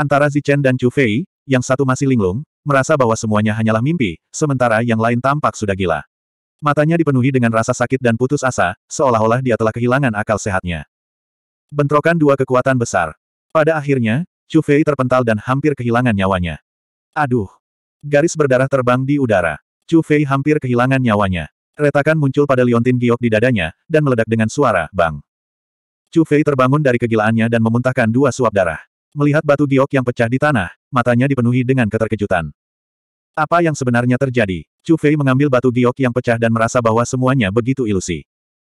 Antara Zichen dan Chu Fei, yang satu masih linglung, merasa bahwa semuanya hanyalah mimpi, sementara yang lain tampak sudah gila. Matanya dipenuhi dengan rasa sakit dan putus asa, seolah-olah dia telah kehilangan akal sehatnya. Bentrokan dua kekuatan besar. Pada akhirnya, Chu Fei terpental dan hampir kehilangan nyawanya. Aduh! Garis berdarah terbang di udara. Chu Fei hampir kehilangan nyawanya. Retakan muncul pada liontin giok di dadanya, dan meledak dengan suara, bang. Chu Fei terbangun dari kegilaannya dan memuntahkan dua suap darah. Melihat batu giok yang pecah di tanah, matanya dipenuhi dengan keterkejutan. Apa yang sebenarnya terjadi? Chu Fei mengambil batu giok yang pecah dan merasa bahwa semuanya begitu ilusi.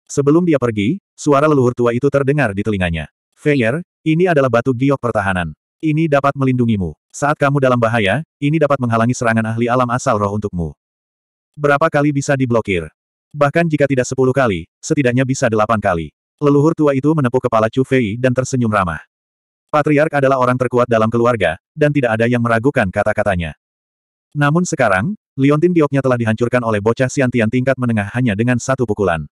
Sebelum dia pergi, suara leluhur tua itu terdengar di telinganya. Feier, ini adalah batu giok pertahanan. Ini dapat melindungimu. Saat kamu dalam bahaya, ini dapat menghalangi serangan ahli alam asal roh untukmu. Berapa kali bisa diblokir? Bahkan jika tidak sepuluh kali, setidaknya bisa delapan kali. Leluhur tua itu menepuk kepala Chu Fei dan tersenyum ramah. Patriark adalah orang terkuat dalam keluarga, dan tidak ada yang meragukan kata-katanya. Namun sekarang, Liontin Dioknya telah dihancurkan oleh bocah Siantian tingkat menengah hanya dengan satu pukulan.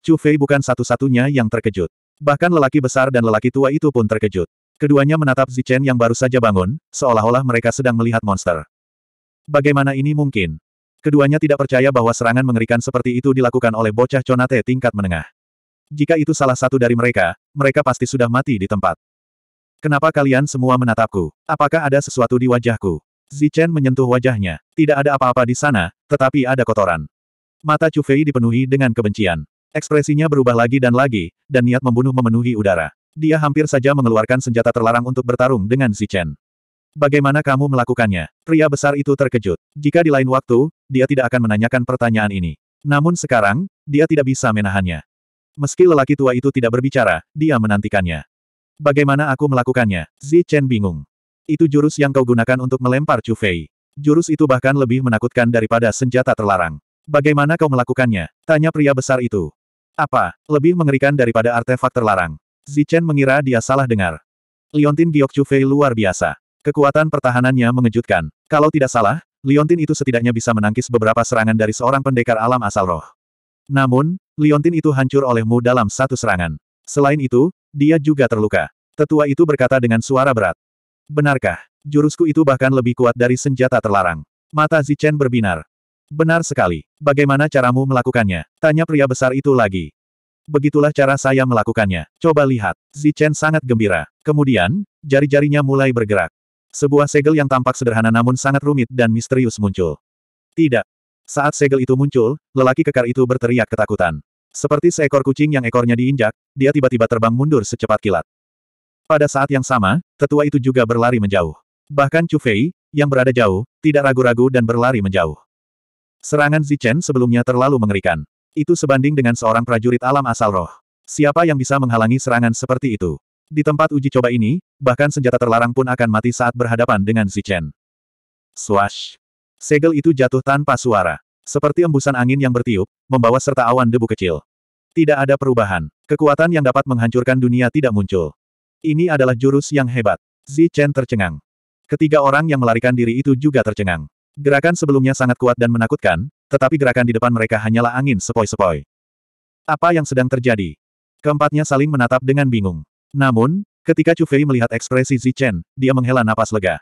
Chu Fei bukan satu-satunya yang terkejut. Bahkan lelaki besar dan lelaki tua itu pun terkejut. Keduanya menatap Zichen yang baru saja bangun, seolah-olah mereka sedang melihat monster. Bagaimana ini mungkin? Keduanya tidak percaya bahwa serangan mengerikan seperti itu dilakukan oleh bocah Conate tingkat menengah. Jika itu salah satu dari mereka, mereka pasti sudah mati di tempat. Kenapa kalian semua menatapku? Apakah ada sesuatu di wajahku? Zichen menyentuh wajahnya. Tidak ada apa-apa di sana, tetapi ada kotoran. Mata Chu Fei dipenuhi dengan kebencian. Ekspresinya berubah lagi dan lagi, dan niat membunuh memenuhi udara. Dia hampir saja mengeluarkan senjata terlarang untuk bertarung dengan Zichen. Bagaimana kamu melakukannya? Pria besar itu terkejut. Jika di lain waktu, dia tidak akan menanyakan pertanyaan ini. Namun sekarang, dia tidak bisa menahannya. Meski lelaki tua itu tidak berbicara, dia menantikannya. Bagaimana aku melakukannya? Zi Chen bingung. Itu jurus yang kau gunakan untuk melempar Chu Fei. Jurus itu bahkan lebih menakutkan daripada senjata terlarang. Bagaimana kau melakukannya? Tanya pria besar itu. Apa? Lebih mengerikan daripada artefak terlarang. Zi Chen mengira dia salah dengar. Liontin Giok Chu Fei luar biasa. Kekuatan pertahanannya mengejutkan. Kalau tidak salah, Liontin itu setidaknya bisa menangkis beberapa serangan dari seorang pendekar alam asal roh. Namun, Liontin itu hancur olehmu dalam satu serangan. Selain itu, dia juga terluka. Tetua itu berkata dengan suara berat. Benarkah? Jurusku itu bahkan lebih kuat dari senjata terlarang. Mata Zichen berbinar. Benar sekali. Bagaimana caramu melakukannya? Tanya pria besar itu lagi. Begitulah cara saya melakukannya. Coba lihat. Zichen sangat gembira. Kemudian, jari-jarinya mulai bergerak. Sebuah segel yang tampak sederhana namun sangat rumit dan misterius muncul. Tidak. Saat segel itu muncul, lelaki kekar itu berteriak ketakutan. Seperti seekor kucing yang ekornya diinjak, dia tiba-tiba terbang mundur secepat kilat. Pada saat yang sama, tetua itu juga berlari menjauh. Bahkan Chu Fei, yang berada jauh, tidak ragu-ragu dan berlari menjauh. Serangan Zichen sebelumnya terlalu mengerikan. Itu sebanding dengan seorang prajurit alam asal roh. Siapa yang bisa menghalangi serangan seperti itu? Di tempat uji coba ini, bahkan senjata terlarang pun akan mati saat berhadapan dengan Zichen. Swash! Segel itu jatuh tanpa suara. Seperti embusan angin yang bertiup, membawa serta awan debu kecil. Tidak ada perubahan. Kekuatan yang dapat menghancurkan dunia tidak muncul. Ini adalah jurus yang hebat. Zi Chen tercengang. Ketiga orang yang melarikan diri itu juga tercengang. Gerakan sebelumnya sangat kuat dan menakutkan, tetapi gerakan di depan mereka hanyalah angin sepoi-sepoi. Apa yang sedang terjadi? Keempatnya saling menatap dengan bingung. Namun, ketika Chu Fei melihat ekspresi Zi Chen, dia menghela napas lega.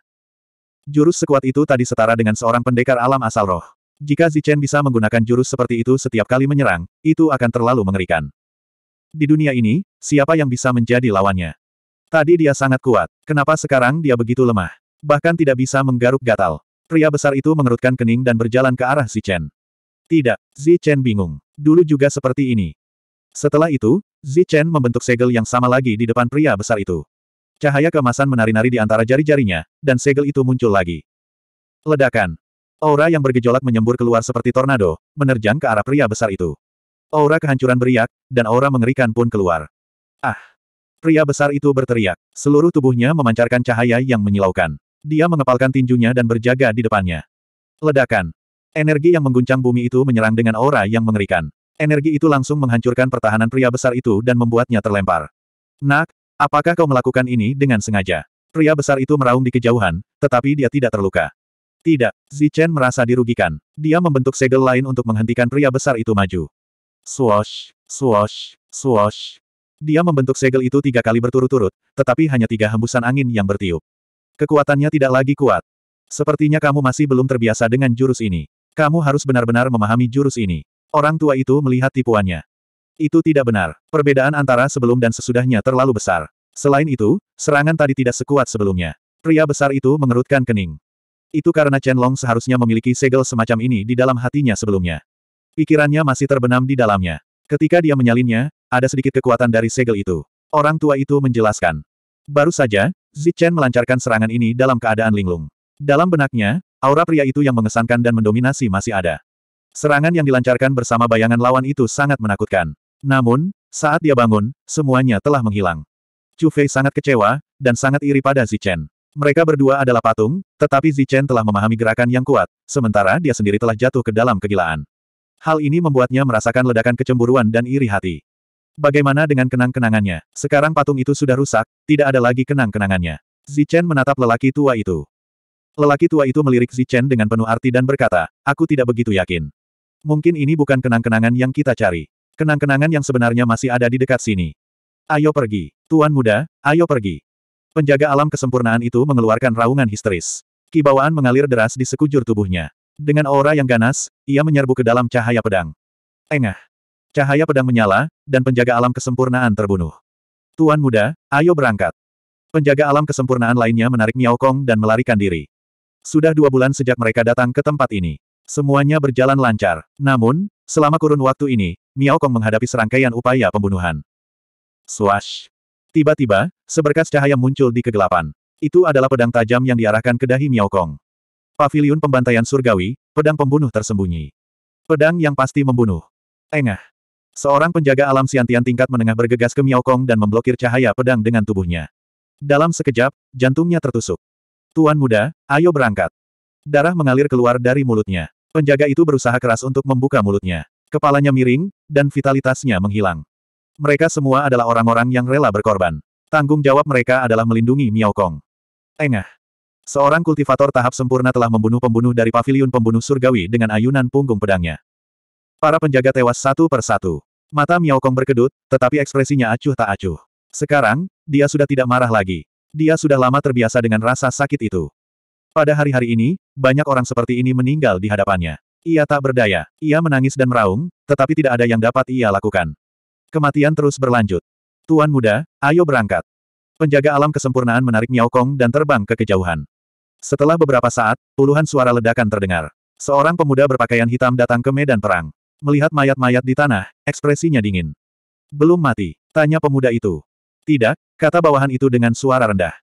Jurus sekuat itu tadi setara dengan seorang pendekar alam asal roh. Jika Zichen bisa menggunakan jurus seperti itu setiap kali menyerang, itu akan terlalu mengerikan. Di dunia ini, siapa yang bisa menjadi lawannya? Tadi dia sangat kuat, kenapa sekarang dia begitu lemah? Bahkan tidak bisa menggaruk gatal. Pria besar itu mengerutkan kening dan berjalan ke arah Zichen. Tidak, Zichen bingung. Dulu juga seperti ini. Setelah itu, Zichen membentuk segel yang sama lagi di depan pria besar itu. Cahaya kemasan menari-nari di antara jari-jarinya, dan segel itu muncul lagi. Ledakan. Aura yang bergejolak menyembur keluar seperti tornado, menerjang ke arah pria besar itu. Aura kehancuran beriak, dan aura mengerikan pun keluar. Ah! Pria besar itu berteriak. Seluruh tubuhnya memancarkan cahaya yang menyilaukan. Dia mengepalkan tinjunya dan berjaga di depannya. Ledakan. Energi yang mengguncang bumi itu menyerang dengan aura yang mengerikan. Energi itu langsung menghancurkan pertahanan pria besar itu dan membuatnya terlempar. Nak, apakah kau melakukan ini dengan sengaja? Pria besar itu meraung di kejauhan, tetapi dia tidak terluka. Tidak, Zichen merasa dirugikan. Dia membentuk segel lain untuk menghentikan pria besar itu maju. Swash, swash, swash. Dia membentuk segel itu tiga kali berturut-turut, tetapi hanya tiga hembusan angin yang bertiup. Kekuatannya tidak lagi kuat. Sepertinya kamu masih belum terbiasa dengan jurus ini. Kamu harus benar-benar memahami jurus ini. Orang tua itu melihat tipuannya. Itu tidak benar. Perbedaan antara sebelum dan sesudahnya terlalu besar. Selain itu, serangan tadi tidak sekuat sebelumnya. Pria besar itu mengerutkan kening. Itu karena Chen Long seharusnya memiliki segel semacam ini di dalam hatinya sebelumnya. Pikirannya masih terbenam di dalamnya. Ketika dia menyalinnya, ada sedikit kekuatan dari segel itu. Orang tua itu menjelaskan. Baru saja, Zi Chen melancarkan serangan ini dalam keadaan linglung. Dalam benaknya, aura pria itu yang mengesankan dan mendominasi masih ada. Serangan yang dilancarkan bersama bayangan lawan itu sangat menakutkan. Namun, saat dia bangun, semuanya telah menghilang. Chu Fei sangat kecewa, dan sangat iri pada Zichen. Mereka berdua adalah patung, tetapi Zichen telah memahami gerakan yang kuat, sementara dia sendiri telah jatuh ke dalam kegilaan. Hal ini membuatnya merasakan ledakan kecemburuan dan iri hati. Bagaimana dengan kenang-kenangannya? Sekarang patung itu sudah rusak, tidak ada lagi kenang-kenangannya. Zichen menatap lelaki tua itu. Lelaki tua itu melirik Zichen dengan penuh arti dan berkata, aku tidak begitu yakin. Mungkin ini bukan kenang-kenangan yang kita cari. Kenang-kenangan yang sebenarnya masih ada di dekat sini. Ayo pergi. Tuan muda, ayo pergi. Penjaga alam kesempurnaan itu mengeluarkan raungan histeris. Kibawaan mengalir deras di sekujur tubuhnya. Dengan aura yang ganas, ia menyerbu ke dalam cahaya pedang. Engah. Cahaya pedang menyala, dan penjaga alam kesempurnaan terbunuh. Tuan muda, ayo berangkat. Penjaga alam kesempurnaan lainnya menarik Miao Kong dan melarikan diri. Sudah dua bulan sejak mereka datang ke tempat ini. Semuanya berjalan lancar. Namun, selama kurun waktu ini, Miao Kong menghadapi serangkaian upaya pembunuhan. Swash! Tiba-tiba, seberkas cahaya muncul di kegelapan. Itu adalah pedang tajam yang diarahkan ke dahi Miao Kong. Pavilion pembantaian surgawi, pedang pembunuh tersembunyi. Pedang yang pasti membunuh. Engah. Seorang penjaga alam siantian tingkat menengah bergegas ke Miao Kong dan memblokir cahaya pedang dengan tubuhnya. Dalam sekejap, jantungnya tertusuk. Tuan muda, ayo berangkat. Darah mengalir keluar dari mulutnya. Penjaga itu berusaha keras untuk membuka mulutnya. Kepalanya miring, dan vitalitasnya menghilang. Mereka semua adalah orang-orang yang rela berkorban. Tanggung jawab mereka adalah melindungi Miao Kong. Engah. Seorang kultivator tahap sempurna telah membunuh pembunuh dari paviliun pembunuh surgawi dengan ayunan punggung pedangnya. Para penjaga tewas satu per satu. Mata Miao Kong berkedut, tetapi ekspresinya acuh tak acuh. Sekarang, dia sudah tidak marah lagi. Dia sudah lama terbiasa dengan rasa sakit itu. Pada hari-hari ini, banyak orang seperti ini meninggal di hadapannya. Ia tak berdaya. Ia menangis dan meraung, tetapi tidak ada yang dapat ia lakukan. Kematian terus berlanjut. Tuan muda, ayo berangkat. Penjaga alam kesempurnaan menarik Miao Kong dan terbang ke kejauhan. Setelah beberapa saat, puluhan suara ledakan terdengar. Seorang pemuda berpakaian hitam datang ke medan perang. Melihat mayat-mayat di tanah, ekspresinya dingin. Belum mati, tanya pemuda itu. Tidak, kata bawahan itu dengan suara rendah.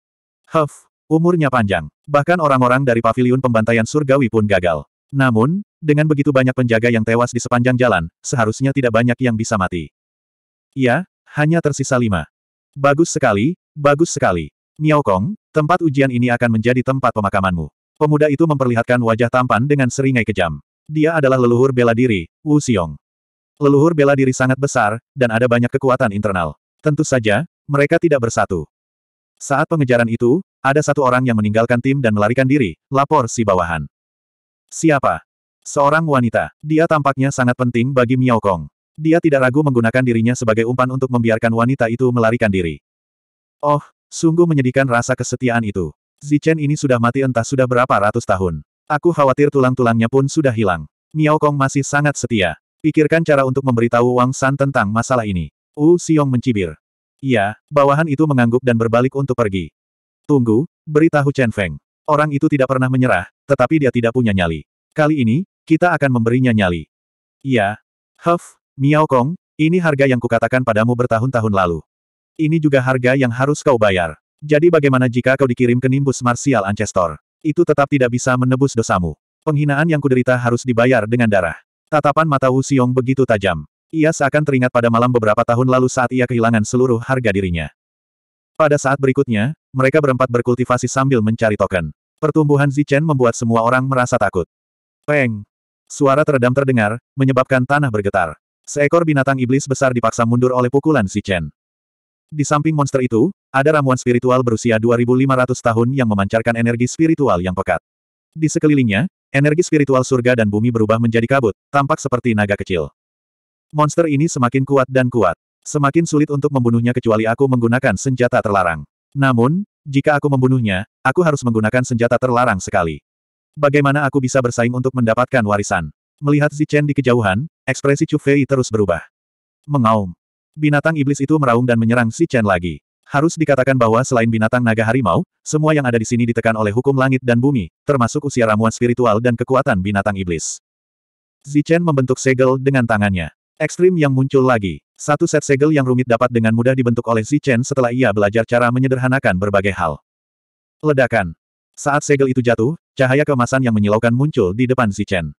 Huff, umurnya panjang. Bahkan orang-orang dari paviliun pembantaian surgawi pun gagal. Namun, dengan begitu banyak penjaga yang tewas di sepanjang jalan, seharusnya tidak banyak yang bisa mati. Ya, hanya tersisa lima. Bagus sekali, bagus sekali. Miao Kong, tempat ujian ini akan menjadi tempat pemakamanmu. Pemuda itu memperlihatkan wajah tampan dengan seringai kejam. Dia adalah leluhur bela diri, Wu Xiong. Leluhur bela diri sangat besar, dan ada banyak kekuatan internal. Tentu saja, mereka tidak bersatu. Saat pengejaran itu, ada satu orang yang meninggalkan tim dan melarikan diri, lapor si bawahan. Siapa? Seorang wanita. Dia tampaknya sangat penting bagi Miao Kong. Dia tidak ragu menggunakan dirinya sebagai umpan untuk membiarkan wanita itu melarikan diri. Oh, sungguh menyedihkan rasa kesetiaan itu. Zichen ini sudah mati entah sudah berapa ratus tahun. Aku khawatir tulang-tulangnya pun sudah hilang. Miao Kong masih sangat setia. Pikirkan cara untuk memberitahu Wang San tentang masalah ini. Wu Xiong mencibir. Iya, bawahan itu mengangguk dan berbalik untuk pergi. Tunggu, beritahu Chen Feng. Orang itu tidak pernah menyerah, tetapi dia tidak punya nyali. Kali ini, kita akan memberinya nyali. Iya. Huff, Miao Kong, ini harga yang kukatakan padamu bertahun-tahun lalu. Ini juga harga yang harus kau bayar. Jadi bagaimana jika kau dikirim ke nimbus marsial Ancestor? Itu tetap tidak bisa menebus dosamu. Penghinaan yang kuderita harus dibayar dengan darah. Tatapan mata Wu Xiong begitu tajam. Ia seakan teringat pada malam beberapa tahun lalu saat ia kehilangan seluruh harga dirinya. Pada saat berikutnya, mereka berempat berkultivasi sambil mencari token. Pertumbuhan Zichen membuat semua orang merasa takut. Peng! Suara teredam terdengar, menyebabkan tanah bergetar. Seekor binatang iblis besar dipaksa mundur oleh pukulan si Chen. Di samping monster itu, ada ramuan spiritual berusia 2500 tahun yang memancarkan energi spiritual yang pekat. Di sekelilingnya, energi spiritual surga dan bumi berubah menjadi kabut, tampak seperti naga kecil. Monster ini semakin kuat dan kuat. Semakin sulit untuk membunuhnya kecuali aku menggunakan senjata terlarang. Namun, jika aku membunuhnya, aku harus menggunakan senjata terlarang sekali. Bagaimana aku bisa bersaing untuk mendapatkan warisan? Melihat Zichen di kejauhan, ekspresi Chu Fei terus berubah. Mengaum. Binatang iblis itu meraung dan menyerang Zichen lagi. Harus dikatakan bahwa selain binatang naga harimau, semua yang ada di sini ditekan oleh hukum langit dan bumi, termasuk usia ramuan spiritual dan kekuatan binatang iblis. Zichen membentuk segel dengan tangannya. Ekstrim yang muncul lagi. Satu set segel yang rumit dapat dengan mudah dibentuk oleh Zichen setelah ia belajar cara menyederhanakan berbagai hal. Ledakan. Saat segel itu jatuh, cahaya kemasan yang menyilaukan muncul di depan Zichen.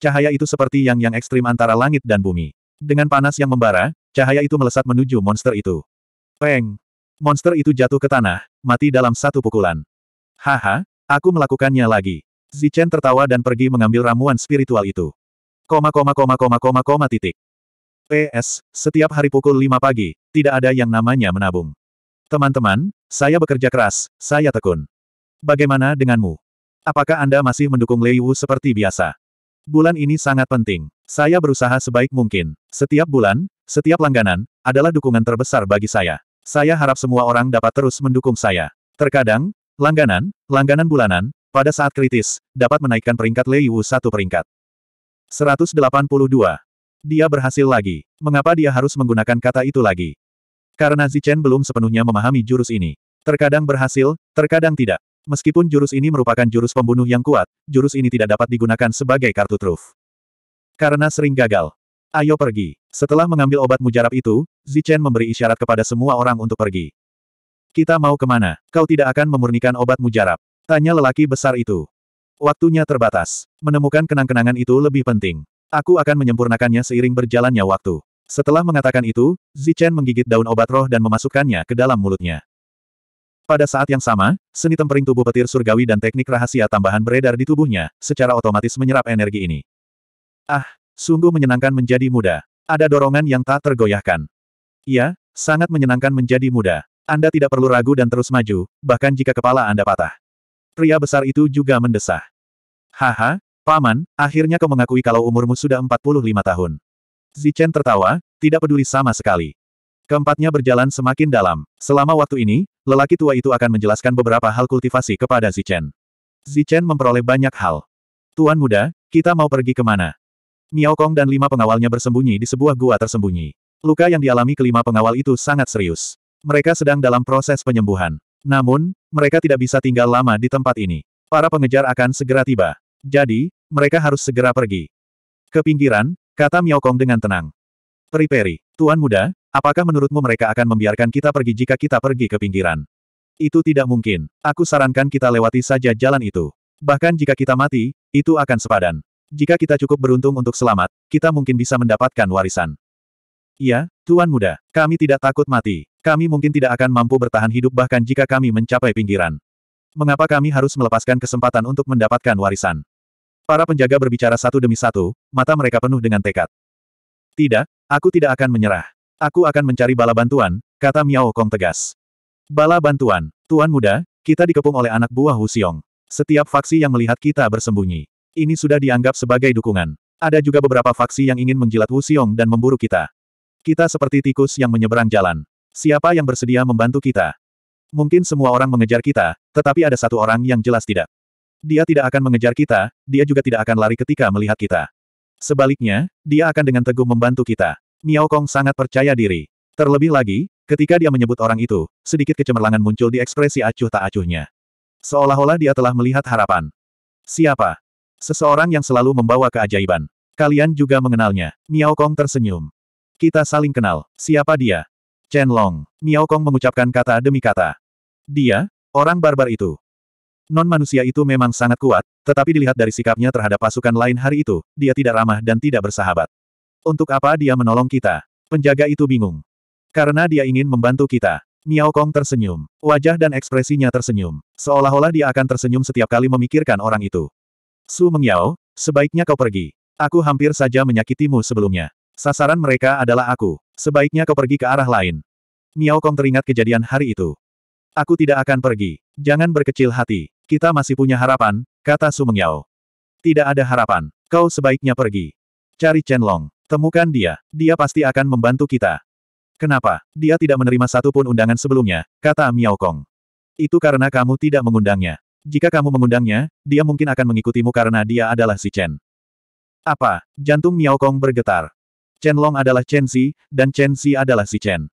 Cahaya itu seperti yang-yang ekstrim antara langit dan bumi. Dengan panas yang membara, cahaya itu melesat menuju monster itu. Peng! Monster itu jatuh ke tanah, mati dalam satu pukulan. Haha, aku melakukannya lagi. Zichen tertawa dan pergi mengambil ramuan spiritual itu. Koma koma koma koma koma koma titik. PS, setiap hari pukul 5 pagi, tidak ada yang namanya menabung. Teman-teman, saya bekerja keras, saya tekun. Bagaimana denganmu? Apakah Anda masih mendukung Lei Wu seperti biasa? Bulan ini sangat penting. Saya berusaha sebaik mungkin. Setiap bulan, setiap langganan, adalah dukungan terbesar bagi saya. Saya harap semua orang dapat terus mendukung saya. Terkadang, langganan, langganan bulanan, pada saat kritis, dapat menaikkan peringkat Lei Wu satu peringkat. 182. Dia berhasil lagi. Mengapa dia harus menggunakan kata itu lagi? Karena Zichen belum sepenuhnya memahami jurus ini. Terkadang berhasil, terkadang tidak. Meskipun jurus ini merupakan jurus pembunuh yang kuat, jurus ini tidak dapat digunakan sebagai kartu truf. Karena sering gagal. Ayo pergi. Setelah mengambil obat mujarab itu, Zichen memberi isyarat kepada semua orang untuk pergi. Kita mau kemana? Kau tidak akan memurnikan obat mujarab. Tanya lelaki besar itu. Waktunya terbatas. Menemukan kenang-kenangan itu lebih penting. Aku akan menyempurnakannya seiring berjalannya waktu. Setelah mengatakan itu, Zichen menggigit daun obat roh dan memasukkannya ke dalam mulutnya. Pada saat yang sama, seni tempering tubuh petir surgawi dan teknik rahasia tambahan beredar di tubuhnya, secara otomatis menyerap energi ini. Ah, sungguh menyenangkan menjadi muda. Ada dorongan yang tak tergoyahkan. Iya, sangat menyenangkan menjadi muda. Anda tidak perlu ragu dan terus maju, bahkan jika kepala Anda patah. Pria besar itu juga mendesah. Haha, Paman, akhirnya kau mengakui kalau umurmu sudah 45 tahun. Zichen tertawa, tidak peduli sama sekali. Keempatnya berjalan semakin dalam. Selama waktu ini, lelaki tua itu akan menjelaskan beberapa hal kultivasi kepada Zichen. Zichen memperoleh banyak hal. Tuan muda, kita mau pergi kemana? Miao Kong dan lima pengawalnya bersembunyi di sebuah gua tersembunyi. Luka yang dialami kelima pengawal itu sangat serius. Mereka sedang dalam proses penyembuhan. Namun, mereka tidak bisa tinggal lama di tempat ini. Para pengejar akan segera tiba. Jadi, mereka harus segera pergi. Ke pinggiran, kata Miao Kong dengan tenang. Peri-peri. Tuan muda, apakah menurutmu mereka akan membiarkan kita pergi jika kita pergi ke pinggiran? Itu tidak mungkin. Aku sarankan kita lewati saja jalan itu. Bahkan jika kita mati, itu akan sepadan. Jika kita cukup beruntung untuk selamat, kita mungkin bisa mendapatkan warisan. Iya, Tuan muda, kami tidak takut mati. Kami mungkin tidak akan mampu bertahan hidup bahkan jika kami mencapai pinggiran. Mengapa kami harus melepaskan kesempatan untuk mendapatkan warisan? Para penjaga berbicara satu demi satu, mata mereka penuh dengan tekad. Tidak, aku tidak akan menyerah. Aku akan mencari bala bantuan, kata Miao Kong tegas. Bala bantuan, Tuan Muda, kita dikepung oleh anak buah Hu Xiong. Setiap faksi yang melihat kita bersembunyi. Ini sudah dianggap sebagai dukungan. Ada juga beberapa faksi yang ingin menjilat Hu Xiong dan memburu kita. Kita seperti tikus yang menyeberang jalan. Siapa yang bersedia membantu kita? Mungkin semua orang mengejar kita, tetapi ada satu orang yang jelas tidak. Dia tidak akan mengejar kita, dia juga tidak akan lari ketika melihat kita. Sebaliknya, dia akan dengan teguh membantu kita. Miao Kong sangat percaya diri. Terlebih lagi, ketika dia menyebut orang itu, sedikit kecemerlangan muncul di ekspresi acuh tak acuhnya. Seolah-olah dia telah melihat harapan. Siapa? Seseorang yang selalu membawa keajaiban. Kalian juga mengenalnya. Miao Kong tersenyum. Kita saling kenal. Siapa dia? Chen Long. Miao Kong mengucapkan kata demi kata. Dia, orang barbar itu. Non-manusia itu memang sangat kuat, tetapi dilihat dari sikapnya terhadap pasukan lain hari itu, dia tidak ramah dan tidak bersahabat. Untuk apa dia menolong kita? Penjaga itu bingung. Karena dia ingin membantu kita. Miao Kong tersenyum. Wajah dan ekspresinya tersenyum. Seolah-olah dia akan tersenyum setiap kali memikirkan orang itu. Su Mengyao, sebaiknya kau pergi. Aku hampir saja menyakitimu sebelumnya. Sasaran mereka adalah aku. Sebaiknya kau pergi ke arah lain. Miao Kong teringat kejadian hari itu. Aku tidak akan pergi. Jangan berkecil hati. Kita masih punya harapan, kata Sumengyao. Tidak ada harapan. Kau sebaiknya pergi. Cari Chen Long, Temukan dia. Dia pasti akan membantu kita. Kenapa? Dia tidak menerima satupun undangan sebelumnya, kata Miao Kong. Itu karena kamu tidak mengundangnya. Jika kamu mengundangnya, dia mungkin akan mengikutimu karena dia adalah si Chen. Apa? Jantung Miao Kong bergetar. Chen Long adalah Chen Si, dan Chen Si adalah si Chen.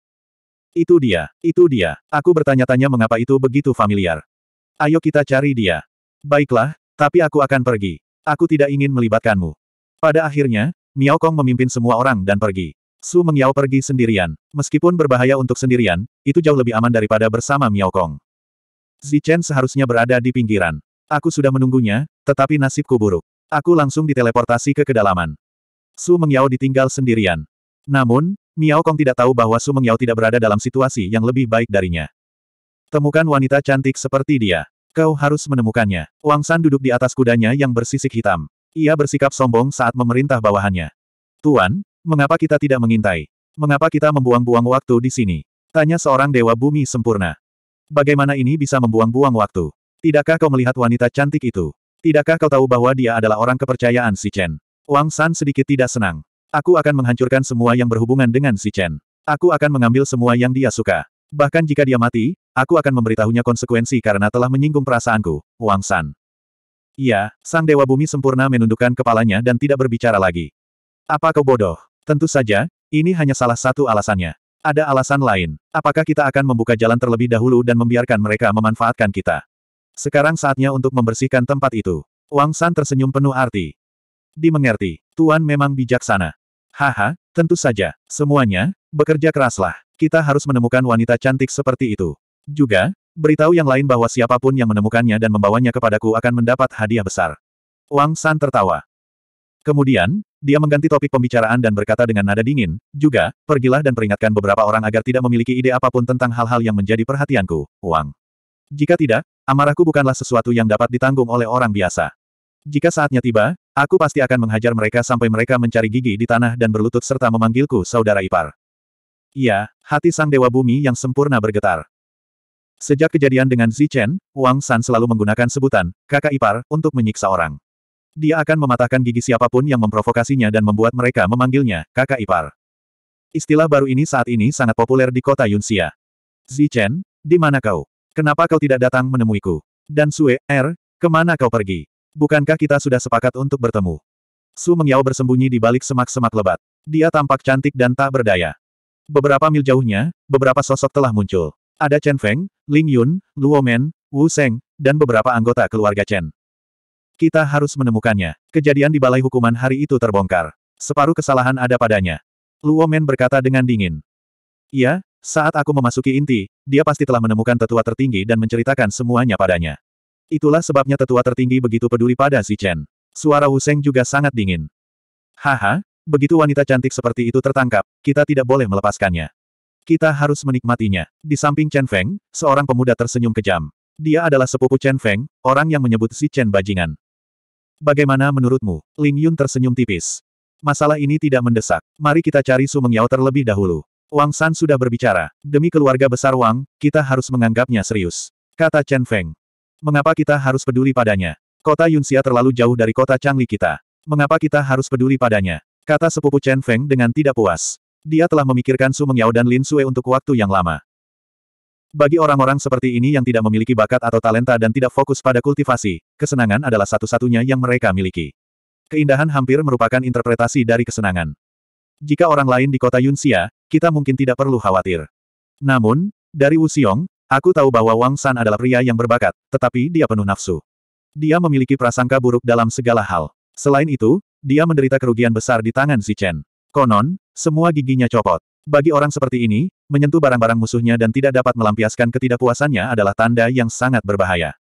Itu dia, itu dia. Aku bertanya-tanya mengapa itu begitu familiar. Ayo kita cari dia. Baiklah, tapi aku akan pergi. Aku tidak ingin melibatkanmu. Pada akhirnya, Miao Kong memimpin semua orang dan pergi. Su Mengyao pergi sendirian. Meskipun berbahaya untuk sendirian, itu jauh lebih aman daripada bersama Miao Kong. Zichen seharusnya berada di pinggiran. Aku sudah menunggunya, tetapi nasibku buruk. Aku langsung diteleportasi ke kedalaman. Su Mengyao ditinggal sendirian. Namun, Miao Kong tidak tahu bahwa Su Mengyao tidak berada dalam situasi yang lebih baik darinya. Temukan wanita cantik seperti dia. Kau harus menemukannya. Wang San duduk di atas kudanya yang bersisik hitam. Ia bersikap sombong saat memerintah bawahannya. Tuan, mengapa kita tidak mengintai? Mengapa kita membuang-buang waktu di sini? Tanya seorang dewa bumi sempurna. Bagaimana ini bisa membuang-buang waktu? Tidakkah kau melihat wanita cantik itu? Tidakkah kau tahu bahwa dia adalah orang kepercayaan si Chen? Wang San sedikit tidak senang. Aku akan menghancurkan semua yang berhubungan dengan si Chen. Aku akan mengambil semua yang dia suka. Bahkan jika dia mati, aku akan memberitahunya konsekuensi karena telah menyinggung perasaanku, Wang San. Iya, Sang Dewa Bumi sempurna menundukkan kepalanya dan tidak berbicara lagi. Apa kau bodoh? Tentu saja, ini hanya salah satu alasannya. Ada alasan lain. Apakah kita akan membuka jalan terlebih dahulu dan membiarkan mereka memanfaatkan kita? Sekarang saatnya untuk membersihkan tempat itu. Wang San tersenyum penuh arti dimengerti. Tuan memang bijaksana. Haha, tentu saja. Semuanya, bekerja keraslah. Kita harus menemukan wanita cantik seperti itu. Juga, beritahu yang lain bahwa siapapun yang menemukannya dan membawanya kepadaku akan mendapat hadiah besar. Wang San tertawa. Kemudian, dia mengganti topik pembicaraan dan berkata dengan nada dingin, juga, pergilah dan peringatkan beberapa orang agar tidak memiliki ide apapun tentang hal-hal yang menjadi perhatianku, Wang. Jika tidak, amarahku bukanlah sesuatu yang dapat ditanggung oleh orang biasa. Jika saatnya tiba, aku pasti akan menghajar mereka sampai mereka mencari gigi di tanah dan berlutut serta memanggilku saudara ipar. Iya, hati sang dewa bumi yang sempurna bergetar. Sejak kejadian dengan Zichen, Wang San selalu menggunakan sebutan, kakak ipar, untuk menyiksa orang. Dia akan mematahkan gigi siapapun yang memprovokasinya dan membuat mereka memanggilnya, kakak ipar. Istilah baru ini saat ini sangat populer di kota Yunxia. Zichen, di mana kau? Kenapa kau tidak datang menemuiku? Dan Sue, Er, kemana kau pergi? Bukankah kita sudah sepakat untuk bertemu? Su Mengyao bersembunyi di balik semak-semak lebat. Dia tampak cantik dan tak berdaya. Beberapa mil jauhnya, beberapa sosok telah muncul. Ada Chen Feng, Ling Yun, Luo Men, Wu Seng, dan beberapa anggota keluarga Chen. Kita harus menemukannya. Kejadian di balai hukuman hari itu terbongkar. Separuh kesalahan ada padanya. Luo Men berkata dengan dingin. Iya, saat aku memasuki inti, dia pasti telah menemukan tetua tertinggi dan menceritakan semuanya padanya. Itulah sebabnya tetua tertinggi begitu peduli pada si Chen. Suara Wuseng juga sangat dingin. Haha, begitu wanita cantik seperti itu tertangkap, kita tidak boleh melepaskannya. Kita harus menikmatinya. Di samping Chen Feng, seorang pemuda tersenyum kejam. Dia adalah sepupu Chen Feng, orang yang menyebut si Chen bajingan. Bagaimana menurutmu? Ling Yun tersenyum tipis. Masalah ini tidak mendesak. Mari kita cari Su Mengyao terlebih dahulu. Wang San sudah berbicara. Demi keluarga besar Wang, kita harus menganggapnya serius. Kata Chen Feng. Mengapa kita harus peduli padanya? Kota Yunxia terlalu jauh dari kota Changli kita. Mengapa kita harus peduli padanya? Kata sepupu Chen Feng dengan tidak puas. Dia telah memikirkan Su Mengyao dan Lin Sue untuk waktu yang lama. Bagi orang-orang seperti ini yang tidak memiliki bakat atau talenta dan tidak fokus pada kultivasi, kesenangan adalah satu-satunya yang mereka miliki. Keindahan hampir merupakan interpretasi dari kesenangan. Jika orang lain di kota Yunxia, kita mungkin tidak perlu khawatir. Namun, dari Wu Xiong. Aku tahu bahwa Wang San adalah pria yang berbakat, tetapi dia penuh nafsu. Dia memiliki prasangka buruk dalam segala hal. Selain itu, dia menderita kerugian besar di tangan Chen. Konon, semua giginya copot. Bagi orang seperti ini, menyentuh barang-barang musuhnya dan tidak dapat melampiaskan ketidakpuasannya adalah tanda yang sangat berbahaya.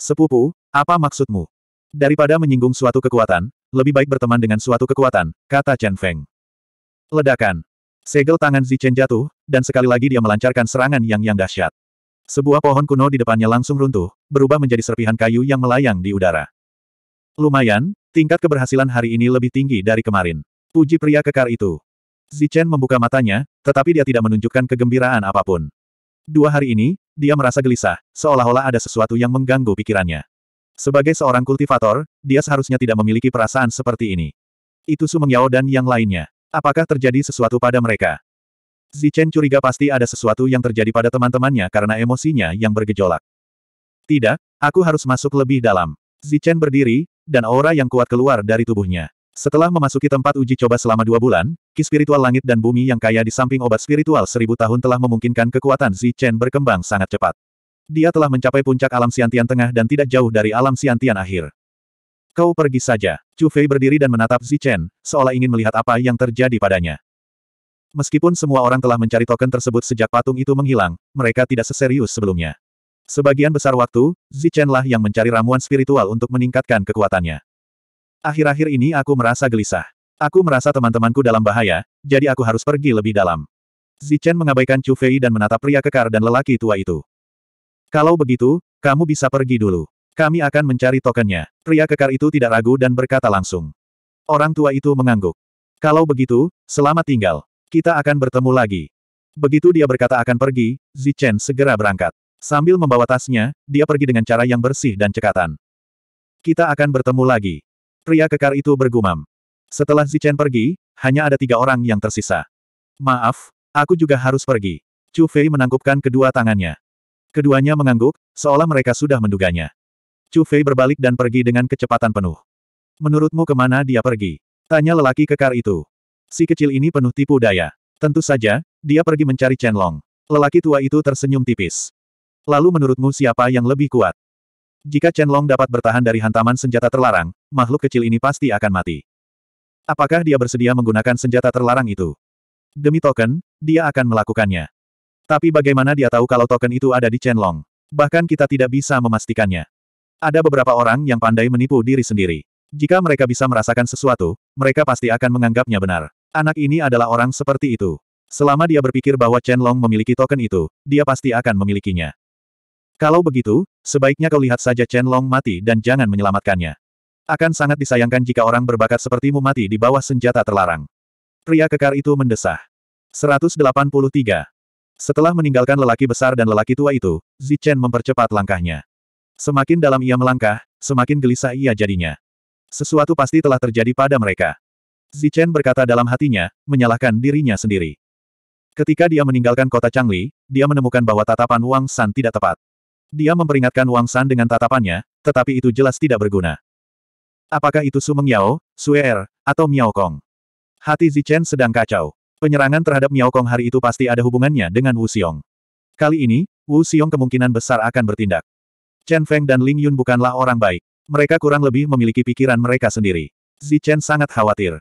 Sepupu, apa maksudmu? Daripada menyinggung suatu kekuatan, lebih baik berteman dengan suatu kekuatan, kata Chen Feng. Ledakan. Segel tangan Zichen jatuh, dan sekali lagi dia melancarkan serangan yang yang dahsyat. Sebuah pohon kuno di depannya langsung runtuh, berubah menjadi serpihan kayu yang melayang di udara. Lumayan, tingkat keberhasilan hari ini lebih tinggi dari kemarin. Puji pria kekar itu. Zichen membuka matanya, tetapi dia tidak menunjukkan kegembiraan apapun. Dua hari ini, dia merasa gelisah, seolah-olah ada sesuatu yang mengganggu pikirannya. Sebagai seorang kultivator, dia seharusnya tidak memiliki perasaan seperti ini. Itu Su Mengyao dan yang lainnya. Apakah terjadi sesuatu pada mereka? Zichen curiga pasti ada sesuatu yang terjadi pada teman-temannya karena emosinya yang bergejolak. Tidak, aku harus masuk lebih dalam. Zichen berdiri, dan aura yang kuat keluar dari tubuhnya. Setelah memasuki tempat uji coba selama dua bulan, ki spiritual langit dan bumi yang kaya di samping obat spiritual seribu tahun telah memungkinkan kekuatan Zichen berkembang sangat cepat. Dia telah mencapai puncak alam siantian tengah dan tidak jauh dari alam siantian akhir. Kau pergi saja. Chu Fei berdiri dan menatap Zichen, seolah ingin melihat apa yang terjadi padanya. Meskipun semua orang telah mencari token tersebut sejak patung itu menghilang, mereka tidak seserius sebelumnya. Sebagian besar waktu, Zichen lah yang mencari ramuan spiritual untuk meningkatkan kekuatannya. Akhir-akhir ini aku merasa gelisah. Aku merasa teman-temanku dalam bahaya, jadi aku harus pergi lebih dalam. Zichen mengabaikan Chu Fei dan menatap pria kekar dan lelaki tua itu. Kalau begitu, kamu bisa pergi dulu. Kami akan mencari tokennya. Pria kekar itu tidak ragu dan berkata langsung. Orang tua itu mengangguk. Kalau begitu, selamat tinggal. Kita akan bertemu lagi. Begitu dia berkata akan pergi, Zichen segera berangkat. Sambil membawa tasnya, dia pergi dengan cara yang bersih dan cekatan. Kita akan bertemu lagi. Pria kekar itu bergumam. Setelah Zichen pergi, hanya ada tiga orang yang tersisa. Maaf, aku juga harus pergi. Chu Fei menangkupkan kedua tangannya. Keduanya mengangguk, seolah mereka sudah menduganya. Chu Fei berbalik dan pergi dengan kecepatan penuh. Menurutmu kemana dia pergi? Tanya lelaki kekar itu. Si kecil ini penuh tipu daya. Tentu saja, dia pergi mencari Chen Long. Lelaki tua itu tersenyum tipis. Lalu menurutmu siapa yang lebih kuat? Jika Chen Long dapat bertahan dari hantaman senjata terlarang, makhluk kecil ini pasti akan mati. Apakah dia bersedia menggunakan senjata terlarang itu? Demi token, dia akan melakukannya. Tapi bagaimana dia tahu kalau token itu ada di Chen Long? Bahkan kita tidak bisa memastikannya. Ada beberapa orang yang pandai menipu diri sendiri. Jika mereka bisa merasakan sesuatu, mereka pasti akan menganggapnya benar. Anak ini adalah orang seperti itu. Selama dia berpikir bahwa Chen Long memiliki token itu, dia pasti akan memilikinya. Kalau begitu, sebaiknya kau lihat saja Chen Long mati dan jangan menyelamatkannya. Akan sangat disayangkan jika orang berbakat sepertimu mati di bawah senjata terlarang. Pria kekar itu mendesah. 183. Setelah meninggalkan lelaki besar dan lelaki tua itu, Zi Chen mempercepat langkahnya. Semakin dalam ia melangkah, semakin gelisah ia jadinya. Sesuatu pasti telah terjadi pada mereka. Zichen berkata dalam hatinya, menyalahkan dirinya sendiri. Ketika dia meninggalkan kota Changli, dia menemukan bahwa tatapan Wang San tidak tepat. Dia memperingatkan Wang San dengan tatapannya, tetapi itu jelas tidak berguna. Apakah itu Su Yao, Sue er, atau Miao Kong? Hati Zichen sedang kacau. Penyerangan terhadap Miao Kong hari itu pasti ada hubungannya dengan Wu Xiong. Kali ini, Wu Xiong kemungkinan besar akan bertindak. Chen Feng dan Ling Yun bukanlah orang baik. Mereka kurang lebih memiliki pikiran mereka sendiri. Zichen sangat khawatir.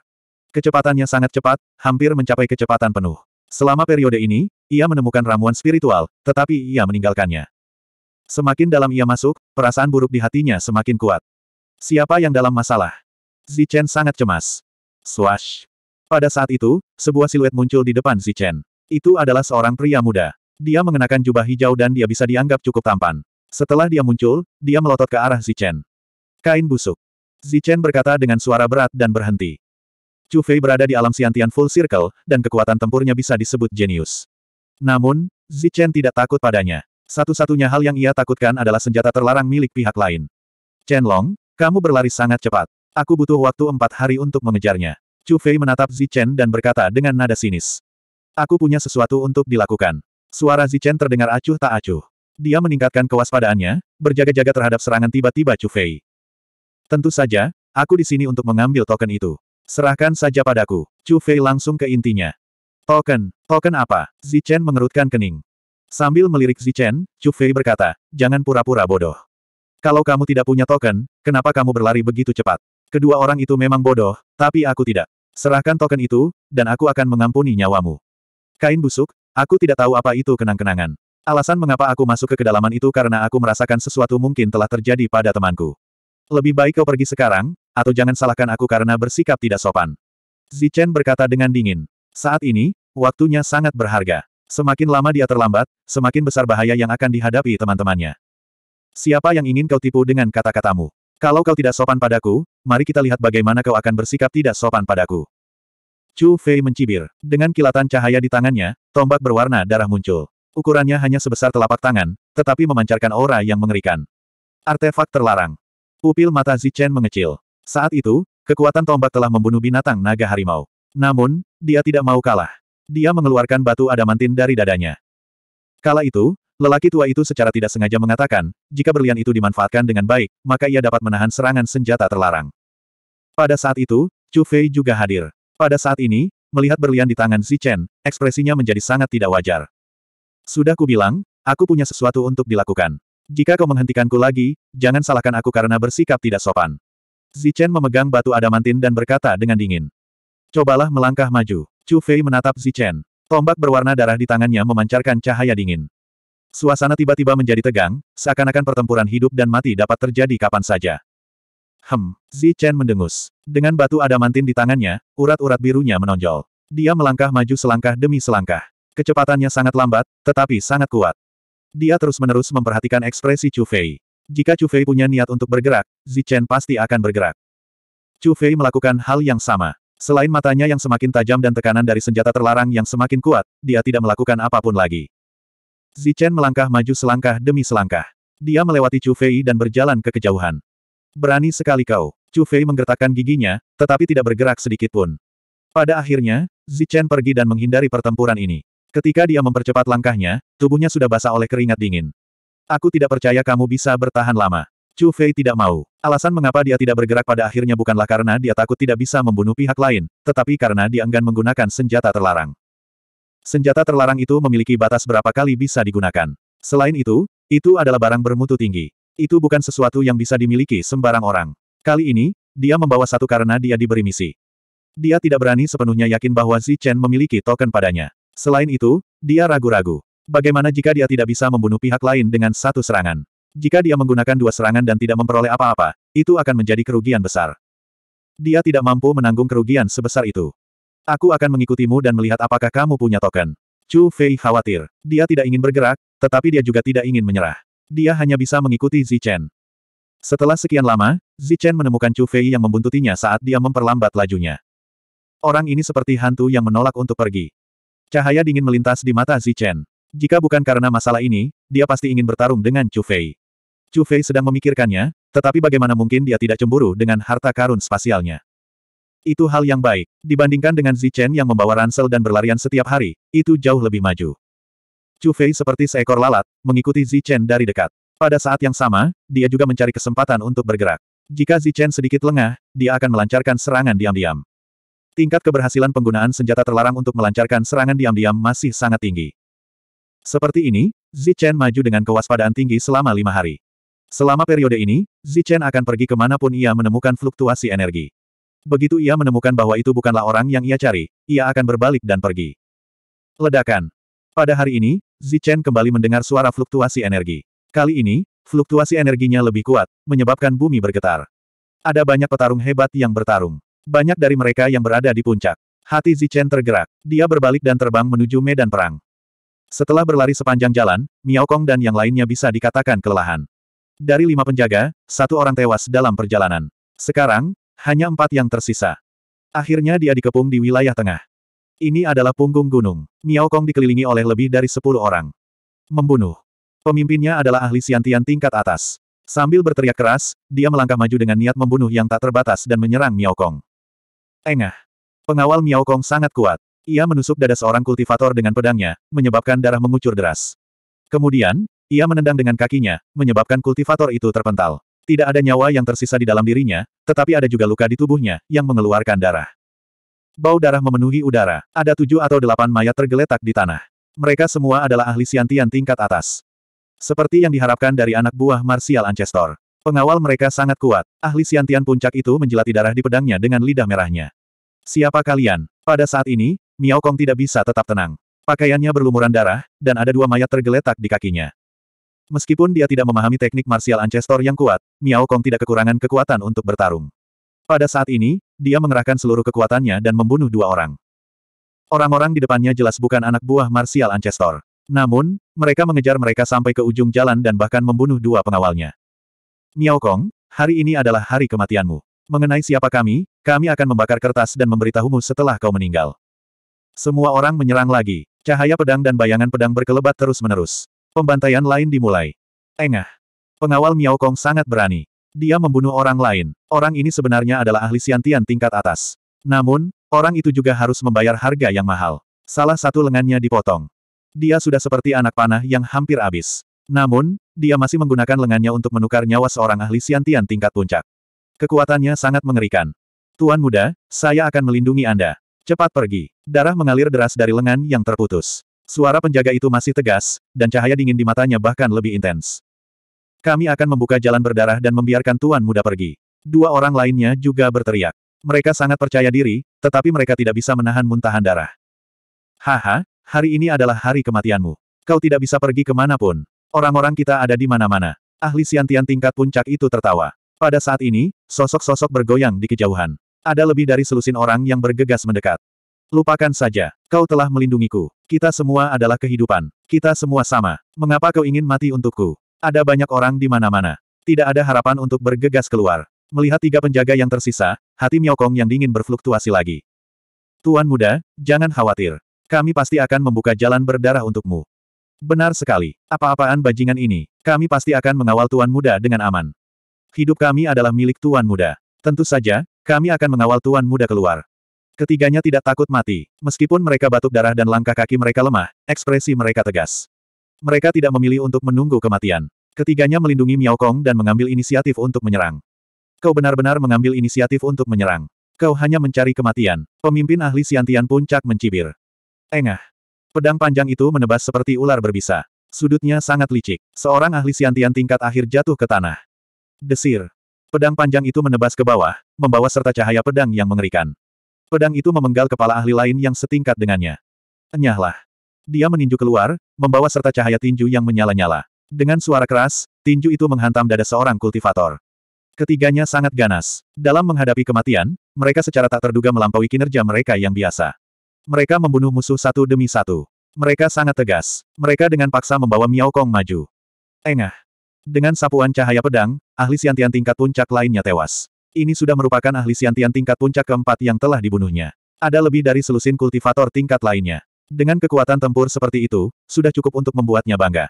Kecepatannya sangat cepat, hampir mencapai kecepatan penuh. Selama periode ini, ia menemukan ramuan spiritual, tetapi ia meninggalkannya. Semakin dalam ia masuk, perasaan buruk di hatinya semakin kuat. Siapa yang dalam masalah? Zichen sangat cemas. Swash. Pada saat itu, sebuah siluet muncul di depan Zichen. Itu adalah seorang pria muda. Dia mengenakan jubah hijau dan dia bisa dianggap cukup tampan. Setelah dia muncul, dia melotot ke arah Zichen. Kain busuk. Zichen berkata dengan suara berat dan berhenti. Chu Fei berada di alam siantian full circle, dan kekuatan tempurnya bisa disebut jenius. Namun, Zichen tidak takut padanya. Satu-satunya hal yang ia takutkan adalah senjata terlarang milik pihak lain. Chen Long, kamu berlari sangat cepat. Aku butuh waktu empat hari untuk mengejarnya. Chu Fei menatap Zichen dan berkata dengan nada sinis. Aku punya sesuatu untuk dilakukan. Suara Zichen terdengar acuh tak acuh. Dia meningkatkan kewaspadaannya, berjaga-jaga terhadap serangan tiba-tiba Chu Fei. Tentu saja, aku di sini untuk mengambil token itu. Serahkan saja padaku. Chu Fei langsung ke intinya. Token, token apa? Zichen mengerutkan kening. Sambil melirik Zichen, Chu Fei berkata, jangan pura-pura bodoh. Kalau kamu tidak punya token, kenapa kamu berlari begitu cepat? Kedua orang itu memang bodoh, tapi aku tidak. Serahkan token itu, dan aku akan mengampuni nyawamu. Kain busuk, aku tidak tahu apa itu kenang-kenangan. Alasan mengapa aku masuk ke kedalaman itu karena aku merasakan sesuatu mungkin telah terjadi pada temanku. Lebih baik kau pergi sekarang, atau jangan salahkan aku karena bersikap tidak sopan. Zichen berkata dengan dingin. Saat ini, waktunya sangat berharga. Semakin lama dia terlambat, semakin besar bahaya yang akan dihadapi teman-temannya. Siapa yang ingin kau tipu dengan kata-katamu? Kalau kau tidak sopan padaku, mari kita lihat bagaimana kau akan bersikap tidak sopan padaku. Chu Fei mencibir. Dengan kilatan cahaya di tangannya, tombak berwarna darah muncul. Ukurannya hanya sebesar telapak tangan, tetapi memancarkan aura yang mengerikan. Artefak terlarang. Pupil mata Zichen mengecil. Saat itu, kekuatan tombak telah membunuh binatang naga harimau. Namun, dia tidak mau kalah. Dia mengeluarkan batu adamantin dari dadanya. Kala itu, lelaki tua itu secara tidak sengaja mengatakan, jika berlian itu dimanfaatkan dengan baik, maka ia dapat menahan serangan senjata terlarang. Pada saat itu, Chu Fei juga hadir. Pada saat ini, melihat berlian di tangan Xi Chen, ekspresinya menjadi sangat tidak wajar. Sudah kubilang, aku punya sesuatu untuk dilakukan. Jika kau menghentikanku lagi, jangan salahkan aku karena bersikap tidak sopan. Zichen memegang batu adamantin dan berkata dengan dingin. Cobalah melangkah maju. Chu Fei menatap Zichen. Tombak berwarna darah di tangannya memancarkan cahaya dingin. Suasana tiba-tiba menjadi tegang, seakan-akan pertempuran hidup dan mati dapat terjadi kapan saja. Hem, Zichen mendengus. Dengan batu adamantin di tangannya, urat-urat birunya menonjol. Dia melangkah maju selangkah demi selangkah. Kecepatannya sangat lambat, tetapi sangat kuat. Dia terus-menerus memperhatikan ekspresi Chu Fei. Jika Chu Fei punya niat untuk bergerak, Zichen pasti akan bergerak. Chu Fei melakukan hal yang sama. Selain matanya yang semakin tajam dan tekanan dari senjata terlarang yang semakin kuat, dia tidak melakukan apapun lagi. Zichen melangkah maju selangkah demi selangkah. Dia melewati Chu Fei dan berjalan ke kejauhan. Berani sekali kau. Chu Fei menggertakkan giginya, tetapi tidak bergerak sedikit pun. Pada akhirnya, Zichen pergi dan menghindari pertempuran ini. Ketika dia mempercepat langkahnya, tubuhnya sudah basah oleh keringat dingin. Aku tidak percaya kamu bisa bertahan lama. Chu Fei tidak mau. Alasan mengapa dia tidak bergerak pada akhirnya bukanlah karena dia takut tidak bisa membunuh pihak lain, tetapi karena dia enggan menggunakan senjata terlarang. Senjata terlarang itu memiliki batas berapa kali bisa digunakan. Selain itu, itu adalah barang bermutu tinggi. Itu bukan sesuatu yang bisa dimiliki sembarang orang. Kali ini, dia membawa satu karena dia diberi misi. Dia tidak berani sepenuhnya yakin bahwa Zi Chen memiliki token padanya. Selain itu, dia ragu-ragu. Bagaimana jika dia tidak bisa membunuh pihak lain dengan satu serangan? Jika dia menggunakan dua serangan dan tidak memperoleh apa-apa, itu akan menjadi kerugian besar. Dia tidak mampu menanggung kerugian sebesar itu. Aku akan mengikutimu dan melihat apakah kamu punya token. Chu Fei khawatir. Dia tidak ingin bergerak, tetapi dia juga tidak ingin menyerah. Dia hanya bisa mengikuti Zichen. Setelah sekian lama, Zichen menemukan Chu Fei yang membuntutinya saat dia memperlambat lajunya. Orang ini seperti hantu yang menolak untuk pergi. Cahaya dingin melintas di mata Zichen. Jika bukan karena masalah ini, dia pasti ingin bertarung dengan Chu Fei. Chu Fei sedang memikirkannya, tetapi bagaimana mungkin dia tidak cemburu dengan harta karun spasialnya. Itu hal yang baik, dibandingkan dengan Zichen yang membawa ransel dan berlarian setiap hari, itu jauh lebih maju. Chu Fei seperti seekor lalat, mengikuti Zichen dari dekat. Pada saat yang sama, dia juga mencari kesempatan untuk bergerak. Jika Zichen sedikit lengah, dia akan melancarkan serangan diam-diam. Tingkat keberhasilan penggunaan senjata terlarang untuk melancarkan serangan diam-diam masih sangat tinggi. Seperti ini, Zichen maju dengan kewaspadaan tinggi selama lima hari. Selama periode ini, Zichen akan pergi kemanapun ia menemukan fluktuasi energi. Begitu ia menemukan bahwa itu bukanlah orang yang ia cari, ia akan berbalik dan pergi. Ledakan. Pada hari ini, Zichen kembali mendengar suara fluktuasi energi. Kali ini, fluktuasi energinya lebih kuat, menyebabkan bumi bergetar. Ada banyak petarung hebat yang bertarung. Banyak dari mereka yang berada di puncak. Hati Zichen tergerak. Dia berbalik dan terbang menuju medan perang. Setelah berlari sepanjang jalan, Miao Kong dan yang lainnya bisa dikatakan kelelahan. Dari lima penjaga, satu orang tewas dalam perjalanan. Sekarang, hanya empat yang tersisa. Akhirnya dia dikepung di wilayah tengah. Ini adalah punggung gunung. Miao Kong dikelilingi oleh lebih dari sepuluh orang. Membunuh. Pemimpinnya adalah ahli siantian tingkat atas. Sambil berteriak keras, dia melangkah maju dengan niat membunuh yang tak terbatas dan menyerang Miao Kong. Engah. Pengawal Miao Kong sangat kuat. Ia menusuk dada seorang kultivator dengan pedangnya, menyebabkan darah mengucur deras. Kemudian, ia menendang dengan kakinya, menyebabkan kultivator itu terpental. Tidak ada nyawa yang tersisa di dalam dirinya, tetapi ada juga luka di tubuhnya, yang mengeluarkan darah. Bau darah memenuhi udara, ada tujuh atau delapan mayat tergeletak di tanah. Mereka semua adalah ahli siantian tingkat atas. Seperti yang diharapkan dari anak buah Martial Ancestor. Pengawal mereka sangat kuat, ahli siantian puncak itu menjelati darah di pedangnya dengan lidah merahnya. Siapa kalian? Pada saat ini, Miao Kong tidak bisa tetap tenang. Pakaiannya berlumuran darah, dan ada dua mayat tergeletak di kakinya. Meskipun dia tidak memahami teknik martial ancestor yang kuat, Miao Kong tidak kekurangan kekuatan untuk bertarung. Pada saat ini, dia mengerahkan seluruh kekuatannya dan membunuh dua orang. Orang-orang di depannya jelas bukan anak buah martial ancestor. Namun, mereka mengejar mereka sampai ke ujung jalan dan bahkan membunuh dua pengawalnya. Miao Kong, hari ini adalah hari kematianmu. Mengenai siapa kami, kami akan membakar kertas dan memberitahumu setelah kau meninggal. Semua orang menyerang lagi. Cahaya pedang dan bayangan pedang berkelebat terus-menerus. Pembantaian lain dimulai. Engah. Pengawal Miao Kong sangat berani. Dia membunuh orang lain. Orang ini sebenarnya adalah ahli siantian tingkat atas. Namun, orang itu juga harus membayar harga yang mahal. Salah satu lengannya dipotong. Dia sudah seperti anak panah yang hampir habis. Namun, dia masih menggunakan lengannya untuk menukar nyawa seorang ahli siantian tingkat puncak. Kekuatannya sangat mengerikan. Tuan muda, saya akan melindungi Anda. Cepat pergi. Darah mengalir deras dari lengan yang terputus. Suara penjaga itu masih tegas, dan cahaya dingin di matanya bahkan lebih intens. Kami akan membuka jalan berdarah dan membiarkan tuan muda pergi. Dua orang lainnya juga berteriak. Mereka sangat percaya diri, tetapi mereka tidak bisa menahan muntahan darah. Haha, hari ini adalah hari kematianmu. Kau tidak bisa pergi kemanapun. Orang-orang kita ada di mana-mana. Ahli siantian tingkat puncak itu tertawa. Pada saat ini, sosok-sosok bergoyang di kejauhan. Ada lebih dari selusin orang yang bergegas mendekat. Lupakan saja, kau telah melindungiku. Kita semua adalah kehidupan. Kita semua sama. Mengapa kau ingin mati untukku? Ada banyak orang di mana-mana. Tidak ada harapan untuk bergegas keluar. Melihat tiga penjaga yang tersisa, hati Miaokong yang dingin berfluktuasi lagi. Tuan muda, jangan khawatir. Kami pasti akan membuka jalan berdarah untukmu. Benar sekali. Apa-apaan bajingan ini, kami pasti akan mengawal tuan muda dengan aman. Hidup kami adalah milik tuan muda. Tentu saja, kami akan mengawal Tuan Muda keluar. Ketiganya tidak takut mati. Meskipun mereka batuk darah dan langkah kaki mereka lemah, ekspresi mereka tegas. Mereka tidak memilih untuk menunggu kematian. Ketiganya melindungi Miao Kong dan mengambil inisiatif untuk menyerang. Kau benar-benar mengambil inisiatif untuk menyerang. Kau hanya mencari kematian. Pemimpin ahli Siantian Puncak mencibir. Engah. Pedang panjang itu menebas seperti ular berbisa. Sudutnya sangat licik. Seorang ahli Siantian tingkat akhir jatuh ke tanah. Desir. Pedang panjang itu menebas ke bawah, membawa serta cahaya pedang yang mengerikan. Pedang itu memenggal kepala ahli lain yang setingkat dengannya. Enyahlah. Dia meninju keluar, membawa serta cahaya tinju yang menyala-nyala. Dengan suara keras, tinju itu menghantam dada seorang kultivator. Ketiganya sangat ganas. Dalam menghadapi kematian, mereka secara tak terduga melampaui kinerja mereka yang biasa. Mereka membunuh musuh satu demi satu. Mereka sangat tegas. Mereka dengan paksa membawa Miao Kong maju. Engah. Dengan sapuan cahaya pedang, ahli siantian tingkat puncak lainnya tewas. Ini sudah merupakan ahli siantian tingkat puncak keempat yang telah dibunuhnya. Ada lebih dari selusin kultivator tingkat lainnya. Dengan kekuatan tempur seperti itu, sudah cukup untuk membuatnya bangga.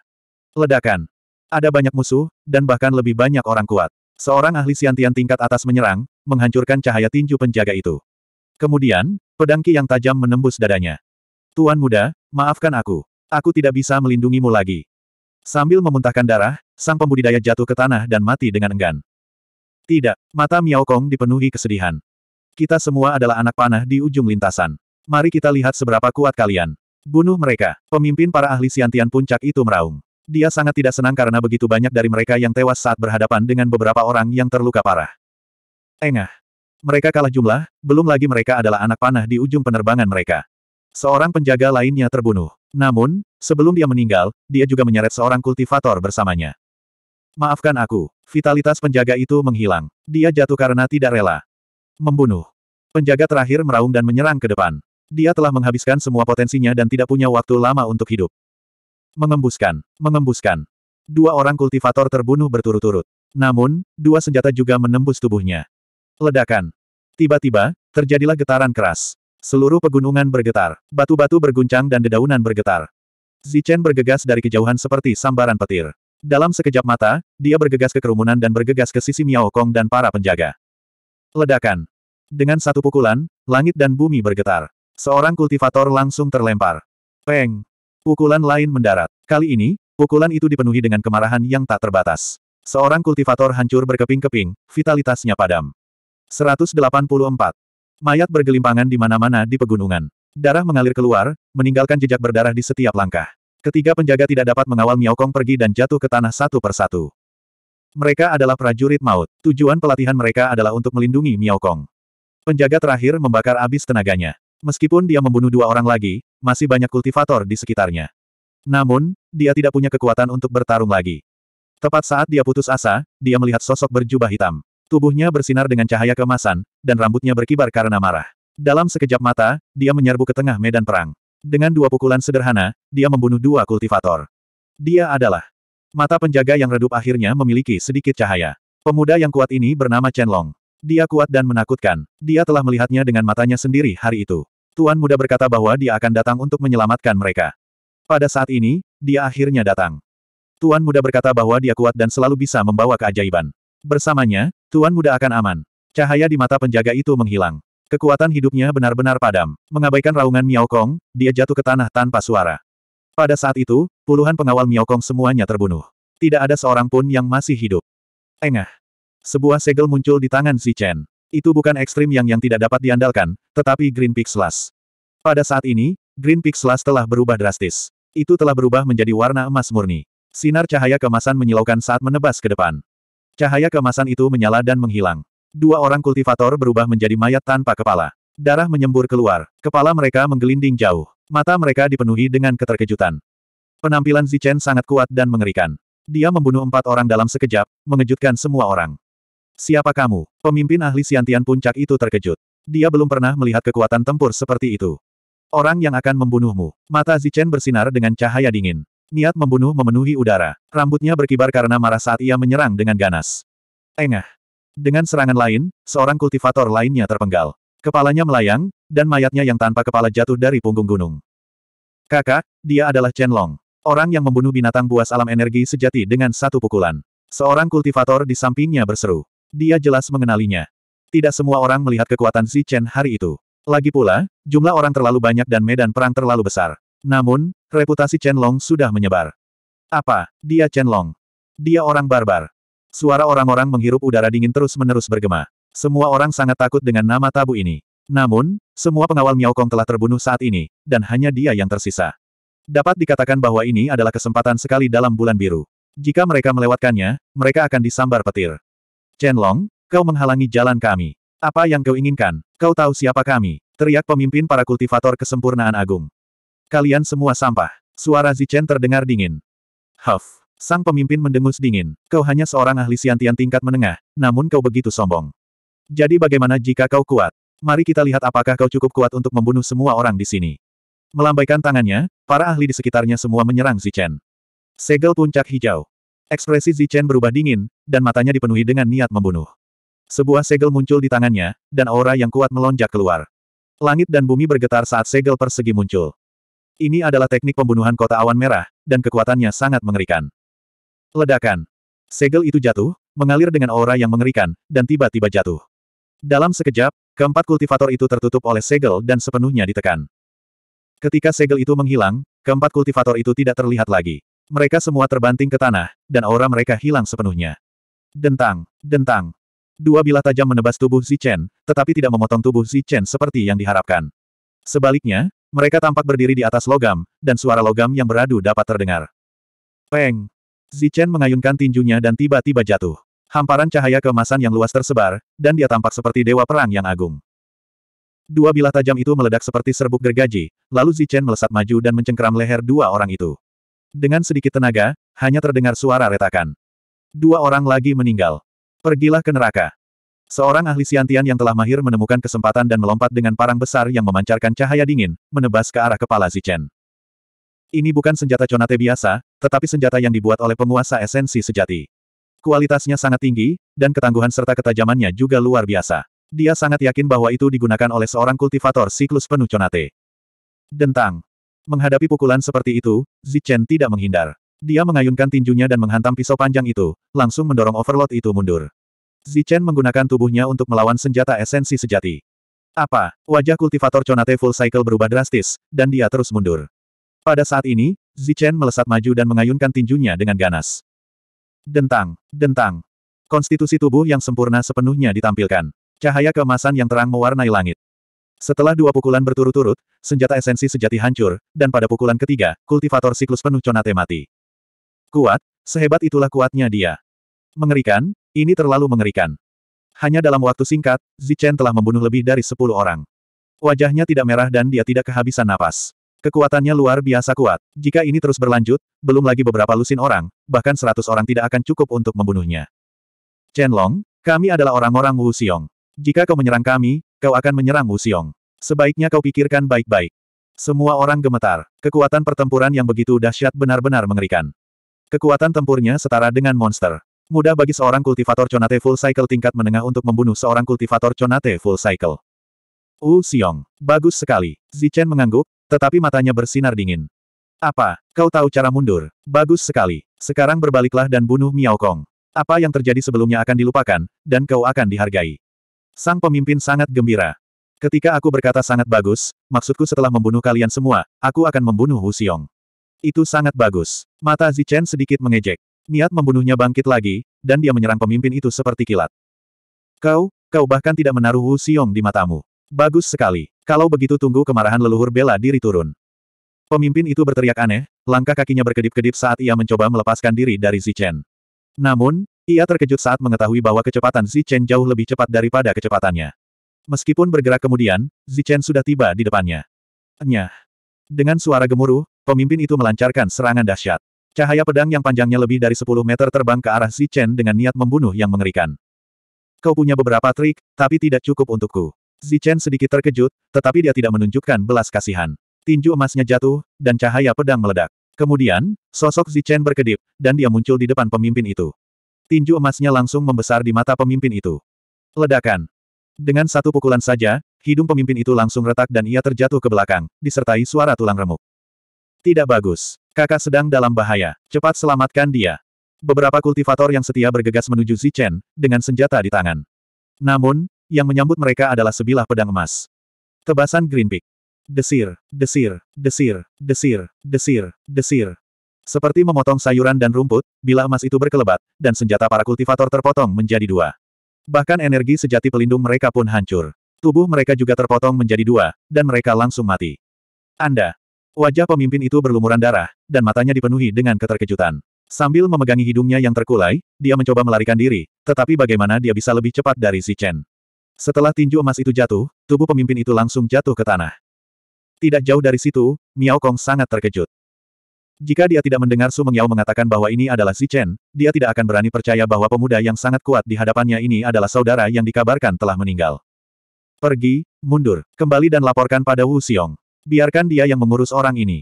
Ledakan. Ada banyak musuh, dan bahkan lebih banyak orang kuat. Seorang ahli siantian tingkat atas menyerang, menghancurkan cahaya tinju penjaga itu. Kemudian, pedangki yang tajam menembus dadanya. Tuan muda, maafkan aku. Aku tidak bisa melindungimu lagi. Sambil memuntahkan darah, sang pembudidaya jatuh ke tanah dan mati dengan enggan. Tidak, mata Miao Kong dipenuhi kesedihan. Kita semua adalah anak panah di ujung lintasan. Mari kita lihat seberapa kuat kalian. Bunuh mereka. Pemimpin para ahli siantian puncak itu meraung. Dia sangat tidak senang karena begitu banyak dari mereka yang tewas saat berhadapan dengan beberapa orang yang terluka parah. Engah. Mereka kalah jumlah, belum lagi mereka adalah anak panah di ujung penerbangan mereka. Seorang penjaga lainnya terbunuh. Namun, sebelum dia meninggal, dia juga menyeret seorang kultivator bersamanya. Maafkan aku, vitalitas penjaga itu menghilang. Dia jatuh karena tidak rela. Membunuh. Penjaga terakhir meraung dan menyerang ke depan. Dia telah menghabiskan semua potensinya dan tidak punya waktu lama untuk hidup. Mengembuskan, mengembuskan. Dua orang kultivator terbunuh berturut-turut. Namun, dua senjata juga menembus tubuhnya. Ledakan. Tiba-tiba, terjadilah getaran keras. Seluruh pegunungan bergetar, batu-batu berguncang dan dedaunan bergetar. Zichen bergegas dari kejauhan seperti sambaran petir. Dalam sekejap mata, dia bergegas ke kerumunan dan bergegas ke sisi Miao Kong dan para penjaga. Ledakan. Dengan satu pukulan, langit dan bumi bergetar. Seorang kultivator langsung terlempar. Peng. Pukulan lain mendarat. Kali ini, pukulan itu dipenuhi dengan kemarahan yang tak terbatas. Seorang kultivator hancur berkeping-keping, vitalitasnya padam. 184. Mayat bergelimpangan di mana-mana di pegunungan. Darah mengalir keluar, meninggalkan jejak berdarah di setiap langkah. Ketiga penjaga tidak dapat mengawal Miao Kong pergi dan jatuh ke tanah satu persatu. Mereka adalah prajurit maut. Tujuan pelatihan mereka adalah untuk melindungi Miao Kong. Penjaga terakhir membakar habis tenaganya. Meskipun dia membunuh dua orang lagi, masih banyak kultivator di sekitarnya. Namun, dia tidak punya kekuatan untuk bertarung lagi. Tepat saat dia putus asa, dia melihat sosok berjubah hitam. Tubuhnya bersinar dengan cahaya kemasan, dan rambutnya berkibar karena marah. Dalam sekejap mata, dia menyerbu ke tengah medan perang. Dengan dua pukulan sederhana, dia membunuh dua kultivator. Dia adalah mata penjaga yang redup akhirnya memiliki sedikit cahaya. Pemuda yang kuat ini bernama Chen Long. Dia kuat dan menakutkan. Dia telah melihatnya dengan matanya sendiri hari itu. Tuan muda berkata bahwa dia akan datang untuk menyelamatkan mereka. Pada saat ini, dia akhirnya datang. Tuan muda berkata bahwa dia kuat dan selalu bisa membawa keajaiban. Bersamanya, Tuan Muda akan aman. Cahaya di mata penjaga itu menghilang. Kekuatan hidupnya benar-benar padam. Mengabaikan raungan Miao Kong, dia jatuh ke tanah tanpa suara. Pada saat itu, puluhan pengawal Miao Kong semuanya terbunuh. Tidak ada seorang pun yang masih hidup. Engah. Sebuah segel muncul di tangan Si Chen. Itu bukan ekstrim yang yang tidak dapat diandalkan, tetapi Green Peak Slash. Pada saat ini, Green Peak Slash telah berubah drastis. Itu telah berubah menjadi warna emas murni. Sinar cahaya kemasan menyilaukan saat menebas ke depan. Cahaya kemasan itu menyala dan menghilang. Dua orang kultivator berubah menjadi mayat tanpa kepala. Darah menyembur keluar. Kepala mereka menggelinding jauh. Mata mereka dipenuhi dengan keterkejutan. Penampilan Zichen sangat kuat dan mengerikan. Dia membunuh empat orang dalam sekejap, mengejutkan semua orang. Siapa kamu? Pemimpin ahli Siantian Puncak itu terkejut. Dia belum pernah melihat kekuatan tempur seperti itu. Orang yang akan membunuhmu. Mata Zichen bersinar dengan cahaya dingin. Niat membunuh memenuhi udara. Rambutnya berkibar karena marah saat ia menyerang dengan ganas. Engah. Dengan serangan lain, seorang kultivator lainnya terpenggal. Kepalanya melayang, dan mayatnya yang tanpa kepala jatuh dari punggung gunung. Kakak, dia adalah Chen Long. Orang yang membunuh binatang buas alam energi sejati dengan satu pukulan. Seorang kultivator di sampingnya berseru. Dia jelas mengenalinya. Tidak semua orang melihat kekuatan Si Chen hari itu. Lagi pula, jumlah orang terlalu banyak dan medan perang terlalu besar. Namun, reputasi Chen Long sudah menyebar. Apa, dia Chen Long? Dia orang barbar. Suara orang-orang menghirup udara dingin terus-menerus bergema. Semua orang sangat takut dengan nama tabu ini. Namun, semua pengawal Miao Kong telah terbunuh saat ini, dan hanya dia yang tersisa. Dapat dikatakan bahwa ini adalah kesempatan sekali dalam bulan biru. Jika mereka melewatkannya, mereka akan disambar petir. Chen Long, kau menghalangi jalan kami. Apa yang kau inginkan? Kau tahu siapa kami? Teriak pemimpin para kultivator kesempurnaan agung. Kalian semua sampah. Suara Zichen terdengar dingin. Huff. Sang pemimpin mendengus dingin. Kau hanya seorang ahli siantian tingkat menengah, namun kau begitu sombong. Jadi bagaimana jika kau kuat? Mari kita lihat apakah kau cukup kuat untuk membunuh semua orang di sini. Melambaikan tangannya, para ahli di sekitarnya semua menyerang Zichen. Segel puncak hijau. Ekspresi Zichen berubah dingin, dan matanya dipenuhi dengan niat membunuh. Sebuah segel muncul di tangannya, dan aura yang kuat melonjak keluar. Langit dan bumi bergetar saat segel persegi muncul. Ini adalah teknik pembunuhan kota awan merah, dan kekuatannya sangat mengerikan. Ledakan. Segel itu jatuh, mengalir dengan aura yang mengerikan, dan tiba-tiba jatuh. Dalam sekejap, keempat kultivator itu tertutup oleh segel dan sepenuhnya ditekan. Ketika segel itu menghilang, keempat kultivator itu tidak terlihat lagi. Mereka semua terbanting ke tanah, dan aura mereka hilang sepenuhnya. Dentang, dentang. Dua bilah tajam menebas tubuh Zichen, tetapi tidak memotong tubuh Zichen seperti yang diharapkan. Sebaliknya, mereka tampak berdiri di atas logam, dan suara logam yang beradu dapat terdengar. Peng! Zichen mengayunkan tinjunya dan tiba-tiba jatuh. Hamparan cahaya kemasan yang luas tersebar, dan dia tampak seperti dewa perang yang agung. Dua bilah tajam itu meledak seperti serbuk gergaji, lalu Zichen melesat maju dan mencengkeram leher dua orang itu. Dengan sedikit tenaga, hanya terdengar suara retakan. Dua orang lagi meninggal. Pergilah ke neraka. Seorang ahli siantian yang telah mahir menemukan kesempatan dan melompat dengan parang besar yang memancarkan cahaya dingin, menebas ke arah kepala Zichen. Ini bukan senjata conate biasa, tetapi senjata yang dibuat oleh penguasa esensi sejati. Kualitasnya sangat tinggi, dan ketangguhan serta ketajamannya juga luar biasa. Dia sangat yakin bahwa itu digunakan oleh seorang kultivator siklus penuh conate. Dentang. Menghadapi pukulan seperti itu, Zichen tidak menghindar. Dia mengayunkan tinjunya dan menghantam pisau panjang itu, langsung mendorong overload itu mundur. Zichen menggunakan tubuhnya untuk melawan senjata esensi sejati. Apa? Wajah kultivator Conate Full Cycle berubah drastis, dan dia terus mundur. Pada saat ini, Zichen melesat maju dan mengayunkan tinjunya dengan ganas. Dentang, dentang. Konstitusi tubuh yang sempurna sepenuhnya ditampilkan. Cahaya keemasan yang terang mewarnai langit. Setelah dua pukulan berturut-turut, senjata esensi sejati hancur, dan pada pukulan ketiga, kultivator siklus penuh Conate mati. Kuat, sehebat itulah kuatnya dia. Mengerikan, ini terlalu mengerikan. Hanya dalam waktu singkat, Zichen telah membunuh lebih dari sepuluh orang. Wajahnya tidak merah dan dia tidak kehabisan napas. Kekuatannya luar biasa kuat. Jika ini terus berlanjut, belum lagi beberapa lusin orang, bahkan seratus orang tidak akan cukup untuk membunuhnya. Chen Long, kami adalah orang-orang Wu Xiong. Jika kau menyerang kami, kau akan menyerang Wu Xiong. Sebaiknya kau pikirkan baik-baik. Semua orang gemetar. Kekuatan pertempuran yang begitu dahsyat benar-benar mengerikan. Kekuatan tempurnya setara dengan monster. Mudah bagi seorang kultivator Chonate full cycle tingkat menengah untuk membunuh seorang kultivator Chonate full cycle. Wu Xiong. Bagus sekali. Zichen mengangguk, tetapi matanya bersinar dingin. Apa? Kau tahu cara mundur? Bagus sekali. Sekarang berbaliklah dan bunuh Miao Kong. Apa yang terjadi sebelumnya akan dilupakan, dan kau akan dihargai. Sang pemimpin sangat gembira. Ketika aku berkata sangat bagus, maksudku setelah membunuh kalian semua, aku akan membunuh Hu Xiong. Itu sangat bagus. Mata Zichen sedikit mengejek. Niat membunuhnya bangkit lagi, dan dia menyerang pemimpin itu seperti kilat. Kau, kau bahkan tidak menaruh Wu Xiong di matamu. Bagus sekali. Kalau begitu tunggu kemarahan leluhur bela diri turun. Pemimpin itu berteriak aneh, langkah kakinya berkedip-kedip saat ia mencoba melepaskan diri dari Zichen. Namun, ia terkejut saat mengetahui bahwa kecepatan Zichen jauh lebih cepat daripada kecepatannya. Meskipun bergerak kemudian, Zichen sudah tiba di depannya. Nyah. Dengan suara gemuruh, pemimpin itu melancarkan serangan dahsyat. Cahaya pedang yang panjangnya lebih dari 10 meter terbang ke arah Chen dengan niat membunuh yang mengerikan. Kau punya beberapa trik, tapi tidak cukup untukku. Chen sedikit terkejut, tetapi dia tidak menunjukkan belas kasihan. Tinju emasnya jatuh, dan cahaya pedang meledak. Kemudian, sosok Chen berkedip, dan dia muncul di depan pemimpin itu. Tinju emasnya langsung membesar di mata pemimpin itu. Ledakan. Dengan satu pukulan saja, hidung pemimpin itu langsung retak dan ia terjatuh ke belakang, disertai suara tulang remuk. Tidak bagus. Kakak sedang dalam bahaya. Cepat selamatkan dia. Beberapa kultivator yang setia bergegas menuju Zichen, dengan senjata di tangan. Namun, yang menyambut mereka adalah sebilah pedang emas. Tebasan Green Peak. Desir, desir, desir, desir, desir, desir. Seperti memotong sayuran dan rumput, bila emas itu berkelebat, dan senjata para kultivator terpotong menjadi dua. Bahkan energi sejati pelindung mereka pun hancur. Tubuh mereka juga terpotong menjadi dua, dan mereka langsung mati. Anda, Wajah pemimpin itu berlumuran darah, dan matanya dipenuhi dengan keterkejutan. Sambil memegangi hidungnya yang terkulai, dia mencoba melarikan diri, tetapi bagaimana dia bisa lebih cepat dari si Chen. Setelah tinju emas itu jatuh, tubuh pemimpin itu langsung jatuh ke tanah. Tidak jauh dari situ, Miao Kong sangat terkejut. Jika dia tidak mendengar Su Mengyao mengatakan bahwa ini adalah si Chen, dia tidak akan berani percaya bahwa pemuda yang sangat kuat di hadapannya ini adalah saudara yang dikabarkan telah meninggal. Pergi, mundur, kembali dan laporkan pada Wu Xiong. Biarkan dia yang mengurus orang ini.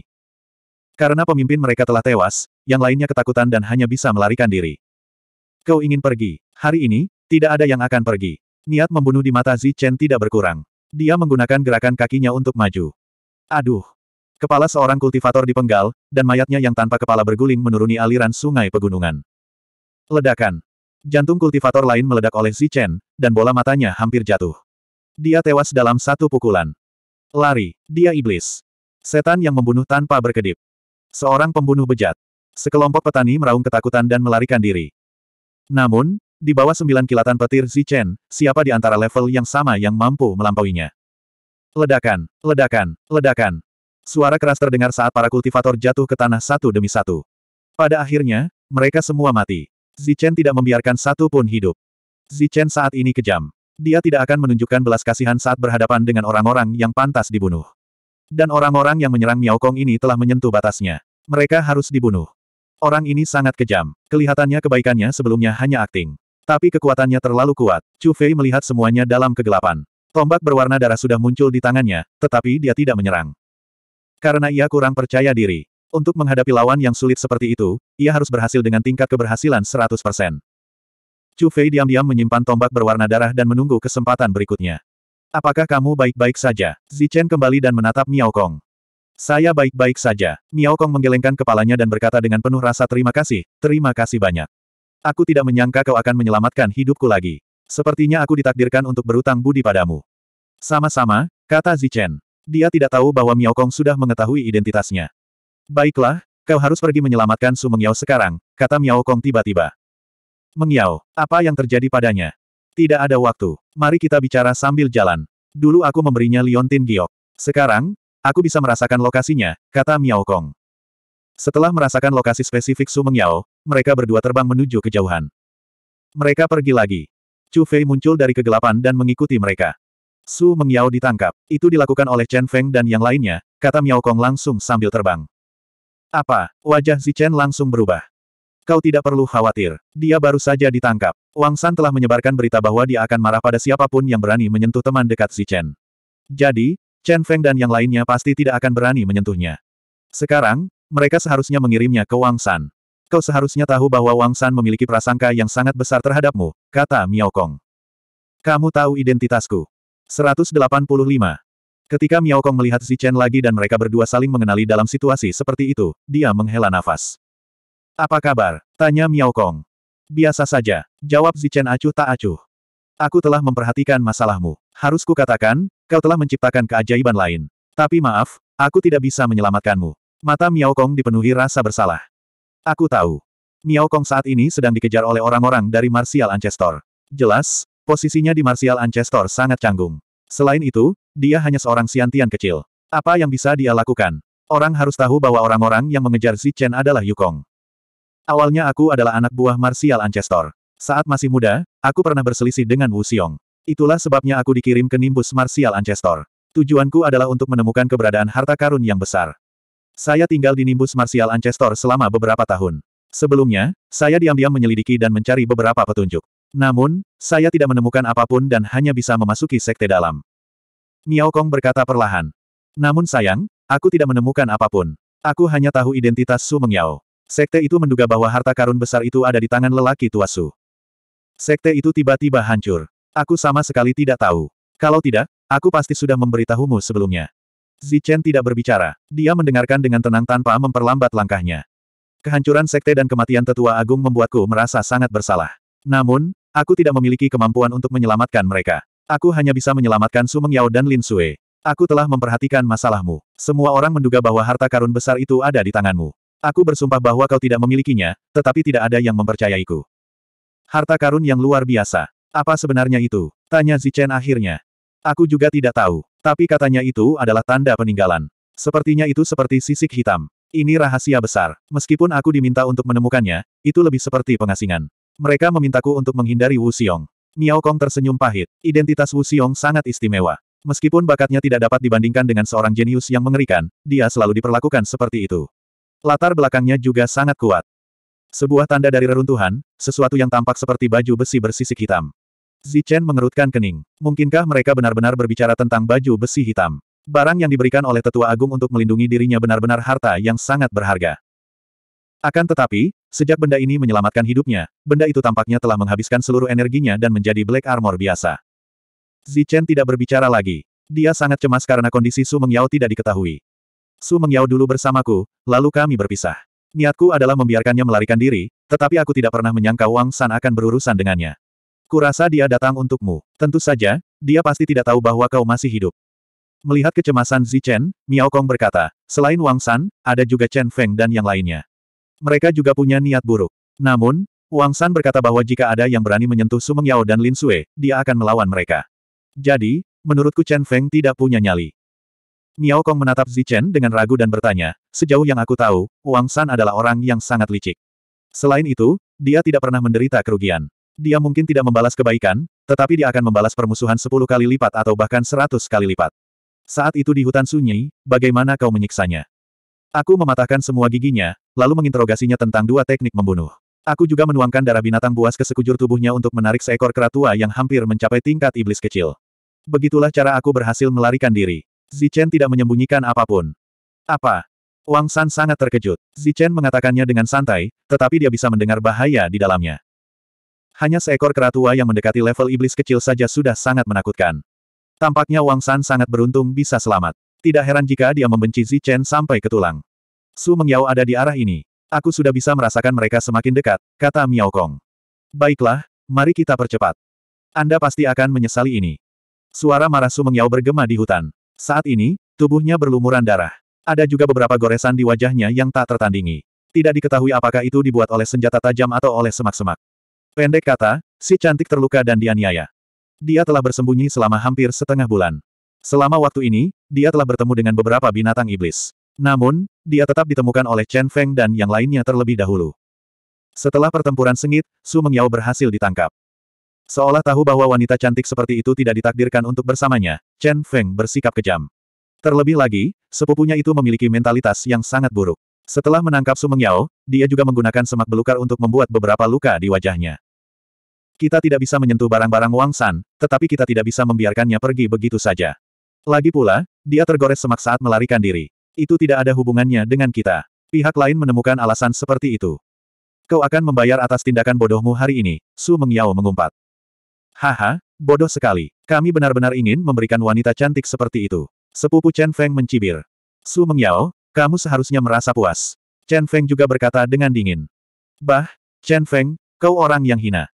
Karena pemimpin mereka telah tewas, yang lainnya ketakutan dan hanya bisa melarikan diri. Kau ingin pergi. Hari ini, tidak ada yang akan pergi. Niat membunuh di mata zichen tidak berkurang. Dia menggunakan gerakan kakinya untuk maju. Aduh. Kepala seorang kultivator dipenggal, dan mayatnya yang tanpa kepala berguling menuruni aliran sungai pegunungan. Ledakan. Jantung kultivator lain meledak oleh zichen dan bola matanya hampir jatuh. Dia tewas dalam satu pukulan. Lari, dia iblis. Setan yang membunuh tanpa berkedip. Seorang pembunuh bejat. Sekelompok petani meraung ketakutan dan melarikan diri. Namun, di bawah sembilan kilatan petir Zichen, siapa di antara level yang sama yang mampu melampauinya? Ledakan, ledakan, ledakan. Suara keras terdengar saat para kultivator jatuh ke tanah satu demi satu. Pada akhirnya, mereka semua mati. Zichen tidak membiarkan satu pun hidup. Zichen saat ini kejam. Dia tidak akan menunjukkan belas kasihan saat berhadapan dengan orang-orang yang pantas dibunuh. Dan orang-orang yang menyerang Miao Kong ini telah menyentuh batasnya. Mereka harus dibunuh. Orang ini sangat kejam. Kelihatannya kebaikannya sebelumnya hanya akting. Tapi kekuatannya terlalu kuat. Chu Fei melihat semuanya dalam kegelapan. Tombak berwarna darah sudah muncul di tangannya, tetapi dia tidak menyerang. Karena ia kurang percaya diri. Untuk menghadapi lawan yang sulit seperti itu, ia harus berhasil dengan tingkat keberhasilan 100%. Chu Fei diam-diam menyimpan tombak berwarna darah dan menunggu kesempatan berikutnya. Apakah kamu baik-baik saja? Zichen kembali dan menatap Miao Kong. Saya baik-baik saja. Miao Kong menggelengkan kepalanya dan berkata dengan penuh rasa terima kasih, terima kasih banyak. Aku tidak menyangka kau akan menyelamatkan hidupku lagi. Sepertinya aku ditakdirkan untuk berutang budi padamu. Sama-sama, kata Zichen. Dia tidak tahu bahwa Miao Kong sudah mengetahui identitasnya. Baiklah, kau harus pergi menyelamatkan Su Mengyao sekarang, kata Miao Kong tiba-tiba. Mengyao, apa yang terjadi padanya? Tidak ada waktu. Mari kita bicara sambil jalan. Dulu aku memberinya Liontin Giok. Sekarang, aku bisa merasakan lokasinya, kata Miao Kong. Setelah merasakan lokasi spesifik Su Mengyao, mereka berdua terbang menuju kejauhan. Mereka pergi lagi. Chu Fei muncul dari kegelapan dan mengikuti mereka. Su Mengyao ditangkap. Itu dilakukan oleh Chen Feng dan yang lainnya, kata Miao Kong langsung sambil terbang. Apa? Wajah Zichen langsung berubah. Kau tidak perlu khawatir. Dia baru saja ditangkap. Wang San telah menyebarkan berita bahwa dia akan marah pada siapapun yang berani menyentuh teman dekat si Chen. Jadi, Chen Feng dan yang lainnya pasti tidak akan berani menyentuhnya. Sekarang, mereka seharusnya mengirimnya ke Wang San. Kau seharusnya tahu bahwa Wang San memiliki prasangka yang sangat besar terhadapmu, kata Miao Kong. Kamu tahu identitasku. 185. Ketika Miao Kong melihat si Chen lagi dan mereka berdua saling mengenali dalam situasi seperti itu, dia menghela nafas. Apa kabar? Tanya Miao Kong. Biasa saja, jawab Zichen acuh tak acuh. Aku telah memperhatikan masalahmu. Harus kukatakan, kau telah menciptakan keajaiban lain. Tapi maaf, aku tidak bisa menyelamatkanmu. Mata Miao Kong dipenuhi rasa bersalah. Aku tahu. Miao Kong saat ini sedang dikejar oleh orang-orang dari Martial Ancestor. Jelas, posisinya di Martial Ancestor sangat canggung. Selain itu, dia hanya seorang siantian kecil. Apa yang bisa dia lakukan? Orang harus tahu bahwa orang-orang yang mengejar Zichen adalah Yukong. Awalnya aku adalah anak buah Martial Ancestor. Saat masih muda, aku pernah berselisih dengan Wu Xiong. Itulah sebabnya aku dikirim ke Nimbus Martial Ancestor. Tujuanku adalah untuk menemukan keberadaan harta karun yang besar. Saya tinggal di Nimbus Martial Ancestor selama beberapa tahun. Sebelumnya, saya diam-diam menyelidiki dan mencari beberapa petunjuk. Namun, saya tidak menemukan apapun dan hanya bisa memasuki sekte dalam. Miao Kong berkata perlahan. Namun sayang, aku tidak menemukan apapun. Aku hanya tahu identitas Su Mengyao. Sekte itu menduga bahwa harta karun besar itu ada di tangan lelaki tua Su. Sekte itu tiba-tiba hancur. Aku sama sekali tidak tahu. Kalau tidak, aku pasti sudah memberitahumu sebelumnya. Zichen tidak berbicara. Dia mendengarkan dengan tenang tanpa memperlambat langkahnya. Kehancuran sekte dan kematian tetua agung membuatku merasa sangat bersalah. Namun, aku tidak memiliki kemampuan untuk menyelamatkan mereka. Aku hanya bisa menyelamatkan Su Mengyao dan Lin Sue. Aku telah memperhatikan masalahmu. Semua orang menduga bahwa harta karun besar itu ada di tanganmu. Aku bersumpah bahwa kau tidak memilikinya, tetapi tidak ada yang mempercayaiku. Harta karun yang luar biasa. Apa sebenarnya itu? Tanya Zichen akhirnya. Aku juga tidak tahu. Tapi katanya itu adalah tanda peninggalan. Sepertinya itu seperti sisik hitam. Ini rahasia besar. Meskipun aku diminta untuk menemukannya, itu lebih seperti pengasingan. Mereka memintaku untuk menghindari Wu Xiong. Miao Kong tersenyum pahit. Identitas Wu Xiong sangat istimewa. Meskipun bakatnya tidak dapat dibandingkan dengan seorang jenius yang mengerikan, dia selalu diperlakukan seperti itu. Latar belakangnya juga sangat kuat. Sebuah tanda dari reruntuhan, sesuatu yang tampak seperti baju besi bersisik hitam. Zichen mengerutkan kening. Mungkinkah mereka benar-benar berbicara tentang baju besi hitam? Barang yang diberikan oleh tetua agung untuk melindungi dirinya benar-benar harta yang sangat berharga. Akan tetapi, sejak benda ini menyelamatkan hidupnya, benda itu tampaknya telah menghabiskan seluruh energinya dan menjadi black armor biasa. Zichen tidak berbicara lagi. Dia sangat cemas karena kondisi Su Mengyao tidak diketahui. Su Mengyao dulu bersamaku, lalu kami berpisah. Niatku adalah membiarkannya melarikan diri, tetapi aku tidak pernah menyangka Wang San akan berurusan dengannya. Kurasa dia datang untukmu. Tentu saja, dia pasti tidak tahu bahwa kau masih hidup. Melihat kecemasan Zichen, Miao Kong berkata, selain Wang San, ada juga Chen Feng dan yang lainnya. Mereka juga punya niat buruk. Namun, Wang San berkata bahwa jika ada yang berani menyentuh Su Mengyao dan Lin Sue, dia akan melawan mereka. Jadi, menurutku Chen Feng tidak punya nyali. Miao Kong menatap Zichen dengan ragu dan bertanya, sejauh yang aku tahu, Wang San adalah orang yang sangat licik. Selain itu, dia tidak pernah menderita kerugian. Dia mungkin tidak membalas kebaikan, tetapi dia akan membalas permusuhan sepuluh kali lipat atau bahkan seratus kali lipat. Saat itu di hutan sunyi, bagaimana kau menyiksanya? Aku mematahkan semua giginya, lalu menginterogasinya tentang dua teknik membunuh. Aku juga menuangkan darah binatang buas ke sekujur tubuhnya untuk menarik seekor kera tua yang hampir mencapai tingkat iblis kecil. Begitulah cara aku berhasil melarikan diri. Zichen tidak menyembunyikan apapun. Apa? Wang San sangat terkejut. Zichen mengatakannya dengan santai, tetapi dia bisa mendengar bahaya di dalamnya. Hanya seekor kera yang mendekati level iblis kecil saja sudah sangat menakutkan. Tampaknya Wang San sangat beruntung bisa selamat. Tidak heran jika dia membenci Zichen sampai ke tulang. Su Mengyao ada di arah ini. Aku sudah bisa merasakan mereka semakin dekat, kata Miao Kong. Baiklah, mari kita percepat. Anda pasti akan menyesali ini. Suara marah Su Mengyao bergema di hutan. Saat ini, tubuhnya berlumuran darah. Ada juga beberapa goresan di wajahnya yang tak tertandingi. Tidak diketahui apakah itu dibuat oleh senjata tajam atau oleh semak-semak. Pendek kata, si cantik terluka dan dianiaya. Dia telah bersembunyi selama hampir setengah bulan. Selama waktu ini, dia telah bertemu dengan beberapa binatang iblis. Namun, dia tetap ditemukan oleh Chen Feng dan yang lainnya terlebih dahulu. Setelah pertempuran sengit, Su Mengyao berhasil ditangkap. Seolah tahu bahwa wanita cantik seperti itu tidak ditakdirkan untuk bersamanya, Chen Feng bersikap kejam. Terlebih lagi, sepupunya itu memiliki mentalitas yang sangat buruk. Setelah menangkap Su Mengyao, dia juga menggunakan semak belukar untuk membuat beberapa luka di wajahnya. Kita tidak bisa menyentuh barang-barang Wang San, tetapi kita tidak bisa membiarkannya pergi begitu saja. Lagi pula, dia tergores semak saat melarikan diri. Itu tidak ada hubungannya dengan kita. Pihak lain menemukan alasan seperti itu. Kau akan membayar atas tindakan bodohmu hari ini, Su Mengyao mengumpat. Haha, bodoh sekali. Kami benar-benar ingin memberikan wanita cantik seperti itu. Sepupu Chen Feng mencibir. Su Mengyao, kamu seharusnya merasa puas. Chen Feng juga berkata dengan dingin. Bah, Chen Feng, kau orang yang hina.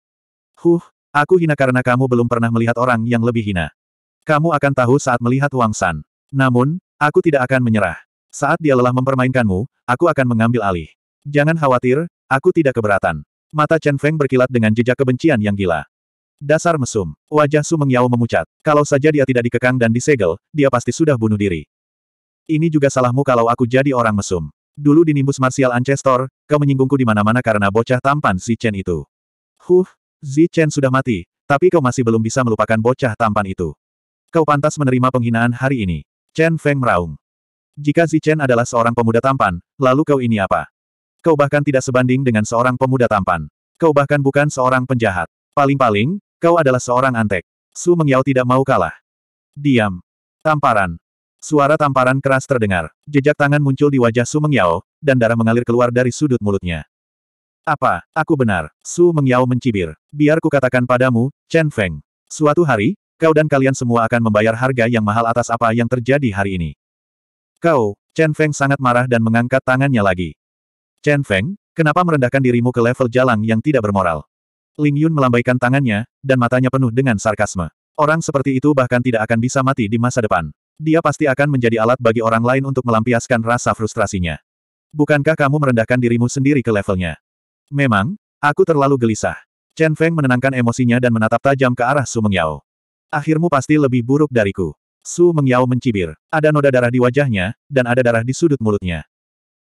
Huh, aku hina karena kamu belum pernah melihat orang yang lebih hina. Kamu akan tahu saat melihat Wang San. Namun, aku tidak akan menyerah. Saat dia lelah mempermainkanmu, aku akan mengambil alih. Jangan khawatir, aku tidak keberatan. Mata Chen Feng berkilat dengan jejak kebencian yang gila. Dasar mesum. Wajah Su Mengyao memucat. Kalau saja dia tidak dikekang dan disegel, dia pasti sudah bunuh diri. Ini juga salahmu kalau aku jadi orang mesum. Dulu di nimbus Martial Ancestor, kau menyinggungku di mana-mana karena bocah tampan si Chen itu. Huh, Zi Chen sudah mati, tapi kau masih belum bisa melupakan bocah tampan itu. Kau pantas menerima penghinaan hari ini. Chen Feng meraung. Jika Zi Chen adalah seorang pemuda tampan, lalu kau ini apa? Kau bahkan tidak sebanding dengan seorang pemuda tampan. Kau bahkan bukan seorang penjahat. Paling-paling, kau adalah seorang antek. Su Mengyao tidak mau kalah. Diam. Tamparan. Suara tamparan keras terdengar. Jejak tangan muncul di wajah Su Mengyao, dan darah mengalir keluar dari sudut mulutnya. Apa, aku benar? Su Mengyao mencibir. Biar ku katakan padamu, Chen Feng. Suatu hari, kau dan kalian semua akan membayar harga yang mahal atas apa yang terjadi hari ini. Kau, Chen Feng sangat marah dan mengangkat tangannya lagi. Chen Feng, kenapa merendahkan dirimu ke level jalang yang tidak bermoral? Ling Yun melambaikan tangannya, dan matanya penuh dengan sarkasme. Orang seperti itu bahkan tidak akan bisa mati di masa depan. Dia pasti akan menjadi alat bagi orang lain untuk melampiaskan rasa frustrasinya. Bukankah kamu merendahkan dirimu sendiri ke levelnya? Memang, aku terlalu gelisah. Chen Feng menenangkan emosinya dan menatap tajam ke arah Su Mengyao. Akhirmu pasti lebih buruk dariku. Su Mengyao mencibir. Ada noda darah di wajahnya, dan ada darah di sudut mulutnya.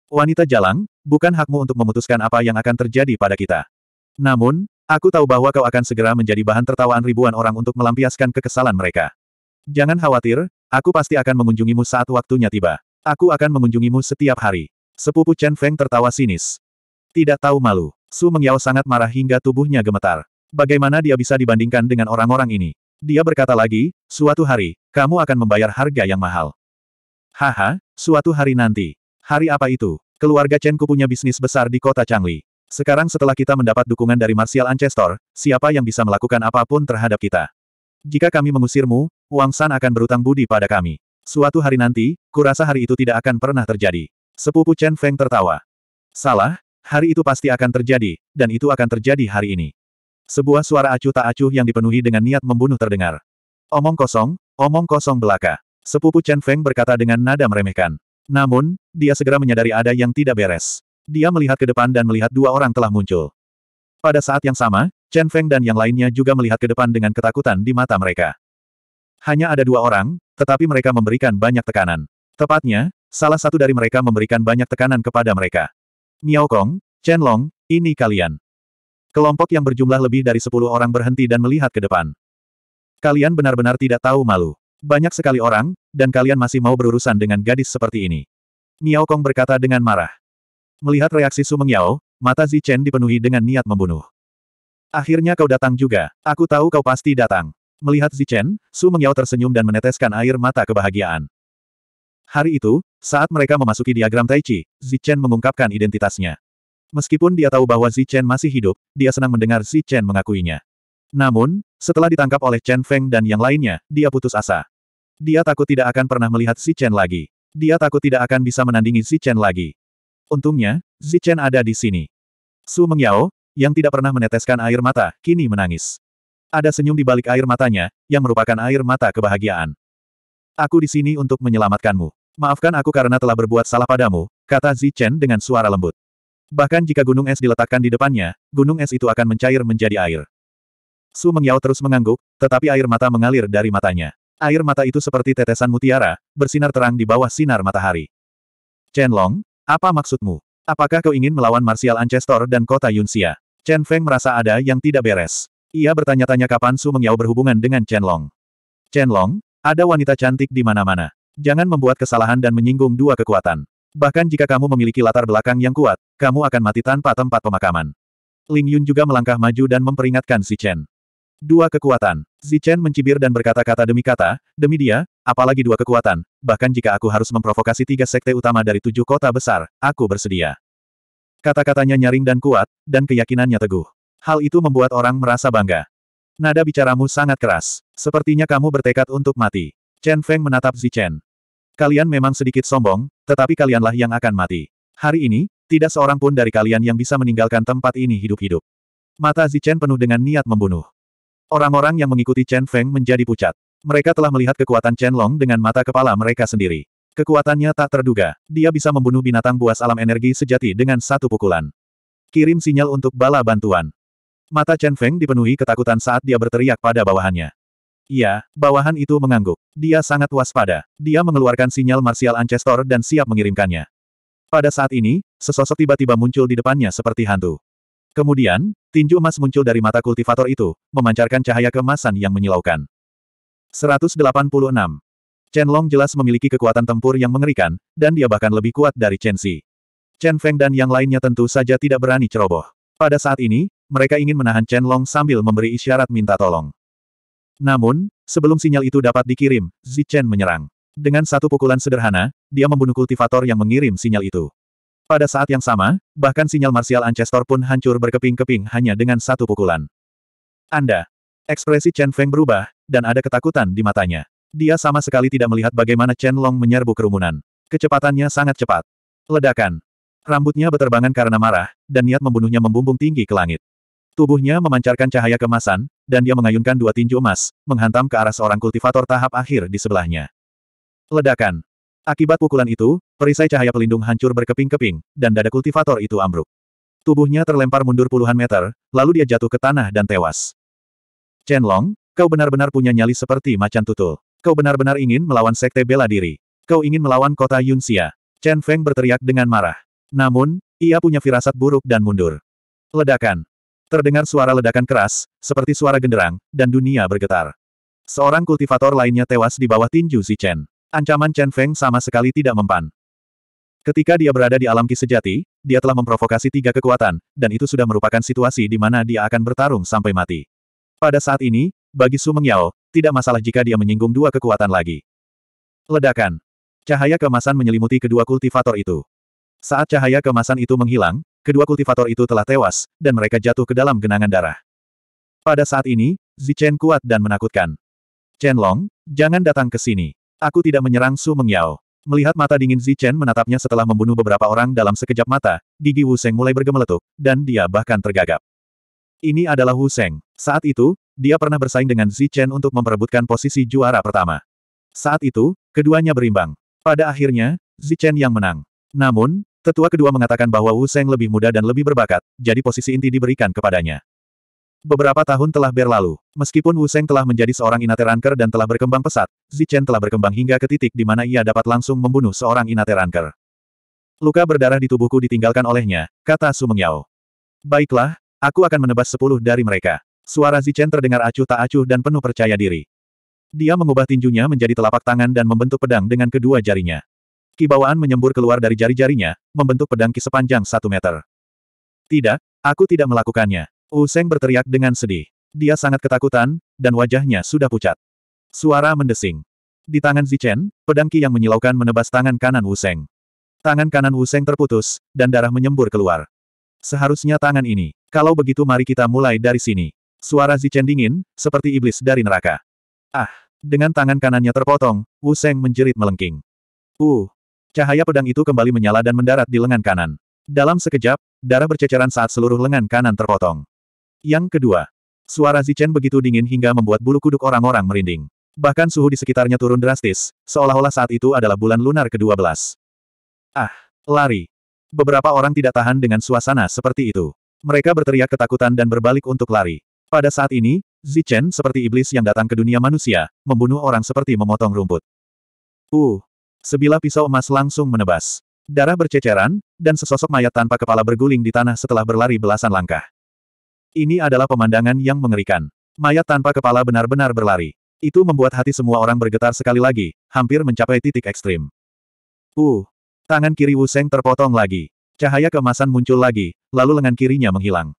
Wanita jalang, bukan hakmu untuk memutuskan apa yang akan terjadi pada kita. Namun, Aku tahu bahwa kau akan segera menjadi bahan tertawaan ribuan orang untuk melampiaskan kekesalan mereka. Jangan khawatir, aku pasti akan mengunjungimu saat waktunya tiba. Aku akan mengunjungimu setiap hari. Sepupu Chen Feng tertawa sinis. Tidak tahu malu. Su Mengyao sangat marah hingga tubuhnya gemetar. Bagaimana dia bisa dibandingkan dengan orang-orang ini? Dia berkata lagi, suatu hari, kamu akan membayar harga yang mahal. Haha, suatu hari nanti. Hari apa itu? Keluarga Chen Ku punya bisnis besar di kota Changli. Sekarang setelah kita mendapat dukungan dari Martial Ancestor, siapa yang bisa melakukan apapun terhadap kita? Jika kami mengusirmu, Wang San akan berutang budi pada kami. Suatu hari nanti, kurasa hari itu tidak akan pernah terjadi. Sepupu Chen Feng tertawa. Salah, hari itu pasti akan terjadi, dan itu akan terjadi hari ini. Sebuah suara acuh tak acuh yang dipenuhi dengan niat membunuh terdengar. Omong kosong, omong kosong belaka. Sepupu Chen Feng berkata dengan nada meremehkan. Namun, dia segera menyadari ada yang tidak beres. Dia melihat ke depan dan melihat dua orang telah muncul. Pada saat yang sama, Chen Feng dan yang lainnya juga melihat ke depan dengan ketakutan di mata mereka. Hanya ada dua orang, tetapi mereka memberikan banyak tekanan. Tepatnya, salah satu dari mereka memberikan banyak tekanan kepada mereka. Miao Kong, Chen Long, ini kalian. Kelompok yang berjumlah lebih dari sepuluh orang berhenti dan melihat ke depan. Kalian benar-benar tidak tahu malu. Banyak sekali orang, dan kalian masih mau berurusan dengan gadis seperti ini. Miao Kong berkata dengan marah. Melihat reaksi Su Mengyao, mata Zi Chen dipenuhi dengan niat membunuh. Akhirnya kau datang juga, aku tahu kau pasti datang. Melihat Zi Chen, Su Mengyao tersenyum dan meneteskan air mata kebahagiaan. Hari itu, saat mereka memasuki diagram Tai Chi, Chen mengungkapkan identitasnya. Meskipun dia tahu bahwa Zi Chen masih hidup, dia senang mendengar Zi Chen mengakuinya. Namun, setelah ditangkap oleh Chen Feng dan yang lainnya, dia putus asa. Dia takut tidak akan pernah melihat Zi Chen lagi. Dia takut tidak akan bisa menandingi Zi Chen lagi. Untungnya, Zichen ada di sini. Su Mengyao, yang tidak pernah meneteskan air mata, kini menangis. Ada senyum di balik air matanya, yang merupakan air mata kebahagiaan. Aku di sini untuk menyelamatkanmu. Maafkan aku karena telah berbuat salah padamu, kata Zichen dengan suara lembut. Bahkan jika gunung es diletakkan di depannya, gunung es itu akan mencair menjadi air. Su Mengyao terus mengangguk, tetapi air mata mengalir dari matanya. Air mata itu seperti tetesan mutiara, bersinar terang di bawah sinar matahari. Chen Long, apa maksudmu? Apakah kau ingin melawan Martial Ancestor dan kota Yunxia? Chen Feng merasa ada yang tidak beres. Ia bertanya-tanya kapan Su Mengyao berhubungan dengan Chen Long. Chen Long, ada wanita cantik di mana-mana. Jangan membuat kesalahan dan menyinggung dua kekuatan. Bahkan jika kamu memiliki latar belakang yang kuat, kamu akan mati tanpa tempat pemakaman. Ling Yun juga melangkah maju dan memperingatkan si Chen. Dua kekuatan. Zichen mencibir dan berkata-kata demi kata, demi dia, apalagi dua kekuatan, bahkan jika aku harus memprovokasi tiga sekte utama dari tujuh kota besar, aku bersedia. Kata-katanya nyaring dan kuat, dan keyakinannya teguh. Hal itu membuat orang merasa bangga. Nada bicaramu sangat keras. Sepertinya kamu bertekad untuk mati. Chen Feng menatap Zichen. Kalian memang sedikit sombong, tetapi kalianlah yang akan mati. Hari ini, tidak seorang pun dari kalian yang bisa meninggalkan tempat ini hidup-hidup. Mata Zichen penuh dengan niat membunuh. Orang-orang yang mengikuti Chen Feng menjadi pucat. Mereka telah melihat kekuatan Chen Long dengan mata kepala mereka sendiri. Kekuatannya tak terduga. Dia bisa membunuh binatang buas alam energi sejati dengan satu pukulan. Kirim sinyal untuk bala bantuan. Mata Chen Feng dipenuhi ketakutan saat dia berteriak pada bawahannya. Ya, bawahan itu mengangguk. Dia sangat waspada. Dia mengeluarkan sinyal martial ancestor dan siap mengirimkannya. Pada saat ini, sesosok tiba-tiba muncul di depannya seperti hantu. Kemudian, Tinju emas muncul dari mata kultivator itu, memancarkan cahaya kemasan yang menyilaukan. 186. Chen Long jelas memiliki kekuatan tempur yang mengerikan, dan dia bahkan lebih kuat dari Chen Xi. Chen Feng dan yang lainnya tentu saja tidak berani ceroboh. Pada saat ini, mereka ingin menahan Chen Long sambil memberi isyarat minta tolong. Namun, sebelum sinyal itu dapat dikirim, Zi Chen menyerang. Dengan satu pukulan sederhana, dia membunuh kultivator yang mengirim sinyal itu. Pada saat yang sama, bahkan sinyal marsial Ancestor pun hancur berkeping-keping hanya dengan satu pukulan. Anda. Ekspresi Chen Feng berubah, dan ada ketakutan di matanya. Dia sama sekali tidak melihat bagaimana Chen Long menyerbu kerumunan. Kecepatannya sangat cepat. Ledakan. Rambutnya berterbangan karena marah, dan niat membunuhnya membumbung tinggi ke langit. Tubuhnya memancarkan cahaya kemasan, dan dia mengayunkan dua tinju emas, menghantam ke arah seorang kultivator tahap akhir di sebelahnya. Ledakan. Akibat pukulan itu, perisai cahaya pelindung hancur berkeping-keping, dan dada kultivator itu ambruk. Tubuhnya terlempar mundur puluhan meter, lalu dia jatuh ke tanah dan tewas. Chen Long, kau benar-benar punya nyali seperti macan tutul. Kau benar-benar ingin melawan sekte bela diri. Kau ingin melawan kota Yunxia. Chen Feng berteriak dengan marah. Namun, ia punya firasat buruk dan mundur. Ledakan. Terdengar suara ledakan keras, seperti suara genderang, dan dunia bergetar. Seorang kultivator lainnya tewas di bawah tinju Si Chen. Ancaman Chen Feng sama sekali tidak mempan. Ketika dia berada di alam ki sejati, dia telah memprovokasi tiga kekuatan, dan itu sudah merupakan situasi di mana dia akan bertarung sampai mati. Pada saat ini, bagi Su Mengyao, tidak masalah jika dia menyinggung dua kekuatan lagi. Ledakan. Cahaya kemasan menyelimuti kedua kultivator itu. Saat cahaya kemasan itu menghilang, kedua kultivator itu telah tewas, dan mereka jatuh ke dalam genangan darah. Pada saat ini, Zichen kuat dan menakutkan. Chen Long, jangan datang ke sini. Aku tidak menyerang Su Mengyao. Melihat mata dingin Zichen menatapnya setelah membunuh beberapa orang dalam sekejap mata, gigi Wu Seng mulai bergemeletuk, dan dia bahkan tergagap. Ini adalah Wu Seng. Saat itu, dia pernah bersaing dengan Zichen untuk memperebutkan posisi juara pertama. Saat itu, keduanya berimbang. Pada akhirnya, Zichen yang menang. Namun, tetua kedua mengatakan bahwa Wu Seng lebih muda dan lebih berbakat, jadi posisi inti diberikan kepadanya. Beberapa tahun telah berlalu. Meskipun Wu Seng telah menjadi seorang inateranker dan telah berkembang pesat, Zichen telah berkembang hingga ke titik di mana ia dapat langsung membunuh seorang inateranker. Luka berdarah di tubuhku ditinggalkan olehnya, kata Su Mengyao. Baiklah, aku akan menebas sepuluh dari mereka. Suara Zichen terdengar acuh tak acuh dan penuh percaya diri. Dia mengubah tinjunya menjadi telapak tangan dan membentuk pedang dengan kedua jarinya. Kibawaan menyembur keluar dari jari-jarinya, membentuk pedang ki sepanjang satu meter. Tidak, aku tidak melakukannya. Wu Seng berteriak dengan sedih. Dia sangat ketakutan, dan wajahnya sudah pucat. Suara mendesing. Di tangan Zichen, pedang Qi yang menyilaukan menebas tangan kanan Wu Seng. Tangan kanan Wu Seng terputus, dan darah menyembur keluar. Seharusnya tangan ini. Kalau begitu mari kita mulai dari sini. Suara Zichen dingin, seperti iblis dari neraka. Ah! Dengan tangan kanannya terpotong, Wu Seng menjerit melengking. Uh! Cahaya pedang itu kembali menyala dan mendarat di lengan kanan. Dalam sekejap, darah berceceran saat seluruh lengan kanan terpotong. Yang kedua, suara Zichen begitu dingin hingga membuat bulu kuduk orang-orang merinding. Bahkan suhu di sekitarnya turun drastis, seolah-olah saat itu adalah bulan lunar ke-12. Ah, lari. Beberapa orang tidak tahan dengan suasana seperti itu. Mereka berteriak ketakutan dan berbalik untuk lari. Pada saat ini, Zichen seperti iblis yang datang ke dunia manusia, membunuh orang seperti memotong rumput. Uh, sebilah pisau emas langsung menebas. Darah berceceran, dan sesosok mayat tanpa kepala berguling di tanah setelah berlari belasan langkah. Ini adalah pemandangan yang mengerikan. Mayat tanpa kepala benar-benar berlari. Itu membuat hati semua orang bergetar sekali lagi, hampir mencapai titik ekstrim. Uh! Tangan kiri Wu Seng terpotong lagi. Cahaya kemasan muncul lagi, lalu lengan kirinya menghilang.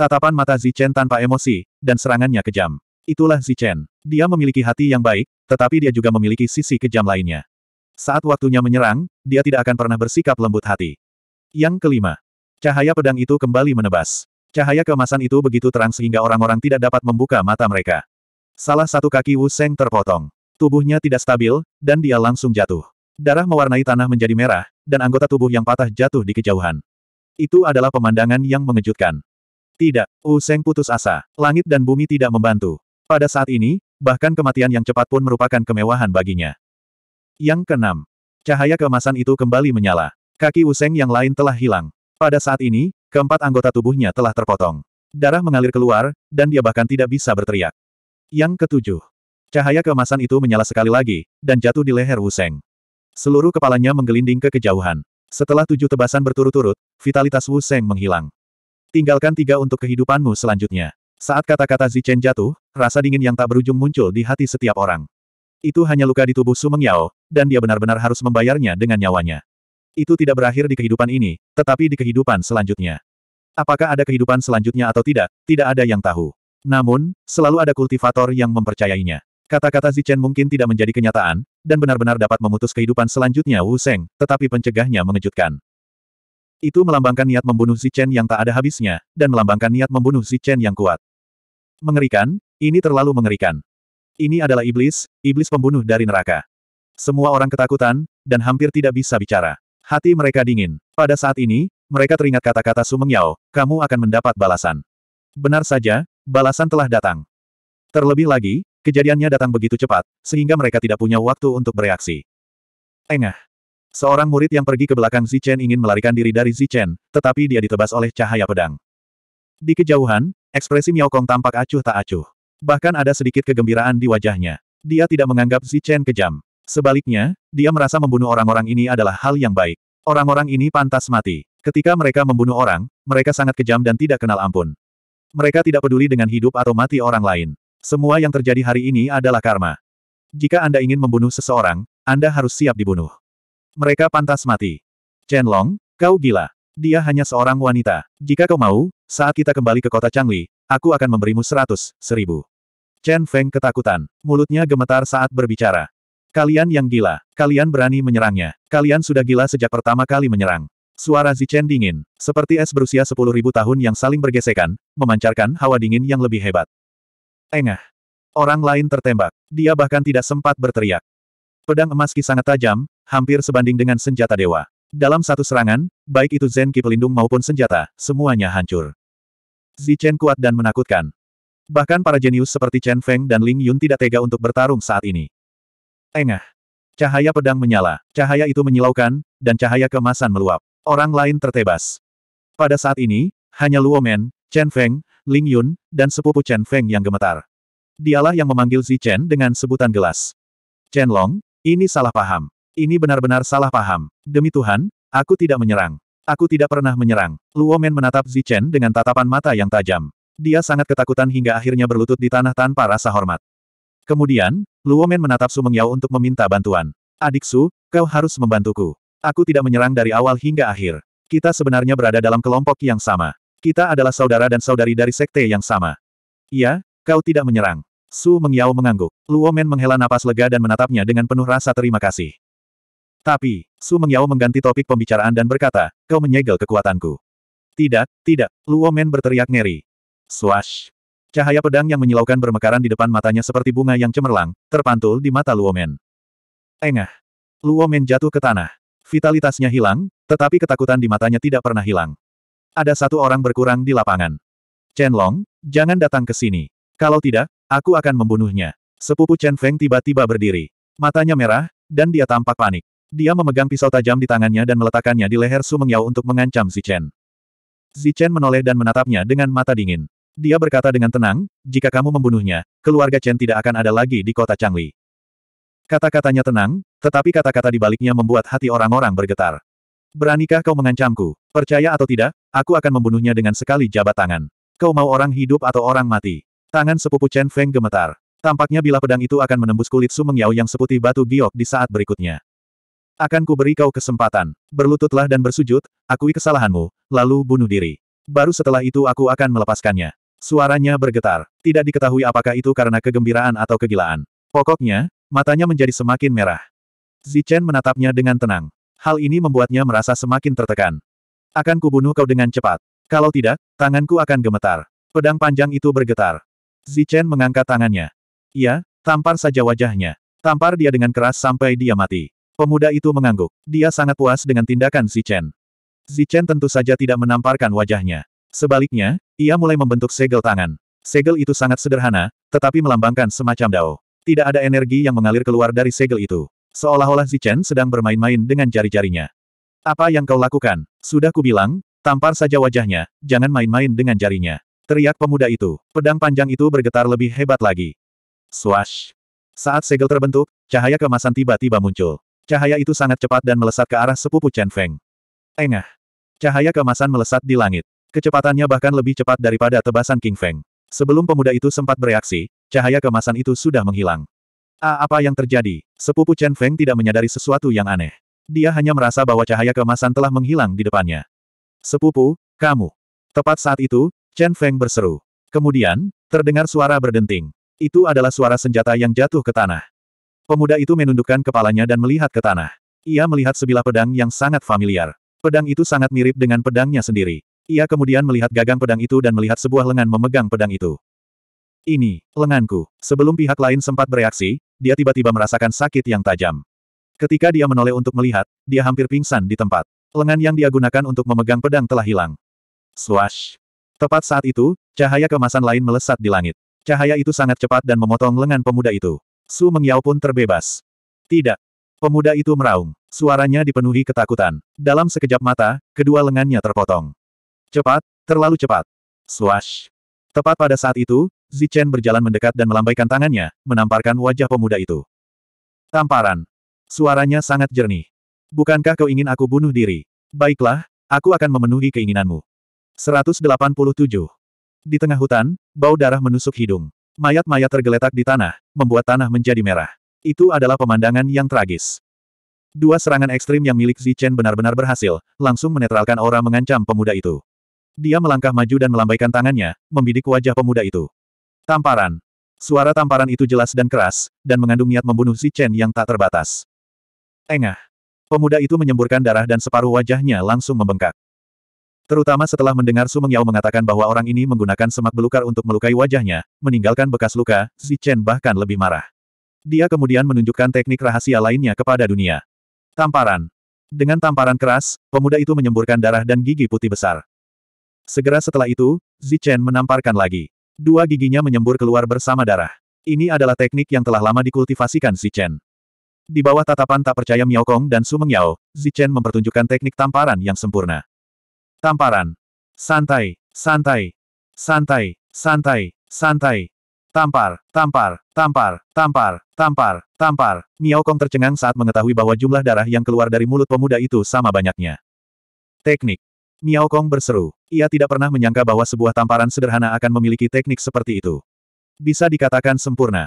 Tatapan mata Zichen tanpa emosi, dan serangannya kejam. Itulah Zichen. Dia memiliki hati yang baik, tetapi dia juga memiliki sisi kejam lainnya. Saat waktunya menyerang, dia tidak akan pernah bersikap lembut hati. Yang kelima, cahaya pedang itu kembali menebas. Cahaya kemasan itu begitu terang sehingga orang-orang tidak dapat membuka mata mereka. Salah satu kaki Wu Seng terpotong. Tubuhnya tidak stabil, dan dia langsung jatuh. Darah mewarnai tanah menjadi merah, dan anggota tubuh yang patah jatuh di kejauhan. Itu adalah pemandangan yang mengejutkan. Tidak, Wu Seng putus asa. Langit dan bumi tidak membantu. Pada saat ini, bahkan kematian yang cepat pun merupakan kemewahan baginya. Yang keenam, cahaya kemasan itu kembali menyala. Kaki Wu Seng yang lain telah hilang. Pada saat ini, keempat anggota tubuhnya telah terpotong. Darah mengalir keluar, dan dia bahkan tidak bisa berteriak. Yang ketujuh. Cahaya keemasan itu menyala sekali lagi, dan jatuh di leher Wuseng. Seluruh kepalanya menggelinding ke kejauhan. Setelah tujuh tebasan berturut-turut, vitalitas Wuseng menghilang. Tinggalkan tiga untuk kehidupanmu selanjutnya. Saat kata-kata Zichen jatuh, rasa dingin yang tak berujung muncul di hati setiap orang. Itu hanya luka di tubuh Sumeng Yao, dan dia benar-benar harus membayarnya dengan nyawanya. Itu tidak berakhir di kehidupan ini, tetapi di kehidupan selanjutnya. Apakah ada kehidupan selanjutnya atau tidak, tidak ada yang tahu. Namun, selalu ada kultivator yang mempercayainya. Kata-kata Zichen mungkin tidak menjadi kenyataan, dan benar-benar dapat memutus kehidupan selanjutnya Wu Seng, tetapi pencegahnya mengejutkan. Itu melambangkan niat membunuh Zichen yang tak ada habisnya, dan melambangkan niat membunuh Zichen yang kuat. Mengerikan, ini terlalu mengerikan. Ini adalah iblis, iblis pembunuh dari neraka. Semua orang ketakutan, dan hampir tidak bisa bicara. Hati mereka dingin. Pada saat ini, mereka teringat kata-kata Sumeng Yao, kamu akan mendapat balasan. Benar saja, balasan telah datang. Terlebih lagi, kejadiannya datang begitu cepat, sehingga mereka tidak punya waktu untuk bereaksi. Engah. Seorang murid yang pergi ke belakang Zichen ingin melarikan diri dari Zichen, tetapi dia ditebas oleh cahaya pedang. Di kejauhan, ekspresi Miao Kong tampak acuh tak acuh. Bahkan ada sedikit kegembiraan di wajahnya. Dia tidak menganggap Zichen kejam. Sebaliknya, dia merasa membunuh orang-orang ini adalah hal yang baik. Orang-orang ini pantas mati. Ketika mereka membunuh orang, mereka sangat kejam dan tidak kenal ampun. Mereka tidak peduli dengan hidup atau mati orang lain. Semua yang terjadi hari ini adalah karma. Jika Anda ingin membunuh seseorang, Anda harus siap dibunuh. Mereka pantas mati. Chen Long, kau gila. Dia hanya seorang wanita. Jika kau mau, saat kita kembali ke kota Changli, aku akan memberimu seratus, seribu. Chen Feng ketakutan. Mulutnya gemetar saat berbicara. Kalian yang gila. Kalian berani menyerangnya. Kalian sudah gila sejak pertama kali menyerang. Suara Zichen dingin, seperti es berusia 10.000 tahun yang saling bergesekan, memancarkan hawa dingin yang lebih hebat. Engah. Orang lain tertembak. Dia bahkan tidak sempat berteriak. Pedang emas Ki sangat tajam, hampir sebanding dengan senjata dewa. Dalam satu serangan, baik itu Zen Ki pelindung maupun senjata, semuanya hancur. Zichen kuat dan menakutkan. Bahkan para jenius seperti Chen Feng dan Ling Yun tidak tega untuk bertarung saat ini. Tengah. Cahaya pedang menyala, cahaya itu menyilaukan, dan cahaya kemasan meluap. Orang lain tertebas. Pada saat ini, hanya Luo Men, Chen Feng, Ling Yun, dan sepupu Chen Feng yang gemetar. Dialah yang memanggil Zi Chen dengan sebutan gelas. Chen Long, ini salah paham. Ini benar-benar salah paham. Demi Tuhan, aku tidak menyerang. Aku tidak pernah menyerang. Luo Men menatap Zi Chen dengan tatapan mata yang tajam. Dia sangat ketakutan hingga akhirnya berlutut di tanah tanpa rasa hormat. Kemudian, Luomen menatap Su Mengyao untuk meminta bantuan. Adik Su, kau harus membantuku. Aku tidak menyerang dari awal hingga akhir. Kita sebenarnya berada dalam kelompok yang sama. Kita adalah saudara dan saudari dari sekte yang sama. Iya, kau tidak menyerang. Su Mengyao mengangguk. Luomen menghela napas lega dan menatapnya dengan penuh rasa terima kasih. Tapi, Su Mengyao mengganti topik pembicaraan dan berkata, kau menyegel kekuatanku. Tidak, tidak, Luomen berteriak ngeri. Swash. Cahaya pedang yang menyilaukan bermekaran di depan matanya seperti bunga yang cemerlang, terpantul di mata Luomen. Engah. Luomen jatuh ke tanah. Vitalitasnya hilang, tetapi ketakutan di matanya tidak pernah hilang. Ada satu orang berkurang di lapangan. Chen Long, jangan datang ke sini. Kalau tidak, aku akan membunuhnya. Sepupu Chen Feng tiba-tiba berdiri. Matanya merah, dan dia tampak panik. Dia memegang pisau tajam di tangannya dan meletakkannya di leher Su Mengyao untuk mengancam Zichen. Zichen menoleh dan menatapnya dengan mata dingin. Dia berkata dengan tenang, jika kamu membunuhnya, keluarga Chen tidak akan ada lagi di kota Changli. Kata-katanya tenang, tetapi kata-kata di baliknya membuat hati orang-orang bergetar. Beranikah kau mengancamku? Percaya atau tidak, aku akan membunuhnya dengan sekali jabat tangan. Kau mau orang hidup atau orang mati? Tangan sepupu Chen Feng gemetar. Tampaknya bila pedang itu akan menembus kulit Sumeng Yao yang seputih batu giok di saat berikutnya. Akan kuberi kau kesempatan. Berlututlah dan bersujud, akui kesalahanmu, lalu bunuh diri. Baru setelah itu aku akan melepaskannya. Suaranya bergetar. Tidak diketahui apakah itu karena kegembiraan atau kegilaan. Pokoknya, matanya menjadi semakin merah. Zichen menatapnya dengan tenang. Hal ini membuatnya merasa semakin tertekan. Akan kubunuh kau dengan cepat. Kalau tidak, tanganku akan gemetar. Pedang panjang itu bergetar. Zichen mengangkat tangannya. Ia, tampar saja wajahnya. Tampar dia dengan keras sampai dia mati. Pemuda itu mengangguk. Dia sangat puas dengan tindakan Zichen. Zichen tentu saja tidak menamparkan wajahnya. Sebaliknya, ia mulai membentuk segel tangan. Segel itu sangat sederhana, tetapi melambangkan semacam dao. Tidak ada energi yang mengalir keluar dari segel itu. Seolah-olah Zichen sedang bermain-main dengan jari-jarinya. Apa yang kau lakukan? Sudah kubilang, tampar saja wajahnya, jangan main-main dengan jarinya. Teriak pemuda itu. Pedang panjang itu bergetar lebih hebat lagi. Swash! Saat segel terbentuk, cahaya kemasan tiba-tiba muncul. Cahaya itu sangat cepat dan melesat ke arah sepupu Chen Feng. Engah! Cahaya kemasan melesat di langit. Kecepatannya bahkan lebih cepat daripada tebasan King Feng. Sebelum pemuda itu sempat bereaksi, cahaya kemasan itu sudah menghilang. Ah, apa yang terjadi? Sepupu Chen Feng tidak menyadari sesuatu yang aneh. Dia hanya merasa bahwa cahaya kemasan telah menghilang di depannya. Sepupu, kamu. Tepat saat itu, Chen Feng berseru. Kemudian, terdengar suara berdenting. Itu adalah suara senjata yang jatuh ke tanah. Pemuda itu menundukkan kepalanya dan melihat ke tanah. Ia melihat sebilah pedang yang sangat familiar. Pedang itu sangat mirip dengan pedangnya sendiri. Ia kemudian melihat gagang pedang itu dan melihat sebuah lengan memegang pedang itu. Ini, lenganku. Sebelum pihak lain sempat bereaksi, dia tiba-tiba merasakan sakit yang tajam. Ketika dia menoleh untuk melihat, dia hampir pingsan di tempat. Lengan yang dia gunakan untuk memegang pedang telah hilang. Swash! Tepat saat itu, cahaya kemasan lain melesat di langit. Cahaya itu sangat cepat dan memotong lengan pemuda itu. Su Mengyao pun terbebas. Tidak. Pemuda itu meraung. Suaranya dipenuhi ketakutan. Dalam sekejap mata, kedua lengannya terpotong. Cepat, terlalu cepat. Swash. Tepat pada saat itu, Zichen berjalan mendekat dan melambaikan tangannya, menamparkan wajah pemuda itu. Tamparan. Suaranya sangat jernih. Bukankah kau ingin aku bunuh diri? Baiklah, aku akan memenuhi keinginanmu. 187. Di tengah hutan, bau darah menusuk hidung. Mayat-mayat tergeletak di tanah, membuat tanah menjadi merah. Itu adalah pemandangan yang tragis. Dua serangan ekstrim yang milik Zichen benar-benar berhasil, langsung menetralkan aura mengancam pemuda itu. Dia melangkah maju dan melambaikan tangannya, membidik wajah pemuda itu. Tamparan. Suara tamparan itu jelas dan keras, dan mengandung niat membunuh si Chen yang tak terbatas. Engah. Pemuda itu menyemburkan darah dan separuh wajahnya langsung membengkak. Terutama setelah mendengar Su Mengyao mengatakan bahwa orang ini menggunakan semak belukar untuk melukai wajahnya, meninggalkan bekas luka, si Chen bahkan lebih marah. Dia kemudian menunjukkan teknik rahasia lainnya kepada dunia. Tamparan. Dengan tamparan keras, pemuda itu menyemburkan darah dan gigi putih besar. Segera setelah itu, Zichen menamparkan lagi. Dua giginya menyembur keluar bersama darah. Ini adalah teknik yang telah lama dikultivasikan Zichen. Di bawah tatapan tak percaya Miao Kong dan Su Mengyao, Zichen mempertunjukkan teknik tamparan yang sempurna. Tamparan. Santai, santai, santai, santai, santai. Tampar, tampar, tampar, tampar, tampar, tampar. Miao Kong tercengang saat mengetahui bahwa jumlah darah yang keluar dari mulut pemuda itu sama banyaknya. Teknik. Miao Kong berseru. Ia tidak pernah menyangka bahwa sebuah tamparan sederhana akan memiliki teknik seperti itu. Bisa dikatakan sempurna.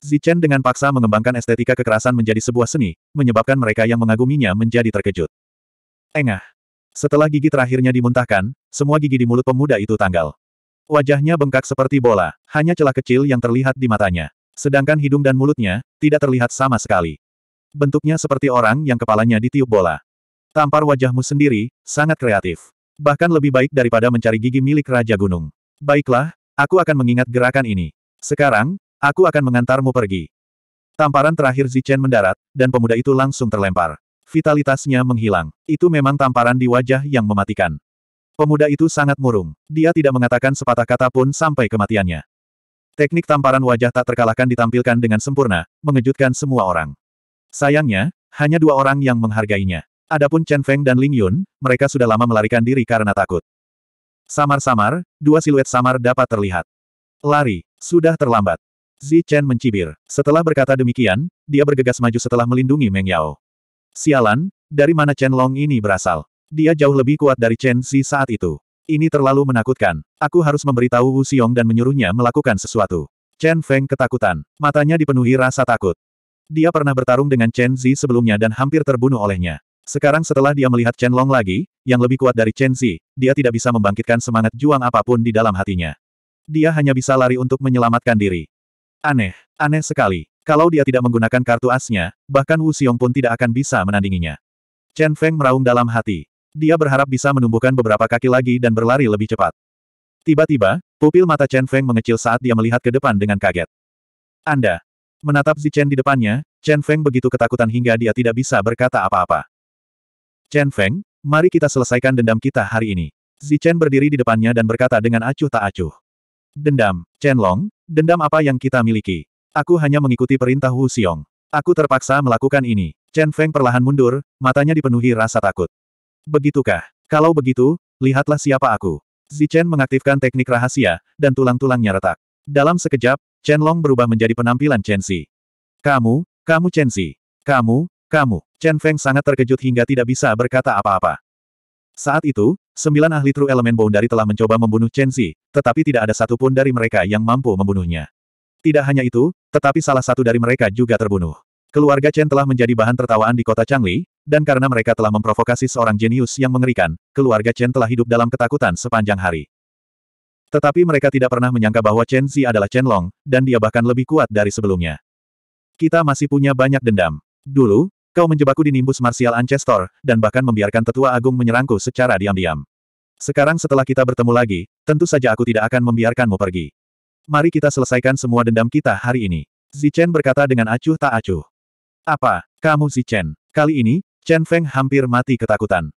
Zichen dengan paksa mengembangkan estetika kekerasan menjadi sebuah seni, menyebabkan mereka yang mengaguminya menjadi terkejut. Engah. Setelah gigi terakhirnya dimuntahkan, semua gigi di mulut pemuda itu tanggal. Wajahnya bengkak seperti bola, hanya celah kecil yang terlihat di matanya. Sedangkan hidung dan mulutnya, tidak terlihat sama sekali. Bentuknya seperti orang yang kepalanya ditiup bola. Tampar wajahmu sendiri, sangat kreatif. Bahkan lebih baik daripada mencari gigi milik Raja Gunung. Baiklah, aku akan mengingat gerakan ini. Sekarang, aku akan mengantarmu pergi. Tamparan terakhir Zichen mendarat, dan pemuda itu langsung terlempar. Vitalitasnya menghilang. Itu memang tamparan di wajah yang mematikan. Pemuda itu sangat murung. Dia tidak mengatakan sepatah kata pun sampai kematiannya. Teknik tamparan wajah tak terkalahkan ditampilkan dengan sempurna, mengejutkan semua orang. Sayangnya, hanya dua orang yang menghargainya. Adapun Chen Feng dan Ling Yun, mereka sudah lama melarikan diri karena takut. Samar-samar, dua siluet samar dapat terlihat. Lari, sudah terlambat. Zi Chen mencibir. Setelah berkata demikian, dia bergegas maju setelah melindungi Meng Yao. Sialan, dari mana Chen Long ini berasal? Dia jauh lebih kuat dari Chen Xi saat itu. Ini terlalu menakutkan. Aku harus memberitahu Wu Xiong dan menyuruhnya melakukan sesuatu. Chen Feng ketakutan. Matanya dipenuhi rasa takut. Dia pernah bertarung dengan Chen Zi sebelumnya dan hampir terbunuh olehnya. Sekarang setelah dia melihat Chen Long lagi, yang lebih kuat dari Chen Zi, dia tidak bisa membangkitkan semangat juang apapun di dalam hatinya. Dia hanya bisa lari untuk menyelamatkan diri. Aneh, aneh sekali. Kalau dia tidak menggunakan kartu asnya, bahkan Wu Xiong pun tidak akan bisa menandinginya. Chen Feng meraung dalam hati. Dia berharap bisa menumbuhkan beberapa kaki lagi dan berlari lebih cepat. Tiba-tiba, pupil mata Chen Feng mengecil saat dia melihat ke depan dengan kaget. Anda. Menatap Zi Chen di depannya, Chen Feng begitu ketakutan hingga dia tidak bisa berkata apa-apa. Chen Feng, mari kita selesaikan dendam kita hari ini. Chen berdiri di depannya dan berkata dengan acuh tak acuh. Dendam, Chen Long, dendam apa yang kita miliki? Aku hanya mengikuti perintah Hu Xiong. Aku terpaksa melakukan ini. Chen Feng perlahan mundur, matanya dipenuhi rasa takut. Begitukah? Kalau begitu, lihatlah siapa aku. Chen mengaktifkan teknik rahasia, dan tulang-tulangnya retak. Dalam sekejap, Chen Long berubah menjadi penampilan Chen Xi. Kamu, kamu Chen Xi. Kamu, kamu. Chen Feng sangat terkejut hingga tidak bisa berkata apa-apa. Saat itu, sembilan ahli True Elemen Boundary telah mencoba membunuh Chen Xi, tetapi tidak ada satupun dari mereka yang mampu membunuhnya. Tidak hanya itu, tetapi salah satu dari mereka juga terbunuh. Keluarga Chen telah menjadi bahan tertawaan di kota Changli, dan karena mereka telah memprovokasi seorang jenius yang mengerikan, keluarga Chen telah hidup dalam ketakutan sepanjang hari. Tetapi mereka tidak pernah menyangka bahwa Chen Xi adalah Chen Long, dan dia bahkan lebih kuat dari sebelumnya. Kita masih punya banyak dendam. Dulu, Kau menjebakku di nimbus martial Ancestor, dan bahkan membiarkan tetua agung menyerangku secara diam-diam. Sekarang setelah kita bertemu lagi, tentu saja aku tidak akan membiarkanmu pergi. Mari kita selesaikan semua dendam kita hari ini. Zichen berkata dengan acuh tak acuh. Apa, kamu Zichen? Kali ini, Chen Feng hampir mati ketakutan.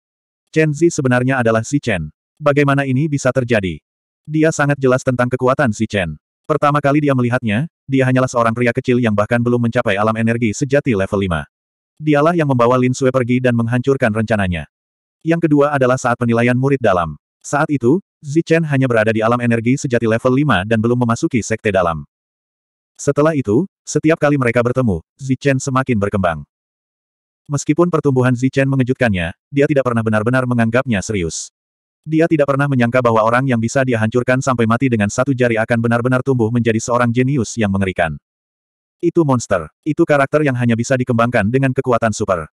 Chen Zi sebenarnya adalah Zichen. Bagaimana ini bisa terjadi? Dia sangat jelas tentang kekuatan Zichen. Pertama kali dia melihatnya, dia hanyalah seorang pria kecil yang bahkan belum mencapai alam energi sejati level 5. Dialah yang membawa Lin Sue pergi dan menghancurkan rencananya. Yang kedua adalah saat penilaian murid dalam. Saat itu, Zichen hanya berada di alam energi sejati level 5 dan belum memasuki sekte dalam. Setelah itu, setiap kali mereka bertemu, Zichen semakin berkembang. Meskipun pertumbuhan Zichen mengejutkannya, dia tidak pernah benar-benar menganggapnya serius. Dia tidak pernah menyangka bahwa orang yang bisa dia hancurkan sampai mati dengan satu jari akan benar-benar tumbuh menjadi seorang jenius yang mengerikan. Itu monster. Itu karakter yang hanya bisa dikembangkan dengan kekuatan super.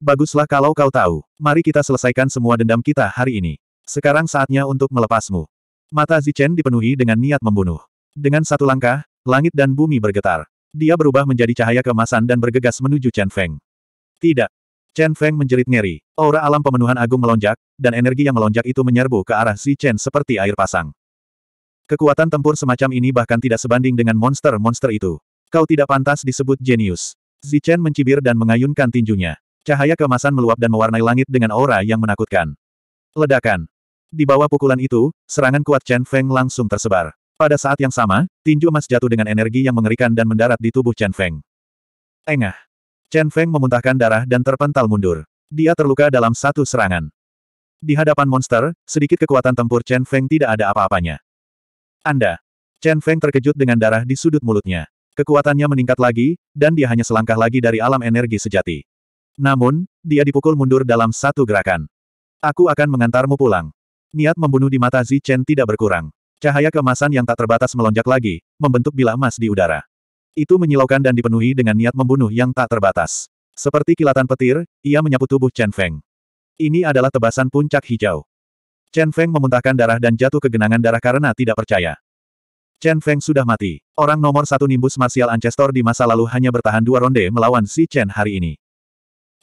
Baguslah kalau kau tahu. Mari kita selesaikan semua dendam kita hari ini. Sekarang saatnya untuk melepasmu. Mata Zichen dipenuhi dengan niat membunuh. Dengan satu langkah, langit dan bumi bergetar. Dia berubah menjadi cahaya kemasan dan bergegas menuju Chen Feng. Tidak. Chen Feng menjerit ngeri. Aura alam pemenuhan agung melonjak, dan energi yang melonjak itu menyerbu ke arah Zichen seperti air pasang. Kekuatan tempur semacam ini bahkan tidak sebanding dengan monster-monster itu. Kau tidak pantas disebut jenius. Zichen mencibir dan mengayunkan tinjunya. Cahaya kemasan meluap dan mewarnai langit dengan aura yang menakutkan. Ledakan. Di bawah pukulan itu, serangan kuat Chen Feng langsung tersebar. Pada saat yang sama, tinju emas jatuh dengan energi yang mengerikan dan mendarat di tubuh Chen Feng. Engah. Chen Feng memuntahkan darah dan terpental mundur. Dia terluka dalam satu serangan. Di hadapan monster, sedikit kekuatan tempur Chen Feng tidak ada apa-apanya. Anda. Chen Feng terkejut dengan darah di sudut mulutnya. Kekuatannya meningkat lagi, dan dia hanya selangkah lagi dari alam energi sejati. Namun, dia dipukul mundur dalam satu gerakan. Aku akan mengantarmu pulang. Niat membunuh di mata Zi Chen tidak berkurang. Cahaya kemasan yang tak terbatas melonjak lagi, membentuk bila emas di udara. Itu menyilaukan dan dipenuhi dengan niat membunuh yang tak terbatas. Seperti kilatan petir, ia menyapu tubuh Chen Feng. Ini adalah tebasan puncak hijau. Chen Feng memuntahkan darah dan jatuh ke genangan darah karena tidak percaya. Chen Feng sudah mati. Orang nomor satu nimbus martial ancestor di masa lalu hanya bertahan dua ronde melawan si Chen hari ini.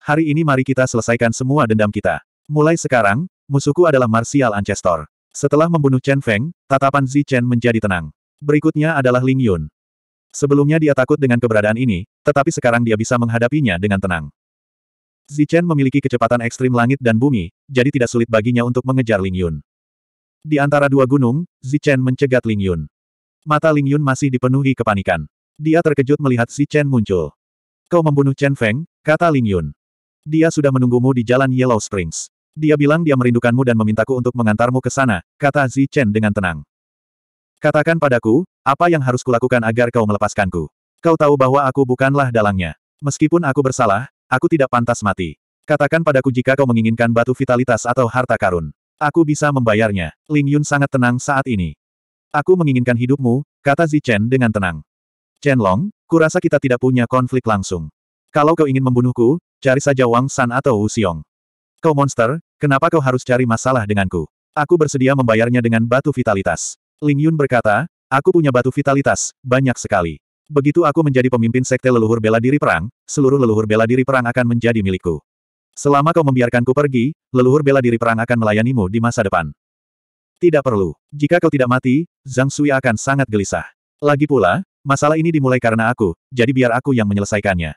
Hari ini mari kita selesaikan semua dendam kita. Mulai sekarang, musuhku adalah martial ancestor. Setelah membunuh Chen Feng, tatapan Zi Chen menjadi tenang. Berikutnya adalah Ling Yun. Sebelumnya dia takut dengan keberadaan ini, tetapi sekarang dia bisa menghadapinya dengan tenang. Chen memiliki kecepatan ekstrim langit dan bumi, jadi tidak sulit baginya untuk mengejar Ling Yun. Di antara dua gunung, Chen mencegat Ling Yun. Mata Ling Yun masih dipenuhi kepanikan. Dia terkejut melihat si Chen muncul. Kau membunuh Chen Feng, kata Ling Yun. Dia sudah menunggumu di jalan Yellow Springs. Dia bilang dia merindukanmu dan memintaku untuk mengantarmu ke sana, kata Zi Chen dengan tenang. Katakan padaku, apa yang harus kulakukan agar kau melepaskanku? Kau tahu bahwa aku bukanlah dalangnya. Meskipun aku bersalah, aku tidak pantas mati. Katakan padaku jika kau menginginkan batu vitalitas atau harta karun. Aku bisa membayarnya. Ling Yun sangat tenang saat ini. Aku menginginkan hidupmu, kata Zi Chen dengan tenang. Chen Long, kurasa kita tidak punya konflik langsung. Kalau kau ingin membunuhku, cari saja Wang San atau Wu Xiong. Kau monster, kenapa kau harus cari masalah denganku? Aku bersedia membayarnya dengan batu vitalitas. Ling Yun berkata, aku punya batu vitalitas, banyak sekali. Begitu aku menjadi pemimpin sekte leluhur bela diri perang, seluruh leluhur bela diri perang akan menjadi milikku. Selama kau membiarkanku pergi, leluhur bela diri perang akan melayanimu di masa depan. Tidak perlu. Jika kau tidak mati, Zhang Sui akan sangat gelisah. Lagi pula, masalah ini dimulai karena aku, jadi biar aku yang menyelesaikannya.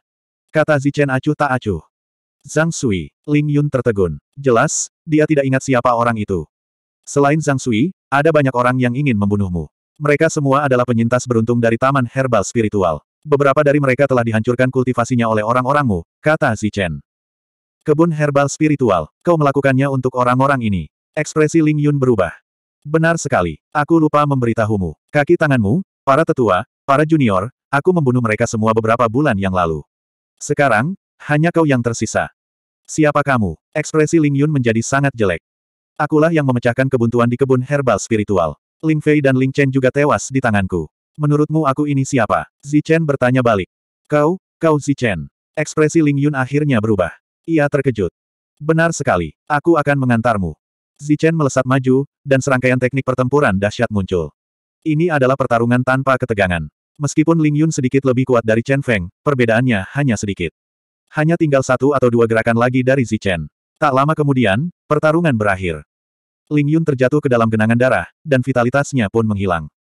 Kata Zichen acuh tak acuh. Zhang Sui, Ling Yun tertegun. Jelas, dia tidak ingat siapa orang itu. Selain Zhang Sui, ada banyak orang yang ingin membunuhmu. Mereka semua adalah penyintas beruntung dari Taman Herbal Spiritual. Beberapa dari mereka telah dihancurkan kultivasinya oleh orang-orangmu, kata Zichen. Kebun herbal spiritual, kau melakukannya untuk orang-orang ini. Ekspresi Ling Yun berubah. Benar sekali. Aku lupa memberitahumu. Kaki tanganmu, para tetua, para junior, aku membunuh mereka semua beberapa bulan yang lalu. Sekarang, hanya kau yang tersisa. Siapa kamu? Ekspresi Ling Yun menjadi sangat jelek. Akulah yang memecahkan kebuntuan di kebun herbal spiritual. Ling Fei dan Ling Chen juga tewas di tanganku. Menurutmu aku ini siapa? Zi Chen bertanya balik. Kau, kau Zi Chen. Ekspresi Ling Yun akhirnya berubah. Ia terkejut. Benar sekali, aku akan mengantarmu. Zichen melesat maju, dan serangkaian teknik pertempuran dahsyat muncul. Ini adalah pertarungan tanpa ketegangan. Meskipun Ling Yun sedikit lebih kuat dari Chen Feng, perbedaannya hanya sedikit. Hanya tinggal satu atau dua gerakan lagi dari Zichen. Tak lama kemudian, pertarungan berakhir. Ling Yun terjatuh ke dalam genangan darah, dan vitalitasnya pun menghilang.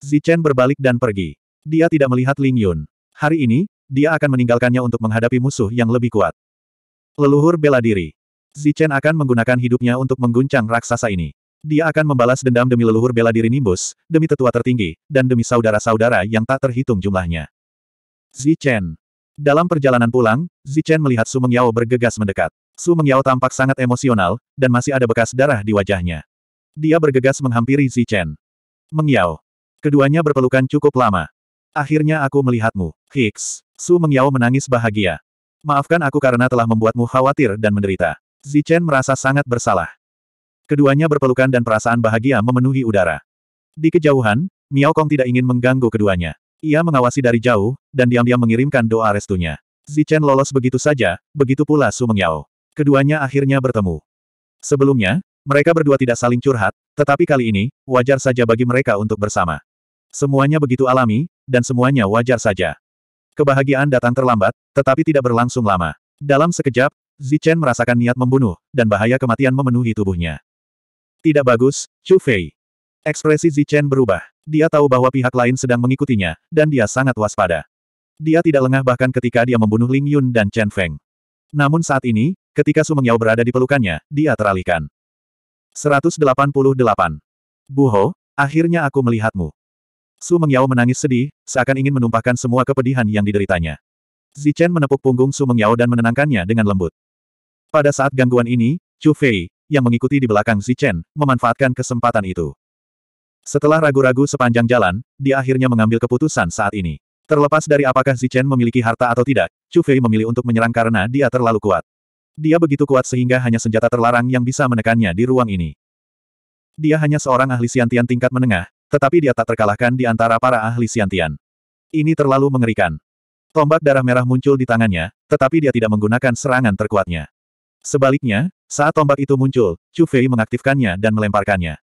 Zichen berbalik dan pergi. Dia tidak melihat Ling Yun. Hari ini, dia akan meninggalkannya untuk menghadapi musuh yang lebih kuat. Leluhur bela diri. Zichen akan menggunakan hidupnya untuk mengguncang raksasa ini. Dia akan membalas dendam demi leluhur bela diri Nimbus, demi tetua tertinggi, dan demi saudara-saudara yang tak terhitung jumlahnya. Zichen. Dalam perjalanan pulang, Zichen melihat Su Yao bergegas mendekat. Su Yao tampak sangat emosional, dan masih ada bekas darah di wajahnya. Dia bergegas menghampiri Zichen. Meng Yao. Keduanya berpelukan cukup lama. Akhirnya aku melihatmu, Hicks. Su Meng menangis bahagia. Maafkan aku karena telah membuatmu khawatir dan menderita. Zichen merasa sangat bersalah. Keduanya berpelukan dan perasaan bahagia memenuhi udara. Di kejauhan, Miao Kong tidak ingin mengganggu keduanya. Ia mengawasi dari jauh, dan diam-diam mengirimkan doa restunya. Zichen lolos begitu saja, begitu pula Su Mengyao. Keduanya akhirnya bertemu. Sebelumnya, mereka berdua tidak saling curhat, tetapi kali ini, wajar saja bagi mereka untuk bersama. Semuanya begitu alami, dan semuanya wajar saja. Kebahagiaan datang terlambat, tetapi tidak berlangsung lama. Dalam sekejap, Zichen merasakan niat membunuh, dan bahaya kematian memenuhi tubuhnya. Tidak bagus, Chu Fei. Ekspresi Zichen berubah. Dia tahu bahwa pihak lain sedang mengikutinya, dan dia sangat waspada. Dia tidak lengah bahkan ketika dia membunuh Ling Yun dan Chen Feng. Namun saat ini, ketika Su Mengyao berada di pelukannya, dia teralihkan. 188. Buho, akhirnya aku melihatmu. Su Mengyao menangis sedih, seakan ingin menumpahkan semua kepedihan yang dideritanya. Zichen menepuk punggung Su Mengyao dan menenangkannya dengan lembut. Pada saat gangguan ini, Chu Fei, yang mengikuti di belakang Zichen, memanfaatkan kesempatan itu. Setelah ragu-ragu sepanjang jalan, dia akhirnya mengambil keputusan saat ini. Terlepas dari apakah Zichen memiliki harta atau tidak, Chu Fei memilih untuk menyerang karena dia terlalu kuat. Dia begitu kuat sehingga hanya senjata terlarang yang bisa menekannya di ruang ini. Dia hanya seorang ahli siantian tingkat menengah, tetapi dia tak terkalahkan di antara para ahli siantian. Ini terlalu mengerikan. Tombak darah merah muncul di tangannya, tetapi dia tidak menggunakan serangan terkuatnya. Sebaliknya, saat tombak itu muncul, Chu Fei mengaktifkannya dan melemparkannya.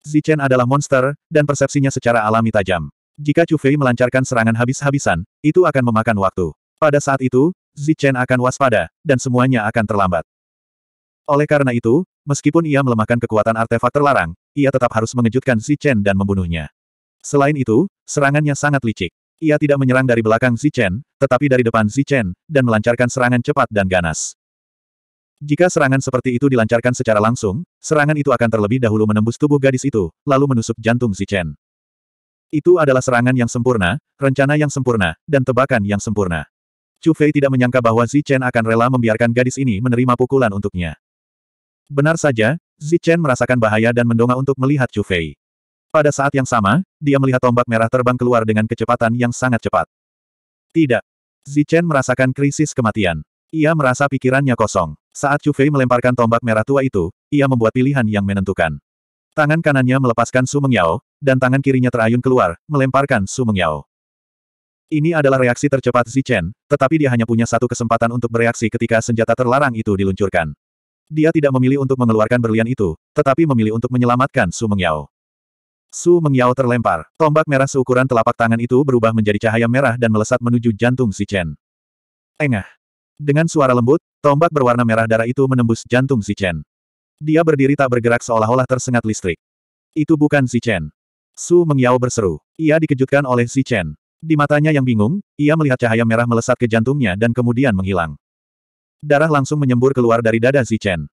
Zichen adalah monster, dan persepsinya secara alami tajam. Jika Chu Fei melancarkan serangan habis-habisan, itu akan memakan waktu. Pada saat itu, Zichen akan waspada, dan semuanya akan terlambat. Oleh karena itu, meskipun ia melemahkan kekuatan artefak terlarang, ia tetap harus mengejutkan Zichen dan membunuhnya. Selain itu, serangannya sangat licik. Ia tidak menyerang dari belakang Zichen, tetapi dari depan Zichen, dan melancarkan serangan cepat dan ganas. Jika serangan seperti itu dilancarkan secara langsung, serangan itu akan terlebih dahulu menembus tubuh gadis itu, lalu menusuk jantung Zichen. Itu adalah serangan yang sempurna, rencana yang sempurna, dan tebakan yang sempurna. Chu Fei tidak menyangka bahwa Zichen akan rela membiarkan gadis ini menerima pukulan untuknya. Benar saja, Zichen merasakan bahaya dan mendongak untuk melihat Chu Fei. Pada saat yang sama, dia melihat tombak merah terbang keluar dengan kecepatan yang sangat cepat. Tidak. Zichen merasakan krisis kematian. Ia merasa pikirannya kosong. Saat Chu Fei melemparkan tombak merah tua itu, ia membuat pilihan yang menentukan. Tangan kanannya melepaskan Su Mengyao, dan tangan kirinya terayun keluar, melemparkan Su Mengyao. Ini adalah reaksi tercepat Chen, tetapi dia hanya punya satu kesempatan untuk bereaksi ketika senjata terlarang itu diluncurkan. Dia tidak memilih untuk mengeluarkan berlian itu, tetapi memilih untuk menyelamatkan Su Mengyao. Su Mengyao terlempar. Tombak merah seukuran telapak tangan itu berubah menjadi cahaya merah dan melesat menuju jantung Chen. Engah. Dengan suara lembut, Tombak berwarna merah darah itu menembus jantung Chen. Dia berdiri tak bergerak seolah-olah tersengat listrik. Itu bukan Chen. Su Mengyao berseru. Ia dikejutkan oleh Chen. Di matanya yang bingung, ia melihat cahaya merah melesat ke jantungnya dan kemudian menghilang. Darah langsung menyembur keluar dari dada Chen.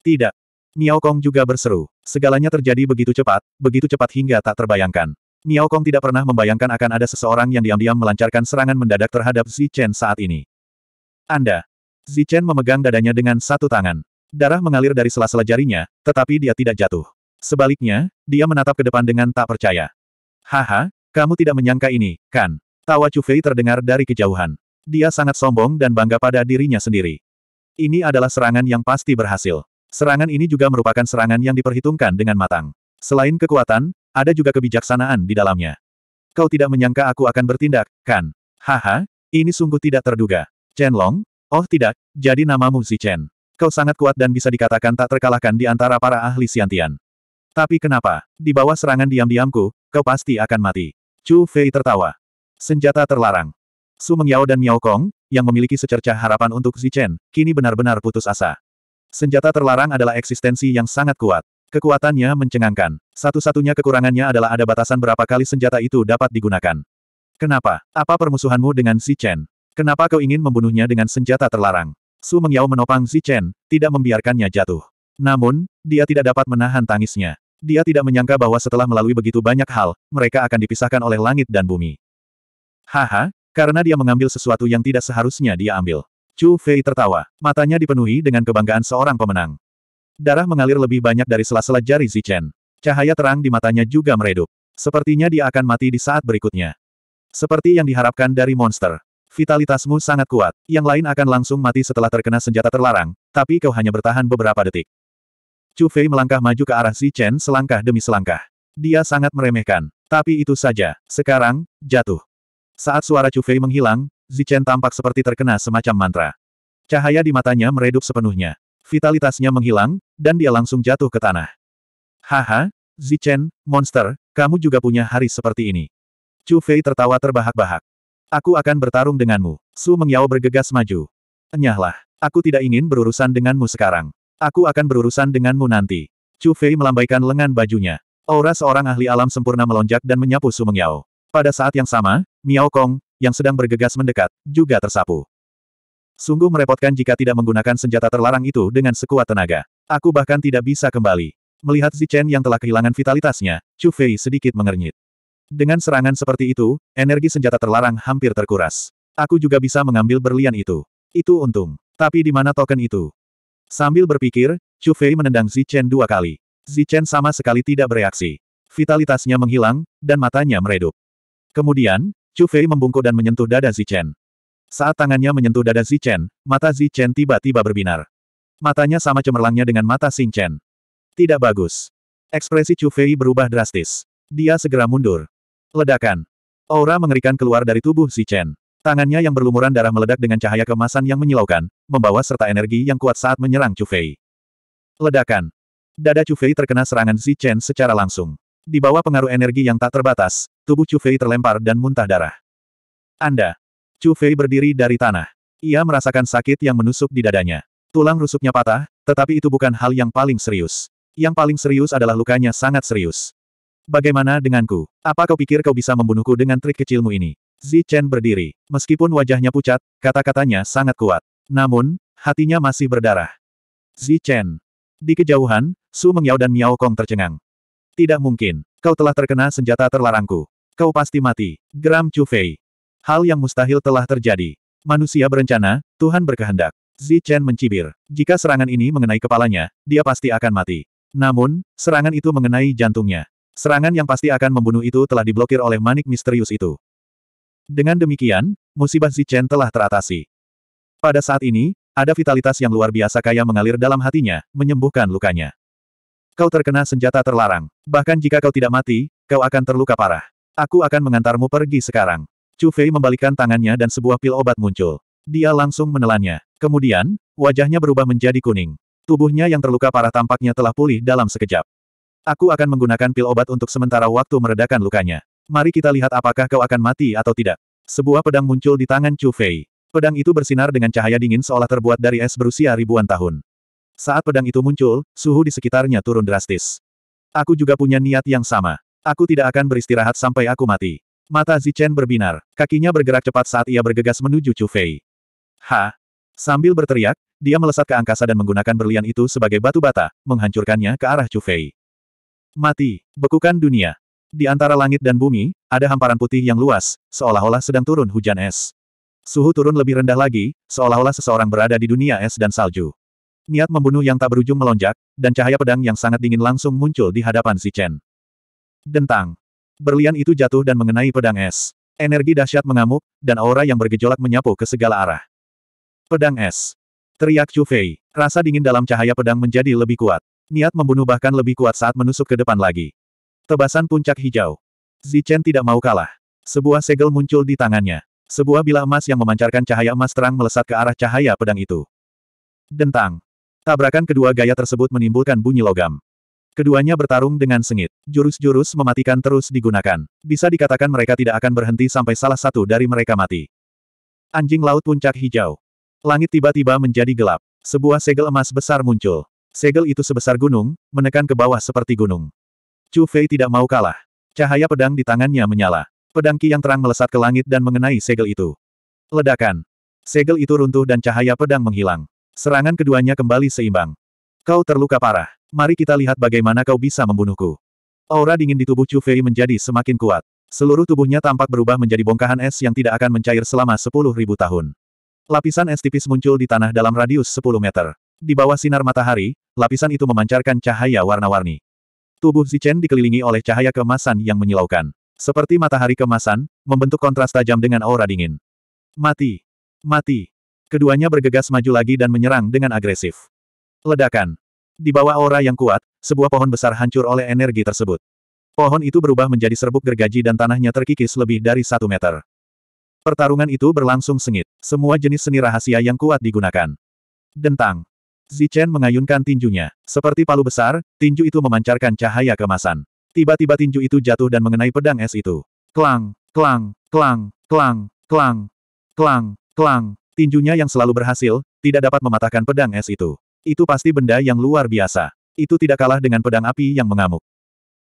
Tidak. Miao Kong juga berseru. Segalanya terjadi begitu cepat, begitu cepat hingga tak terbayangkan. Miao Kong tidak pernah membayangkan akan ada seseorang yang diam-diam melancarkan serangan mendadak terhadap Chen saat ini. Anda, Zichen memegang dadanya dengan satu tangan. Darah mengalir dari sela-sela jarinya, tetapi dia tidak jatuh. Sebaliknya, dia menatap ke depan dengan tak percaya. Haha, kamu tidak menyangka ini, kan? Tawa Cufei terdengar dari kejauhan. Dia sangat sombong dan bangga pada dirinya sendiri. Ini adalah serangan yang pasti berhasil. Serangan ini juga merupakan serangan yang diperhitungkan dengan matang. Selain kekuatan, ada juga kebijaksanaan di dalamnya. Kau tidak menyangka aku akan bertindak, kan? Haha, ini sungguh tidak terduga. Chen Long, Oh tidak, jadi namamu Chen. Kau sangat kuat dan bisa dikatakan tak terkalahkan di antara para ahli siantian. Tapi kenapa? Di bawah serangan diam-diamku, kau pasti akan mati. Chu Fei tertawa. Senjata terlarang. Su Mengyao dan Miao Kong, yang memiliki secercah harapan untuk Chen, kini benar-benar putus asa. Senjata terlarang adalah eksistensi yang sangat kuat. Kekuatannya mencengangkan. Satu-satunya kekurangannya adalah ada batasan berapa kali senjata itu dapat digunakan. Kenapa? Apa permusuhanmu dengan Chen? Kenapa kau ingin membunuhnya dengan senjata terlarang? Su Mengyao menopang Zichen, tidak membiarkannya jatuh. Namun, dia tidak dapat menahan tangisnya. Dia tidak menyangka bahwa setelah melalui begitu banyak hal, mereka akan dipisahkan oleh langit dan bumi. Haha, karena dia mengambil sesuatu yang tidak seharusnya dia ambil. Chu Fei tertawa, matanya dipenuhi dengan kebanggaan seorang pemenang. Darah mengalir lebih banyak dari sela-sela jari Zichen. Cahaya terang di matanya juga meredup. Sepertinya dia akan mati di saat berikutnya. Seperti yang diharapkan dari monster, Vitalitasmu sangat kuat. Yang lain akan langsung mati setelah terkena senjata terlarang, tapi kau hanya bertahan beberapa detik. Chu Fei melangkah maju ke arah Si Chen selangkah demi selangkah. Dia sangat meremehkan. Tapi itu saja. Sekarang, jatuh. Saat suara Chu Fei menghilang, Chen tampak seperti terkena semacam mantra. Cahaya di matanya meredup sepenuhnya. Vitalitasnya menghilang, dan dia langsung jatuh ke tanah. Haha, Zichen, monster, kamu juga punya hari seperti ini. Chu Fei tertawa terbahak-bahak. Aku akan bertarung denganmu. Su Mengyao bergegas maju. Enyahlah. Aku tidak ingin berurusan denganmu sekarang. Aku akan berurusan denganmu nanti. Chu Fei melambaikan lengan bajunya. Aura seorang ahli alam sempurna melonjak dan menyapu Su Mengyao. Pada saat yang sama, Miao Kong, yang sedang bergegas mendekat, juga tersapu. Sungguh merepotkan jika tidak menggunakan senjata terlarang itu dengan sekuat tenaga. Aku bahkan tidak bisa kembali. Melihat Zichen yang telah kehilangan vitalitasnya, Chu Fei sedikit mengernyit. Dengan serangan seperti itu, energi senjata terlarang hampir terkuras. Aku juga bisa mengambil berlian itu. Itu untung. Tapi di mana token itu? Sambil berpikir, Chu Fei menendang Zichen dua kali. Zichen sama sekali tidak bereaksi. Vitalitasnya menghilang, dan matanya meredup. Kemudian, Chu Fei membungkuk dan menyentuh dada Zichen. Saat tangannya menyentuh dada Zichen, mata Zichen tiba-tiba berbinar. Matanya sama cemerlangnya dengan mata Xing Chen. Tidak bagus. Ekspresi Chu Fei berubah drastis. Dia segera mundur. Ledakan. Aura mengerikan keluar dari tubuh Si Chen. Tangannya yang berlumuran darah meledak dengan cahaya kemasan yang menyilaukan, membawa serta energi yang kuat saat menyerang Chu Fei. Ledakan. Dada Chu Fei terkena serangan Si Chen secara langsung. Di bawah pengaruh energi yang tak terbatas, tubuh Chu Fei terlempar dan muntah darah. Anda. Chu Fei berdiri dari tanah. Ia merasakan sakit yang menusuk di dadanya. Tulang rusuknya patah, tetapi itu bukan hal yang paling serius. Yang paling serius adalah lukanya sangat serius. Bagaimana denganku? Apa kau pikir kau bisa membunuhku dengan trik kecilmu ini? Zi Chen berdiri. Meskipun wajahnya pucat, kata-katanya sangat kuat. Namun, hatinya masih berdarah. Zi Chen. Di kejauhan, Su Mengyao dan Miao Kong tercengang. Tidak mungkin. Kau telah terkena senjata terlarangku. Kau pasti mati. Geram Chu Fei. Hal yang mustahil telah terjadi. Manusia berencana, Tuhan berkehendak. Zi Chen mencibir. Jika serangan ini mengenai kepalanya, dia pasti akan mati. Namun, serangan itu mengenai jantungnya. Serangan yang pasti akan membunuh itu telah diblokir oleh manik misterius itu. Dengan demikian, musibah Zichen telah teratasi. Pada saat ini, ada vitalitas yang luar biasa kaya mengalir dalam hatinya, menyembuhkan lukanya. Kau terkena senjata terlarang. Bahkan jika kau tidak mati, kau akan terluka parah. Aku akan mengantarmu pergi sekarang. Chu Fei membalikkan tangannya dan sebuah pil obat muncul. Dia langsung menelannya. Kemudian, wajahnya berubah menjadi kuning. Tubuhnya yang terluka parah tampaknya telah pulih dalam sekejap. Aku akan menggunakan pil obat untuk sementara waktu meredakan lukanya. Mari kita lihat apakah kau akan mati atau tidak. Sebuah pedang muncul di tangan Chu Fei. Pedang itu bersinar dengan cahaya dingin seolah terbuat dari es berusia ribuan tahun. Saat pedang itu muncul, suhu di sekitarnya turun drastis. Aku juga punya niat yang sama. Aku tidak akan beristirahat sampai aku mati. Mata Zichen berbinar, kakinya bergerak cepat saat ia bergegas menuju Chu Fei. Ha! Sambil berteriak, dia melesat ke angkasa dan menggunakan berlian itu sebagai batu bata, menghancurkannya ke arah Chu Fei. Mati, bekukan dunia. Di antara langit dan bumi, ada hamparan putih yang luas, seolah-olah sedang turun hujan es. Suhu turun lebih rendah lagi, seolah-olah seseorang berada di dunia es dan salju. Niat membunuh yang tak berujung melonjak, dan cahaya pedang yang sangat dingin langsung muncul di hadapan si Chen. Dentang. Berlian itu jatuh dan mengenai pedang es. Energi dahsyat mengamuk, dan aura yang bergejolak menyapu ke segala arah. Pedang es. Teriak Chu Fei. Rasa dingin dalam cahaya pedang menjadi lebih kuat. Niat membunuh bahkan lebih kuat saat menusuk ke depan lagi. Tebasan puncak hijau. Zichen tidak mau kalah. Sebuah segel muncul di tangannya. Sebuah bilah emas yang memancarkan cahaya emas terang melesat ke arah cahaya pedang itu. Dentang. Tabrakan kedua gaya tersebut menimbulkan bunyi logam. Keduanya bertarung dengan sengit. Jurus-jurus mematikan terus digunakan. Bisa dikatakan mereka tidak akan berhenti sampai salah satu dari mereka mati. Anjing laut puncak hijau. Langit tiba-tiba menjadi gelap. Sebuah segel emas besar muncul. Segel itu sebesar gunung, menekan ke bawah seperti gunung. Chu Fei tidak mau kalah. Cahaya pedang di tangannya menyala. Pedang Ki yang terang melesat ke langit dan mengenai segel itu. Ledakan. Segel itu runtuh dan cahaya pedang menghilang. Serangan keduanya kembali seimbang. Kau terluka parah. Mari kita lihat bagaimana kau bisa membunuhku. Aura dingin di tubuh Chu Fei menjadi semakin kuat. Seluruh tubuhnya tampak berubah menjadi bongkahan es yang tidak akan mencair selama 10.000 tahun. Lapisan es tipis muncul di tanah dalam radius 10 meter. Di bawah sinar matahari, lapisan itu memancarkan cahaya warna-warni. Tubuh Zichen dikelilingi oleh cahaya kemasan yang menyilaukan. Seperti matahari kemasan, membentuk kontras tajam dengan aura dingin. Mati! Mati! Keduanya bergegas maju lagi dan menyerang dengan agresif. Ledakan. Di bawah aura yang kuat, sebuah pohon besar hancur oleh energi tersebut. Pohon itu berubah menjadi serbuk gergaji dan tanahnya terkikis lebih dari satu meter. Pertarungan itu berlangsung sengit. Semua jenis seni rahasia yang kuat digunakan. Dentang. Zichen mengayunkan tinjunya. Seperti palu besar, tinju itu memancarkan cahaya kemasan. Tiba-tiba tinju itu jatuh dan mengenai pedang es itu. Klang, klang, klang, klang, klang, klang, klang. Tinjunya yang selalu berhasil, tidak dapat mematahkan pedang es itu. Itu pasti benda yang luar biasa. Itu tidak kalah dengan pedang api yang mengamuk.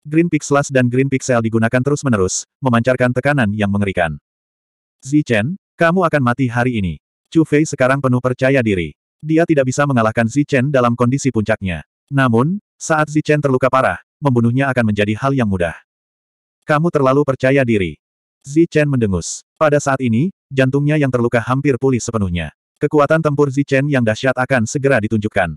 Green Pixelas dan Green Pixel digunakan terus-menerus, memancarkan tekanan yang mengerikan. Zichen, kamu akan mati hari ini. Chu Fei sekarang penuh percaya diri. Dia tidak bisa mengalahkan Zichen dalam kondisi puncaknya. Namun, saat Zichen terluka parah, membunuhnya akan menjadi hal yang mudah. Kamu terlalu percaya diri. Zichen mendengus. Pada saat ini, jantungnya yang terluka hampir pulih sepenuhnya. Kekuatan tempur Zichen yang dahsyat akan segera ditunjukkan.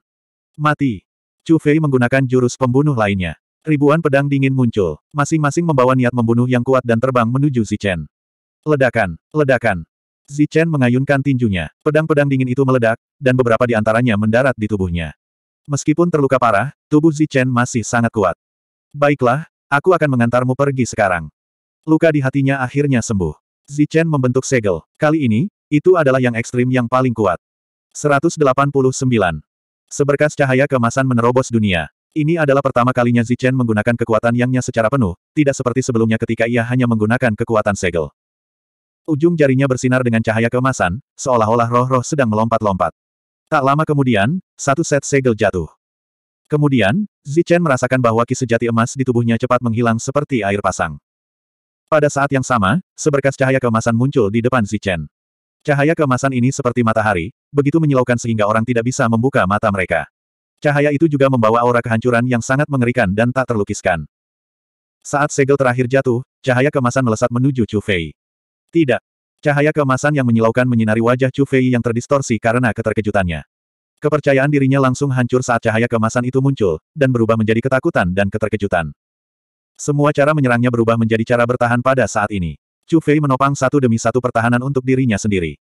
Mati. Chu Fei menggunakan jurus pembunuh lainnya. Ribuan pedang dingin muncul, masing-masing membawa niat membunuh yang kuat dan terbang menuju Zichen. Ledakan, ledakan, Zichen mengayunkan tinjunya. Pedang-pedang dingin itu meledak, dan beberapa di antaranya mendarat di tubuhnya. Meskipun terluka parah, tubuh Zichen masih sangat kuat. Baiklah, aku akan mengantarmu pergi sekarang. Luka di hatinya akhirnya sembuh. Zichen membentuk segel. Kali ini, itu adalah yang ekstrim yang paling kuat. 189. Seberkas cahaya kemasan menerobos dunia. Ini adalah pertama kalinya Zichen menggunakan kekuatan yangnya secara penuh, tidak seperti sebelumnya ketika ia hanya menggunakan kekuatan segel. Ujung jarinya bersinar dengan cahaya kemasan, seolah-olah roh-roh sedang melompat-lompat. Tak lama kemudian, satu set segel jatuh. Kemudian, Zichen merasakan bahwa ki sejati emas di tubuhnya cepat menghilang seperti air pasang. Pada saat yang sama, seberkas cahaya kemasan muncul di depan Zichen. Cahaya kemasan ini seperti matahari, begitu menyilaukan sehingga orang tidak bisa membuka mata mereka. Cahaya itu juga membawa aura kehancuran yang sangat mengerikan dan tak terlukiskan. Saat segel terakhir jatuh, cahaya kemasan melesat menuju Chu Fei. Tidak. Cahaya kemasan yang menyilaukan menyinari wajah Chu Fei yang terdistorsi karena keterkejutannya. Kepercayaan dirinya langsung hancur saat cahaya kemasan itu muncul, dan berubah menjadi ketakutan dan keterkejutan. Semua cara menyerangnya berubah menjadi cara bertahan pada saat ini. Chu Fei menopang satu demi satu pertahanan untuk dirinya sendiri.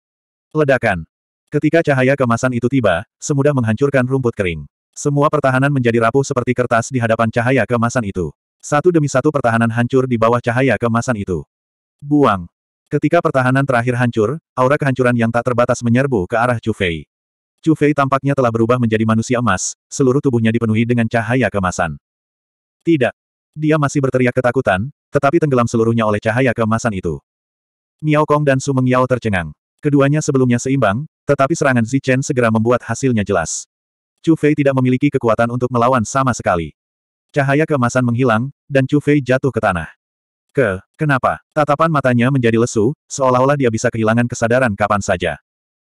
Ledakan. Ketika cahaya kemasan itu tiba, semudah menghancurkan rumput kering. Semua pertahanan menjadi rapuh seperti kertas di hadapan cahaya kemasan itu. Satu demi satu pertahanan hancur di bawah cahaya kemasan itu. Buang. Ketika pertahanan terakhir hancur, aura kehancuran yang tak terbatas menyerbu ke arah Chu Fei. Chu Fei tampaknya telah berubah menjadi manusia emas, seluruh tubuhnya dipenuhi dengan cahaya kemasan. Tidak. Dia masih berteriak ketakutan, tetapi tenggelam seluruhnya oleh cahaya kemasan itu. Miao Kong dan Su Mengyao tercengang. Keduanya sebelumnya seimbang, tetapi serangan Zichen segera membuat hasilnya jelas. Chu Fei tidak memiliki kekuatan untuk melawan sama sekali. Cahaya kemasan menghilang, dan Chu Fei jatuh ke tanah. Ke, kenapa? Tatapan matanya menjadi lesu, seolah-olah dia bisa kehilangan kesadaran kapan saja.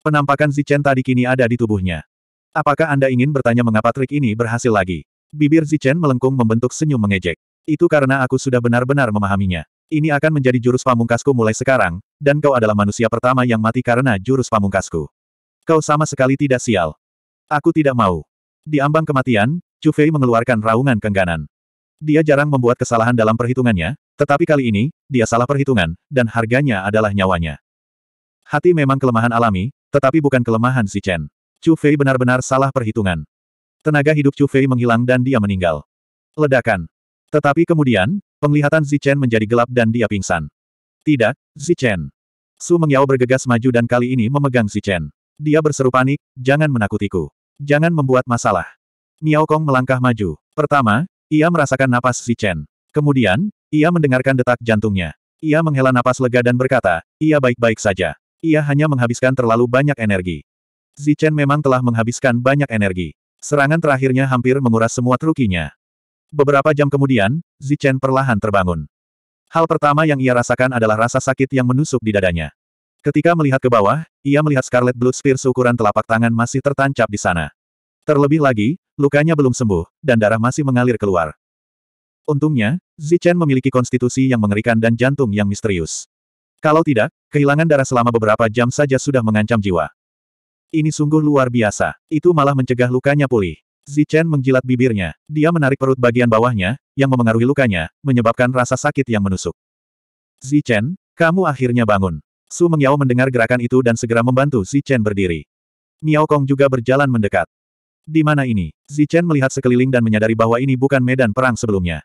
Penampakan Zichen tadi kini ada di tubuhnya. Apakah Anda ingin bertanya mengapa trik ini berhasil lagi? Bibir Zichen melengkung membentuk senyum mengejek. Itu karena aku sudah benar-benar memahaminya. Ini akan menjadi jurus pamungkasku mulai sekarang, dan kau adalah manusia pertama yang mati karena jurus pamungkasku. Kau sama sekali tidak sial. Aku tidak mau. Di ambang kematian, Chu Fei mengeluarkan raungan kengganan. Dia jarang membuat kesalahan dalam perhitungannya, tetapi kali ini, dia salah perhitungan, dan harganya adalah nyawanya. Hati memang kelemahan alami, tetapi bukan kelemahan si Chen. Chu Fei benar-benar salah perhitungan. Tenaga hidup Chu Fei menghilang dan dia meninggal. Ledakan. Tetapi kemudian, penglihatan Chen menjadi gelap dan dia pingsan. Tidak, Chen. Su Mengyao bergegas maju dan kali ini memegang Chen. Dia berseru panik, jangan menakutiku. Jangan membuat masalah. Miao Kong melangkah maju. Pertama, ia merasakan napas si Chen. Kemudian, ia mendengarkan detak jantungnya. Ia menghela napas lega dan berkata, ia baik-baik saja. Ia hanya menghabiskan terlalu banyak energi. Zichen memang telah menghabiskan banyak energi. Serangan terakhirnya hampir menguras semua trukinya. Beberapa jam kemudian, Zichen perlahan terbangun. Hal pertama yang ia rasakan adalah rasa sakit yang menusuk di dadanya. Ketika melihat ke bawah, ia melihat Scarlet Blue Spear seukuran telapak tangan masih tertancap di sana. Terlebih lagi, lukanya belum sembuh, dan darah masih mengalir keluar. Untungnya, Zichen memiliki konstitusi yang mengerikan dan jantung yang misterius. Kalau tidak, kehilangan darah selama beberapa jam saja sudah mengancam jiwa. Ini sungguh luar biasa. Itu malah mencegah lukanya pulih. Zichen menjilat bibirnya. Dia menarik perut bagian bawahnya, yang memengaruhi lukanya, menyebabkan rasa sakit yang menusuk. Zichen, kamu akhirnya bangun. Su Mengyao mendengar gerakan itu dan segera membantu Zichen berdiri. Miao Kong juga berjalan mendekat. Di mana ini? Zichen melihat sekeliling dan menyadari bahwa ini bukan medan perang sebelumnya.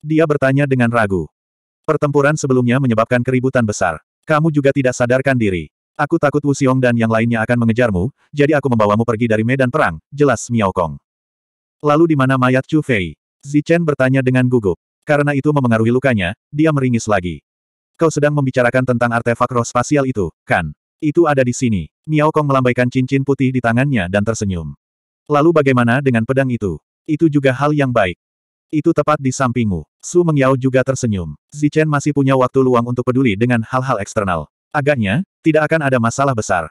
Dia bertanya dengan ragu. Pertempuran sebelumnya menyebabkan keributan besar. Kamu juga tidak sadarkan diri. Aku takut Wu Xiong dan yang lainnya akan mengejarmu, jadi aku membawamu pergi dari medan perang, jelas Miao Kong. Lalu di mana mayat Chu Fei? Zichen bertanya dengan gugup. Karena itu memengaruhi lukanya, dia meringis lagi. Kau sedang membicarakan tentang artefak roh spasial itu, kan? Itu ada di sini. Miao Kong melambaikan cincin putih di tangannya dan tersenyum. Lalu bagaimana dengan pedang itu? Itu juga hal yang baik. Itu tepat di sampingmu. Su Mengyao juga tersenyum. Zichen masih punya waktu luang untuk peduli dengan hal-hal eksternal. Agaknya, tidak akan ada masalah besar.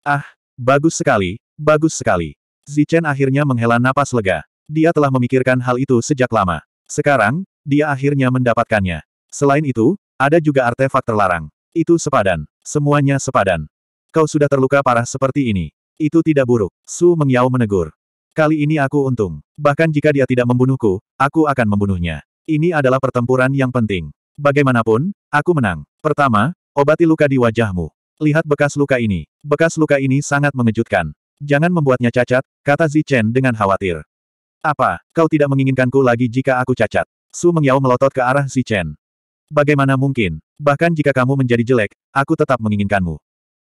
Ah, bagus sekali, bagus sekali. Zichen akhirnya menghela napas lega. Dia telah memikirkan hal itu sejak lama. Sekarang, dia akhirnya mendapatkannya. Selain itu, ada juga artefak terlarang. Itu sepadan. Semuanya sepadan. Kau sudah terluka parah seperti ini. Itu tidak buruk. Su Mengyao menegur. Kali ini aku untung. Bahkan jika dia tidak membunuhku, aku akan membunuhnya. Ini adalah pertempuran yang penting. Bagaimanapun, aku menang. Pertama, obati luka di wajahmu. Lihat bekas luka ini. Bekas luka ini sangat mengejutkan. Jangan membuatnya cacat, kata Zichen dengan khawatir. Apa, kau tidak menginginkanku lagi jika aku cacat? Su Mengyao melotot ke arah Zichen. Bagaimana mungkin? Bahkan jika kamu menjadi jelek, aku tetap menginginkanmu.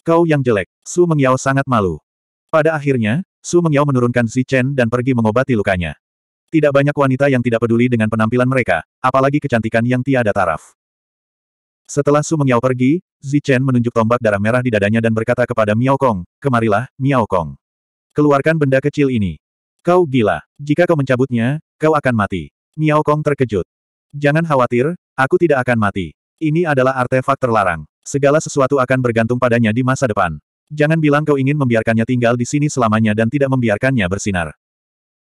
Kau yang jelek, Su Mengyao sangat malu. Pada akhirnya, Su Mengyao menurunkan Zi Chen dan pergi mengobati lukanya. Tidak banyak wanita yang tidak peduli dengan penampilan mereka, apalagi kecantikan yang tiada taraf. Setelah Su Mengyao pergi, Zi Chen menunjuk tombak darah merah di dadanya dan berkata kepada Miao Kong, kemarilah, Miao Kong. Keluarkan benda kecil ini. Kau gila. Jika kau mencabutnya, kau akan mati. Miao Kong terkejut. Jangan khawatir, aku tidak akan mati. Ini adalah artefak terlarang. Segala sesuatu akan bergantung padanya di masa depan. Jangan bilang kau ingin membiarkannya tinggal di sini selamanya dan tidak membiarkannya bersinar.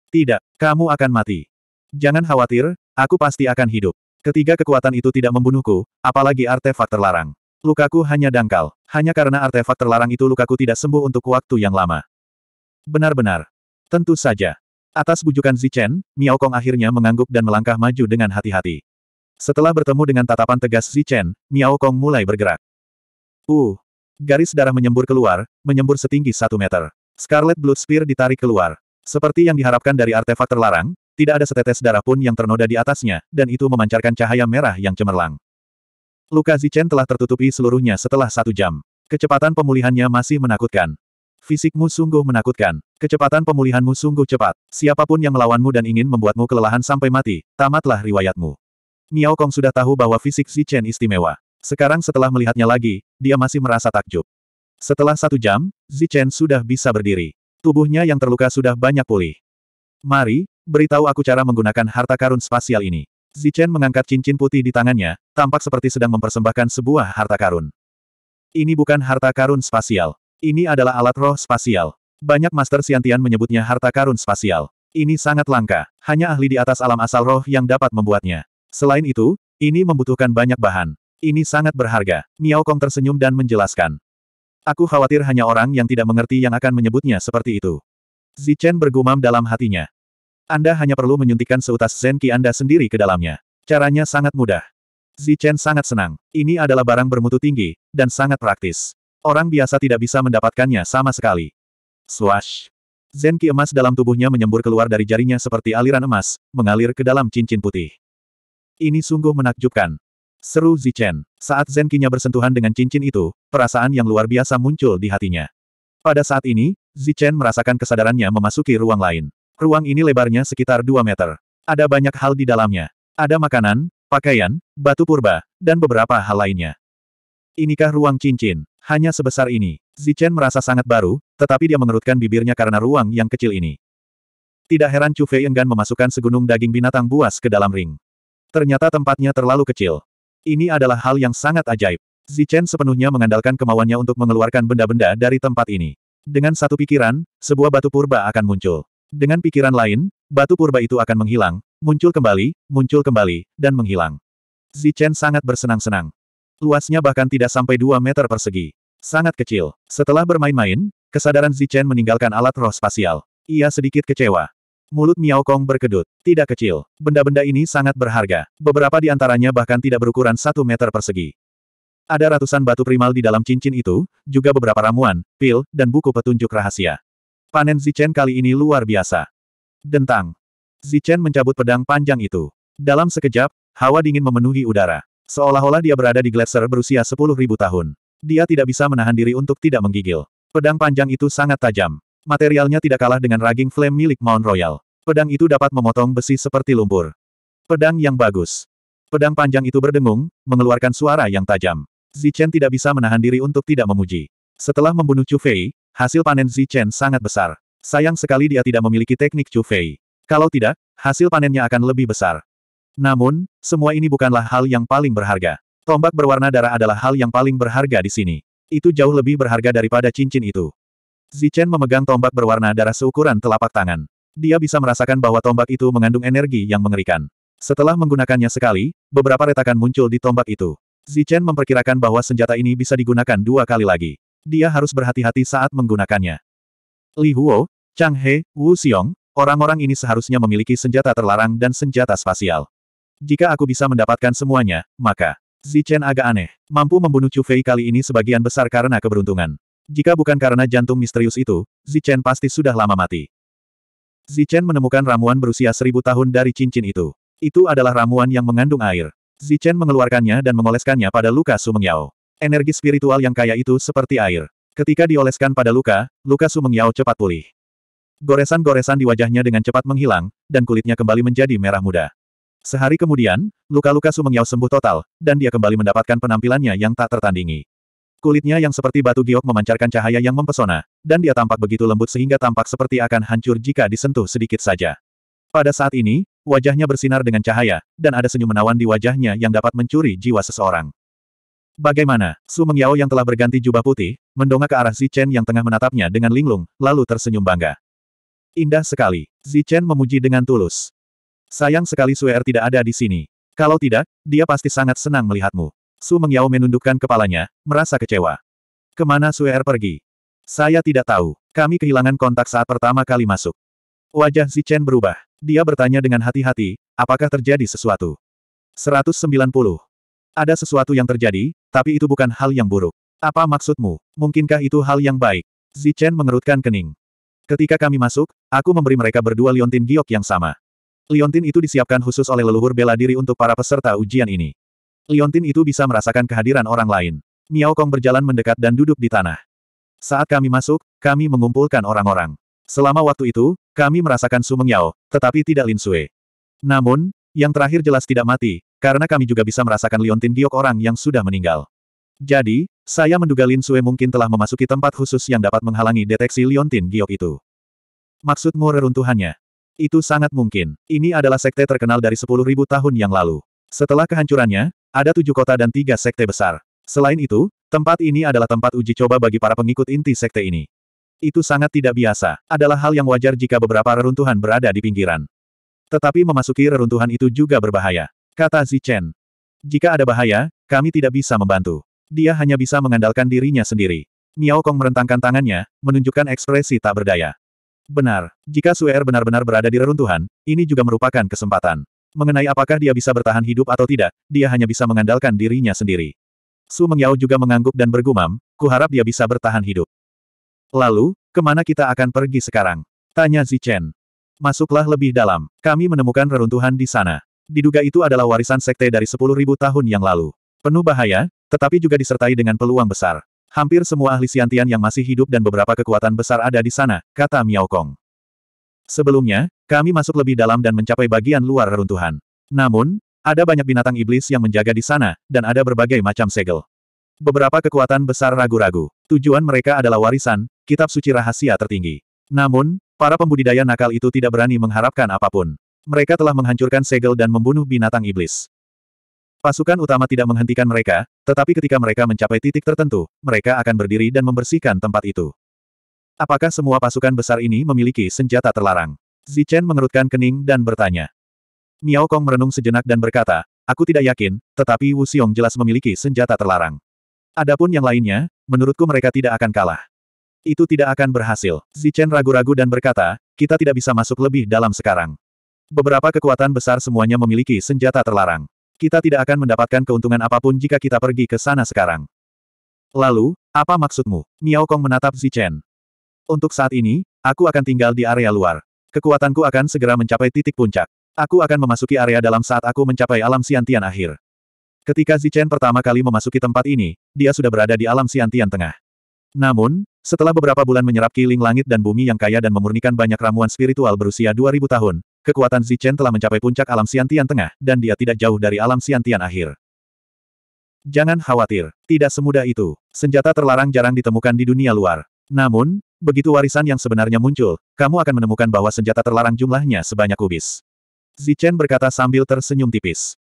Tidak, kamu akan mati. Jangan khawatir, aku pasti akan hidup. Ketiga kekuatan itu tidak membunuhku, apalagi artefak terlarang. Lukaku hanya dangkal. Hanya karena artefak terlarang itu lukaku tidak sembuh untuk waktu yang lama. Benar-benar. Tentu saja. Atas bujukan Zichen, Miao Kong akhirnya mengangguk dan melangkah maju dengan hati-hati. Setelah bertemu dengan tatapan tegas Zichen, Miao Kong mulai bergerak. Uh, Garis darah menyembur keluar, menyembur setinggi satu meter. Scarlet Blood Spear ditarik keluar. Seperti yang diharapkan dari artefak terlarang, tidak ada setetes darah pun yang ternoda di atasnya, dan itu memancarkan cahaya merah yang cemerlang. Luka Zichen telah tertutupi seluruhnya setelah satu jam. Kecepatan pemulihannya masih menakutkan. Fisikmu sungguh menakutkan. Kecepatan pemulihanmu sungguh cepat. Siapapun yang melawanmu dan ingin membuatmu kelelahan sampai mati, tamatlah riwayatmu. Miao Kong sudah tahu bahwa fisik Zichen istimewa. Sekarang setelah melihatnya lagi, dia masih merasa takjub. Setelah satu jam, Zichen sudah bisa berdiri. Tubuhnya yang terluka sudah banyak pulih. Mari, beritahu aku cara menggunakan harta karun spasial ini. Zichen mengangkat cincin putih di tangannya, tampak seperti sedang mempersembahkan sebuah harta karun. Ini bukan harta karun spasial. Ini adalah alat roh spasial. Banyak Master Siantian menyebutnya harta karun spasial. Ini sangat langka, hanya ahli di atas alam asal roh yang dapat membuatnya. Selain itu, ini membutuhkan banyak bahan. Ini sangat berharga. Miao Kong tersenyum dan menjelaskan. Aku khawatir hanya orang yang tidak mengerti yang akan menyebutnya seperti itu. Zichen bergumam dalam hatinya. Anda hanya perlu menyuntikkan seutas Zenki Anda sendiri ke dalamnya. Caranya sangat mudah. Zichen sangat senang. Ini adalah barang bermutu tinggi, dan sangat praktis. Orang biasa tidak bisa mendapatkannya sama sekali. Swash. Zenki emas dalam tubuhnya menyembur keluar dari jarinya seperti aliran emas, mengalir ke dalam cincin putih. Ini sungguh menakjubkan. Seru Zichen. Saat Zenkinya bersentuhan dengan cincin itu, perasaan yang luar biasa muncul di hatinya. Pada saat ini, Zichen merasakan kesadarannya memasuki ruang lain. Ruang ini lebarnya sekitar 2 meter. Ada banyak hal di dalamnya. Ada makanan, pakaian, batu purba, dan beberapa hal lainnya. Inikah ruang cincin? Hanya sebesar ini. Zichen merasa sangat baru, tetapi dia mengerutkan bibirnya karena ruang yang kecil ini. Tidak heran Chu Fei enggan memasukkan segunung daging binatang buas ke dalam ring. Ternyata tempatnya terlalu kecil. Ini adalah hal yang sangat ajaib. Zichen sepenuhnya mengandalkan kemauannya untuk mengeluarkan benda-benda dari tempat ini. Dengan satu pikiran, sebuah batu purba akan muncul. Dengan pikiran lain, batu purba itu akan menghilang, muncul kembali, muncul kembali, dan menghilang. Zichen sangat bersenang-senang. Luasnya bahkan tidak sampai 2 meter persegi. Sangat kecil. Setelah bermain-main, kesadaran Zichen meninggalkan alat roh spasial. Ia sedikit kecewa. Mulut Miao Kong berkedut. Tidak kecil. Benda-benda ini sangat berharga. Beberapa di antaranya bahkan tidak berukuran satu meter persegi. Ada ratusan batu primal di dalam cincin itu, juga beberapa ramuan, pil, dan buku petunjuk rahasia. Panen Zichen kali ini luar biasa. Dentang. Zichen mencabut pedang panjang itu. Dalam sekejap, hawa dingin memenuhi udara. Seolah-olah dia berada di gletser berusia 10.000 tahun. Dia tidak bisa menahan diri untuk tidak menggigil. Pedang panjang itu sangat tajam. Materialnya tidak kalah dengan raging flame milik Mount Royal. Pedang itu dapat memotong besi seperti lumpur. Pedang yang bagus. Pedang panjang itu berdengung, mengeluarkan suara yang tajam. Zichen tidak bisa menahan diri untuk tidak memuji. Setelah membunuh Chu Fei, hasil panen Zichen sangat besar. Sayang sekali dia tidak memiliki teknik Chu Fei. Kalau tidak, hasil panennya akan lebih besar. Namun, semua ini bukanlah hal yang paling berharga. Tombak berwarna darah adalah hal yang paling berharga di sini. Itu jauh lebih berharga daripada cincin itu. Zichen memegang tombak berwarna darah seukuran telapak tangan. Dia bisa merasakan bahwa tombak itu mengandung energi yang mengerikan. Setelah menggunakannya sekali, beberapa retakan muncul di tombak itu. Zichen memperkirakan bahwa senjata ini bisa digunakan dua kali lagi. Dia harus berhati-hati saat menggunakannya. Li Huo, Chang He, Wu Xiong, orang-orang ini seharusnya memiliki senjata terlarang dan senjata spasial. Jika aku bisa mendapatkan semuanya, maka Zichen agak aneh. Mampu membunuh Chu Fei kali ini sebagian besar karena keberuntungan. Jika bukan karena jantung misterius itu, Zichen pasti sudah lama mati. Zichen menemukan ramuan berusia seribu tahun dari cincin itu. Itu adalah ramuan yang mengandung air. Zichen mengeluarkannya dan mengoleskannya pada luka Sumengyao. Energi spiritual yang kaya itu seperti air. Ketika dioleskan pada luka, luka Sumengyao cepat pulih. Goresan-goresan di wajahnya dengan cepat menghilang, dan kulitnya kembali menjadi merah muda. Sehari kemudian, luka-luka Sumengyao sembuh total, dan dia kembali mendapatkan penampilannya yang tak tertandingi. Kulitnya yang seperti batu giok memancarkan cahaya yang mempesona, dan dia tampak begitu lembut sehingga tampak seperti akan hancur jika disentuh sedikit saja. Pada saat ini, wajahnya bersinar dengan cahaya, dan ada senyum menawan di wajahnya yang dapat mencuri jiwa seseorang. Bagaimana? Su Mengyao yang telah berganti jubah putih, mendongak ke arah Zichen yang tengah menatapnya dengan linglung, lalu tersenyum bangga. Indah sekali. Zichen memuji dengan tulus. Sayang sekali Suer tidak ada di sini. Kalau tidak, dia pasti sangat senang melihatmu. Su Mengyao menundukkan kepalanya, merasa kecewa. Kemana Su Er pergi? Saya tidak tahu. Kami kehilangan kontak saat pertama kali masuk. Wajah Zichen berubah. Dia bertanya dengan hati-hati, apakah terjadi sesuatu? 190. Ada sesuatu yang terjadi, tapi itu bukan hal yang buruk. Apa maksudmu? Mungkinkah itu hal yang baik? Zichen mengerutkan kening. Ketika kami masuk, aku memberi mereka berdua liontin giok yang sama. Liontin itu disiapkan khusus oleh leluhur bela diri untuk para peserta ujian ini. Liontin itu bisa merasakan kehadiran orang lain. Miao Kong berjalan mendekat dan duduk di tanah. Saat kami masuk, kami mengumpulkan orang-orang. Selama waktu itu, kami merasakan Sumeng Yao, tetapi tidak Lin Sui. Namun, yang terakhir jelas tidak mati, karena kami juga bisa merasakan liontin giok orang yang sudah meninggal. Jadi, saya menduga Lin Sui mungkin telah memasuki tempat khusus yang dapat menghalangi deteksi liontin giok itu. Maksudmu reruntuhannya? Itu sangat mungkin. Ini adalah sekte terkenal dari 10.000 tahun yang lalu. Setelah kehancurannya, ada tujuh kota dan tiga sekte besar. Selain itu, tempat ini adalah tempat uji coba bagi para pengikut inti sekte ini. Itu sangat tidak biasa, adalah hal yang wajar jika beberapa reruntuhan berada di pinggiran. Tetapi memasuki reruntuhan itu juga berbahaya. Kata Zichen. Jika ada bahaya, kami tidak bisa membantu. Dia hanya bisa mengandalkan dirinya sendiri. Miao Kong merentangkan tangannya, menunjukkan ekspresi tak berdaya. Benar, jika Suer benar-benar berada di reruntuhan, ini juga merupakan kesempatan. Mengenai apakah dia bisa bertahan hidup atau tidak, dia hanya bisa mengandalkan dirinya sendiri. Su Mengyao juga mengangguk dan bergumam, kuharap dia bisa bertahan hidup. Lalu, kemana kita akan pergi sekarang? Tanya Zichen. Masuklah lebih dalam, kami menemukan reruntuhan di sana. Diduga itu adalah warisan sekte dari 10.000 tahun yang lalu. Penuh bahaya, tetapi juga disertai dengan peluang besar. Hampir semua ahli siantian yang masih hidup dan beberapa kekuatan besar ada di sana, kata Miao Kong. Sebelumnya, kami masuk lebih dalam dan mencapai bagian luar reruntuhan. Namun, ada banyak binatang iblis yang menjaga di sana, dan ada berbagai macam segel. Beberapa kekuatan besar ragu-ragu. Tujuan mereka adalah warisan, kitab suci rahasia tertinggi. Namun, para pembudidaya nakal itu tidak berani mengharapkan apapun. Mereka telah menghancurkan segel dan membunuh binatang iblis. Pasukan utama tidak menghentikan mereka, tetapi ketika mereka mencapai titik tertentu, mereka akan berdiri dan membersihkan tempat itu. Apakah semua pasukan besar ini memiliki senjata terlarang? Zichen mengerutkan kening dan bertanya. Miao Kong merenung sejenak dan berkata, Aku tidak yakin, tetapi Wu Xiong jelas memiliki senjata terlarang. Adapun yang lainnya, menurutku mereka tidak akan kalah. Itu tidak akan berhasil. Zichen ragu-ragu dan berkata, kita tidak bisa masuk lebih dalam sekarang. Beberapa kekuatan besar semuanya memiliki senjata terlarang. Kita tidak akan mendapatkan keuntungan apapun jika kita pergi ke sana sekarang. Lalu, apa maksudmu? Miao Kong menatap Zichen. Untuk saat ini, aku akan tinggal di area luar. Kekuatanku akan segera mencapai titik puncak. Aku akan memasuki area dalam saat aku mencapai alam siantian akhir. Ketika Zichen pertama kali memasuki tempat ini, dia sudah berada di alam siantian tengah. Namun, setelah beberapa bulan menyerap kiling langit dan bumi yang kaya dan memurnikan banyak ramuan spiritual berusia 2000 tahun, kekuatan Zichen telah mencapai puncak alam siantian tengah, dan dia tidak jauh dari alam siantian akhir. Jangan khawatir, tidak semudah itu. Senjata terlarang jarang ditemukan di dunia luar. Namun, Begitu warisan yang sebenarnya muncul, kamu akan menemukan bahwa senjata terlarang jumlahnya sebanyak kubis. Zichen berkata sambil tersenyum tipis.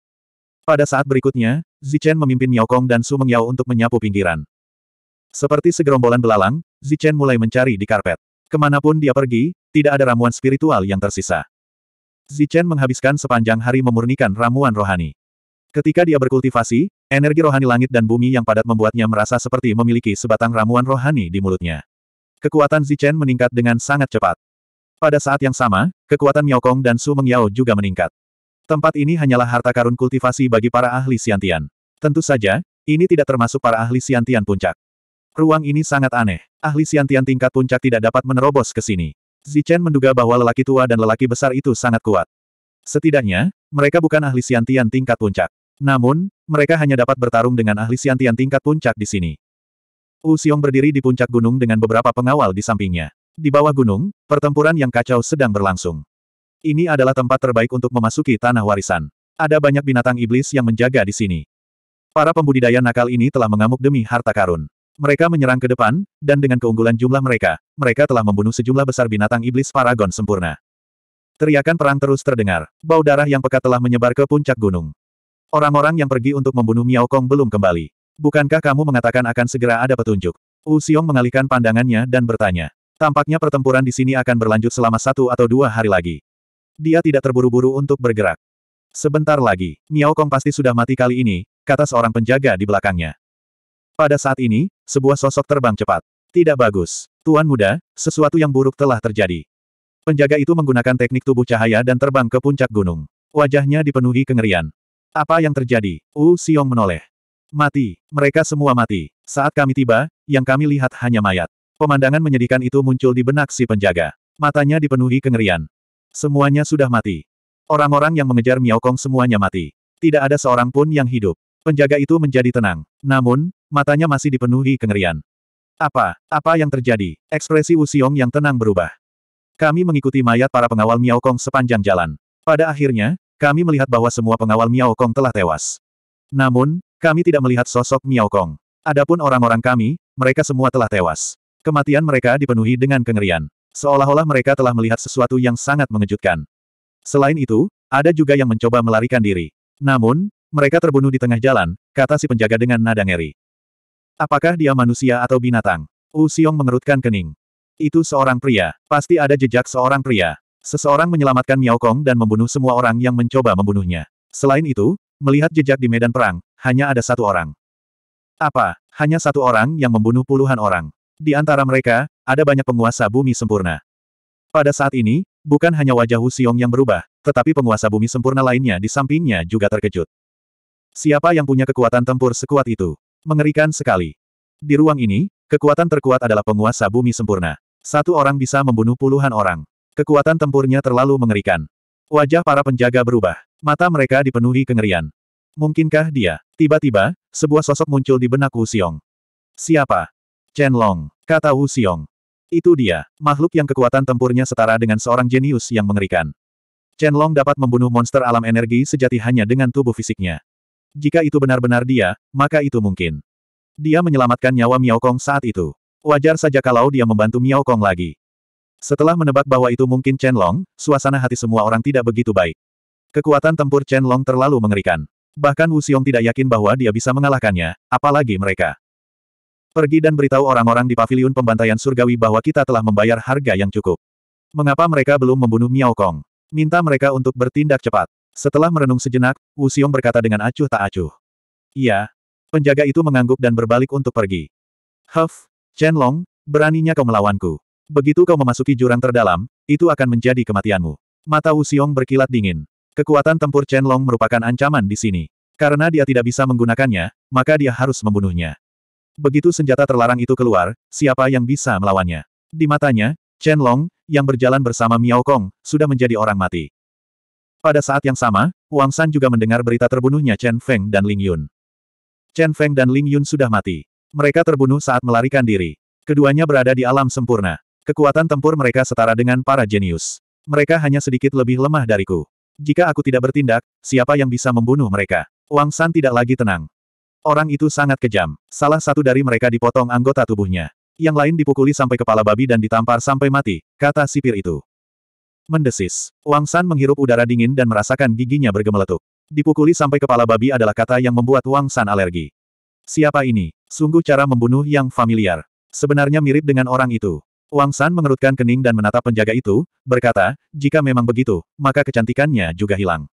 Pada saat berikutnya, Zichen memimpin Miao Kong dan Su Mengyao untuk menyapu pinggiran. Seperti segerombolan belalang, Zichen mulai mencari di karpet. Kemanapun dia pergi, tidak ada ramuan spiritual yang tersisa. Zichen menghabiskan sepanjang hari memurnikan ramuan rohani. Ketika dia berkultivasi, energi rohani langit dan bumi yang padat membuatnya merasa seperti memiliki sebatang ramuan rohani di mulutnya. Kekuatan Zichen meningkat dengan sangat cepat. Pada saat yang sama, kekuatan Miao Kong dan Su Mengyao juga meningkat. Tempat ini hanyalah harta karun kultivasi bagi para ahli siantian. Tentu saja, ini tidak termasuk para ahli siantian puncak. Ruang ini sangat aneh. Ahli siantian tingkat puncak tidak dapat menerobos ke sini. Zichen menduga bahwa lelaki tua dan lelaki besar itu sangat kuat. Setidaknya, mereka bukan ahli siantian tingkat puncak. Namun, mereka hanya dapat bertarung dengan ahli siantian tingkat puncak di sini. U Xiong berdiri di puncak gunung dengan beberapa pengawal di sampingnya. Di bawah gunung, pertempuran yang kacau sedang berlangsung. Ini adalah tempat terbaik untuk memasuki tanah warisan. Ada banyak binatang iblis yang menjaga di sini. Para pembudidaya nakal ini telah mengamuk demi harta karun. Mereka menyerang ke depan, dan dengan keunggulan jumlah mereka, mereka telah membunuh sejumlah besar binatang iblis paragon sempurna. Teriakan perang terus terdengar. Bau darah yang pekat telah menyebar ke puncak gunung. Orang-orang yang pergi untuk membunuh Miao Kong belum kembali. Bukankah kamu mengatakan akan segera ada petunjuk? Wu Xiong mengalihkan pandangannya dan bertanya. Tampaknya pertempuran di sini akan berlanjut selama satu atau dua hari lagi. Dia tidak terburu-buru untuk bergerak. Sebentar lagi, Miao Kong pasti sudah mati kali ini, kata seorang penjaga di belakangnya. Pada saat ini, sebuah sosok terbang cepat. Tidak bagus. Tuan muda, sesuatu yang buruk telah terjadi. Penjaga itu menggunakan teknik tubuh cahaya dan terbang ke puncak gunung. Wajahnya dipenuhi kengerian. Apa yang terjadi? Wu Xiong menoleh. Mati. Mereka semua mati. Saat kami tiba, yang kami lihat hanya mayat. Pemandangan menyedihkan itu muncul di benak si penjaga. Matanya dipenuhi kengerian. Semuanya sudah mati. Orang-orang yang mengejar Miao Kong semuanya mati. Tidak ada seorang pun yang hidup. Penjaga itu menjadi tenang. Namun, matanya masih dipenuhi kengerian. Apa? Apa yang terjadi? Ekspresi wu xiong yang tenang berubah. Kami mengikuti mayat para pengawal Miao Kong sepanjang jalan. Pada akhirnya, kami melihat bahwa semua pengawal Miao Kong telah tewas. Namun, kami tidak melihat sosok Miao Kong. Adapun orang-orang kami, mereka semua telah tewas. Kematian mereka dipenuhi dengan kengerian. Seolah-olah mereka telah melihat sesuatu yang sangat mengejutkan. Selain itu, ada juga yang mencoba melarikan diri. Namun, mereka terbunuh di tengah jalan, kata si penjaga dengan nada ngeri. Apakah dia manusia atau binatang? Wu Xiong mengerutkan kening. Itu seorang pria. Pasti ada jejak seorang pria. Seseorang menyelamatkan Miao Kong dan membunuh semua orang yang mencoba membunuhnya. Selain itu, Melihat jejak di medan perang, hanya ada satu orang. Apa? Hanya satu orang yang membunuh puluhan orang. Di antara mereka, ada banyak penguasa bumi sempurna. Pada saat ini, bukan hanya wajah Hu Xiong yang berubah, tetapi penguasa bumi sempurna lainnya di sampingnya juga terkejut. Siapa yang punya kekuatan tempur sekuat itu? Mengerikan sekali. Di ruang ini, kekuatan terkuat adalah penguasa bumi sempurna. Satu orang bisa membunuh puluhan orang. Kekuatan tempurnya terlalu mengerikan. Wajah para penjaga berubah. Mata mereka dipenuhi kengerian. Mungkinkah dia? Tiba-tiba, sebuah sosok muncul di benak Wu Xiong. Siapa? Chen Long, kata Wu Xiong. Itu dia, makhluk yang kekuatan tempurnya setara dengan seorang jenius yang mengerikan. Chen Long dapat membunuh monster alam energi sejati hanya dengan tubuh fisiknya. Jika itu benar-benar dia, maka itu mungkin. Dia menyelamatkan nyawa Miao Kong saat itu. Wajar saja kalau dia membantu Miao Kong lagi. Setelah menebak bahwa itu mungkin Chen Long, suasana hati semua orang tidak begitu baik. Kekuatan tempur Chen Long terlalu mengerikan. Bahkan Wu Xiong tidak yakin bahwa dia bisa mengalahkannya, apalagi mereka. Pergi dan beritahu orang-orang di paviliun pembantaian surgawi bahwa kita telah membayar harga yang cukup. Mengapa mereka belum membunuh Miao Kong? Minta mereka untuk bertindak cepat. Setelah merenung sejenak, Wu Xiong berkata dengan acuh tak acuh. Iya. Penjaga itu mengangguk dan berbalik untuk pergi. Huff, Chen Long, beraninya kau melawanku. Begitu kau memasuki jurang terdalam, itu akan menjadi kematianmu. Mata Wu Xiong berkilat dingin. Kekuatan tempur Chen Long merupakan ancaman di sini. Karena dia tidak bisa menggunakannya, maka dia harus membunuhnya. Begitu senjata terlarang itu keluar, siapa yang bisa melawannya? Di matanya, Chen Long, yang berjalan bersama Miao Kong, sudah menjadi orang mati. Pada saat yang sama, Wang San juga mendengar berita terbunuhnya Chen Feng dan Ling Yun. Chen Feng dan Ling Yun sudah mati. Mereka terbunuh saat melarikan diri. Keduanya berada di alam sempurna. Kekuatan tempur mereka setara dengan para jenius. Mereka hanya sedikit lebih lemah dariku. Jika aku tidak bertindak, siapa yang bisa membunuh mereka? Wang San tidak lagi tenang. Orang itu sangat kejam. Salah satu dari mereka dipotong anggota tubuhnya. Yang lain dipukuli sampai kepala babi dan ditampar sampai mati, kata sipir itu. Mendesis. Wang San menghirup udara dingin dan merasakan giginya bergemeletuk. Dipukuli sampai kepala babi adalah kata yang membuat Wang San alergi. Siapa ini? Sungguh cara membunuh yang familiar. Sebenarnya mirip dengan orang itu. Wang San mengerutkan kening dan menatap penjaga itu, berkata, jika memang begitu, maka kecantikannya juga hilang.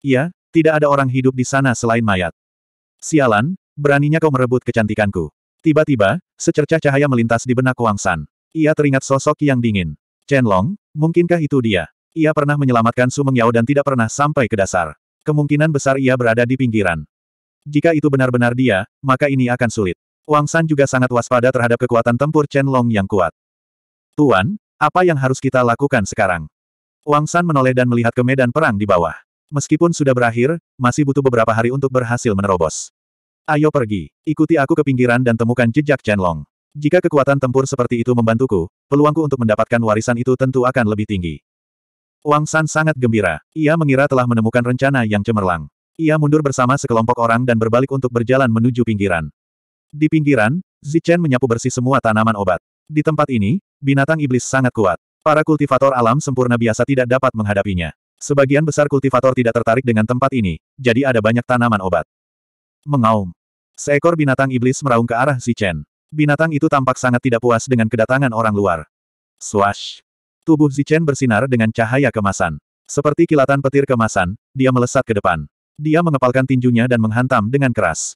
Iya, tidak ada orang hidup di sana selain mayat. Sialan, beraninya kau merebut kecantikanku. Tiba-tiba, secercah cahaya melintas di benak Wang San. Ia teringat sosok yang dingin. Chen Long, mungkinkah itu dia? Ia pernah menyelamatkan Su Mengyao dan tidak pernah sampai ke dasar. Kemungkinan besar ia berada di pinggiran. Jika itu benar-benar dia, maka ini akan sulit. Wang San juga sangat waspada terhadap kekuatan tempur Chen Long yang kuat. Tuan, apa yang harus kita lakukan sekarang? Wang San menoleh dan melihat ke medan perang di bawah. Meskipun sudah berakhir, masih butuh beberapa hari untuk berhasil menerobos. Ayo pergi, ikuti aku ke pinggiran dan temukan jejak Chen Long. Jika kekuatan tempur seperti itu membantuku, peluangku untuk mendapatkan warisan itu tentu akan lebih tinggi. Wang San sangat gembira. Ia mengira telah menemukan rencana yang cemerlang. Ia mundur bersama sekelompok orang dan berbalik untuk berjalan menuju pinggiran. Di pinggiran, Zichen menyapu bersih semua tanaman obat. Di tempat ini, Binatang iblis sangat kuat. Para kultivator alam sempurna biasa tidak dapat menghadapinya. Sebagian besar kultivator tidak tertarik dengan tempat ini, jadi ada banyak tanaman obat. Mengaum. Seekor binatang iblis meraung ke arah Zichen. Binatang itu tampak sangat tidak puas dengan kedatangan orang luar. Swash. Tubuh Zichen bersinar dengan cahaya kemasan. Seperti kilatan petir kemasan, dia melesat ke depan. Dia mengepalkan tinjunya dan menghantam dengan keras.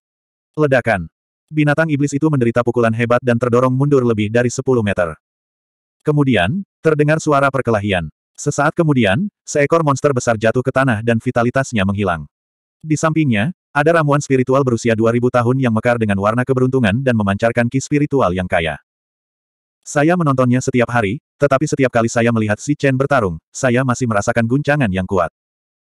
Ledakan. Binatang iblis itu menderita pukulan hebat dan terdorong mundur lebih dari 10 meter. Kemudian, terdengar suara perkelahian. Sesaat kemudian, seekor monster besar jatuh ke tanah dan vitalitasnya menghilang. Di sampingnya, ada ramuan spiritual berusia 2000 tahun yang mekar dengan warna keberuntungan dan memancarkan ki spiritual yang kaya. Saya menontonnya setiap hari, tetapi setiap kali saya melihat si Chen bertarung, saya masih merasakan guncangan yang kuat.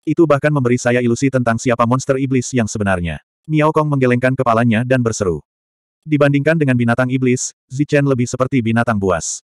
Itu bahkan memberi saya ilusi tentang siapa monster iblis yang sebenarnya. Miao Kong menggelengkan kepalanya dan berseru. Dibandingkan dengan binatang iblis, Zichen lebih seperti binatang buas.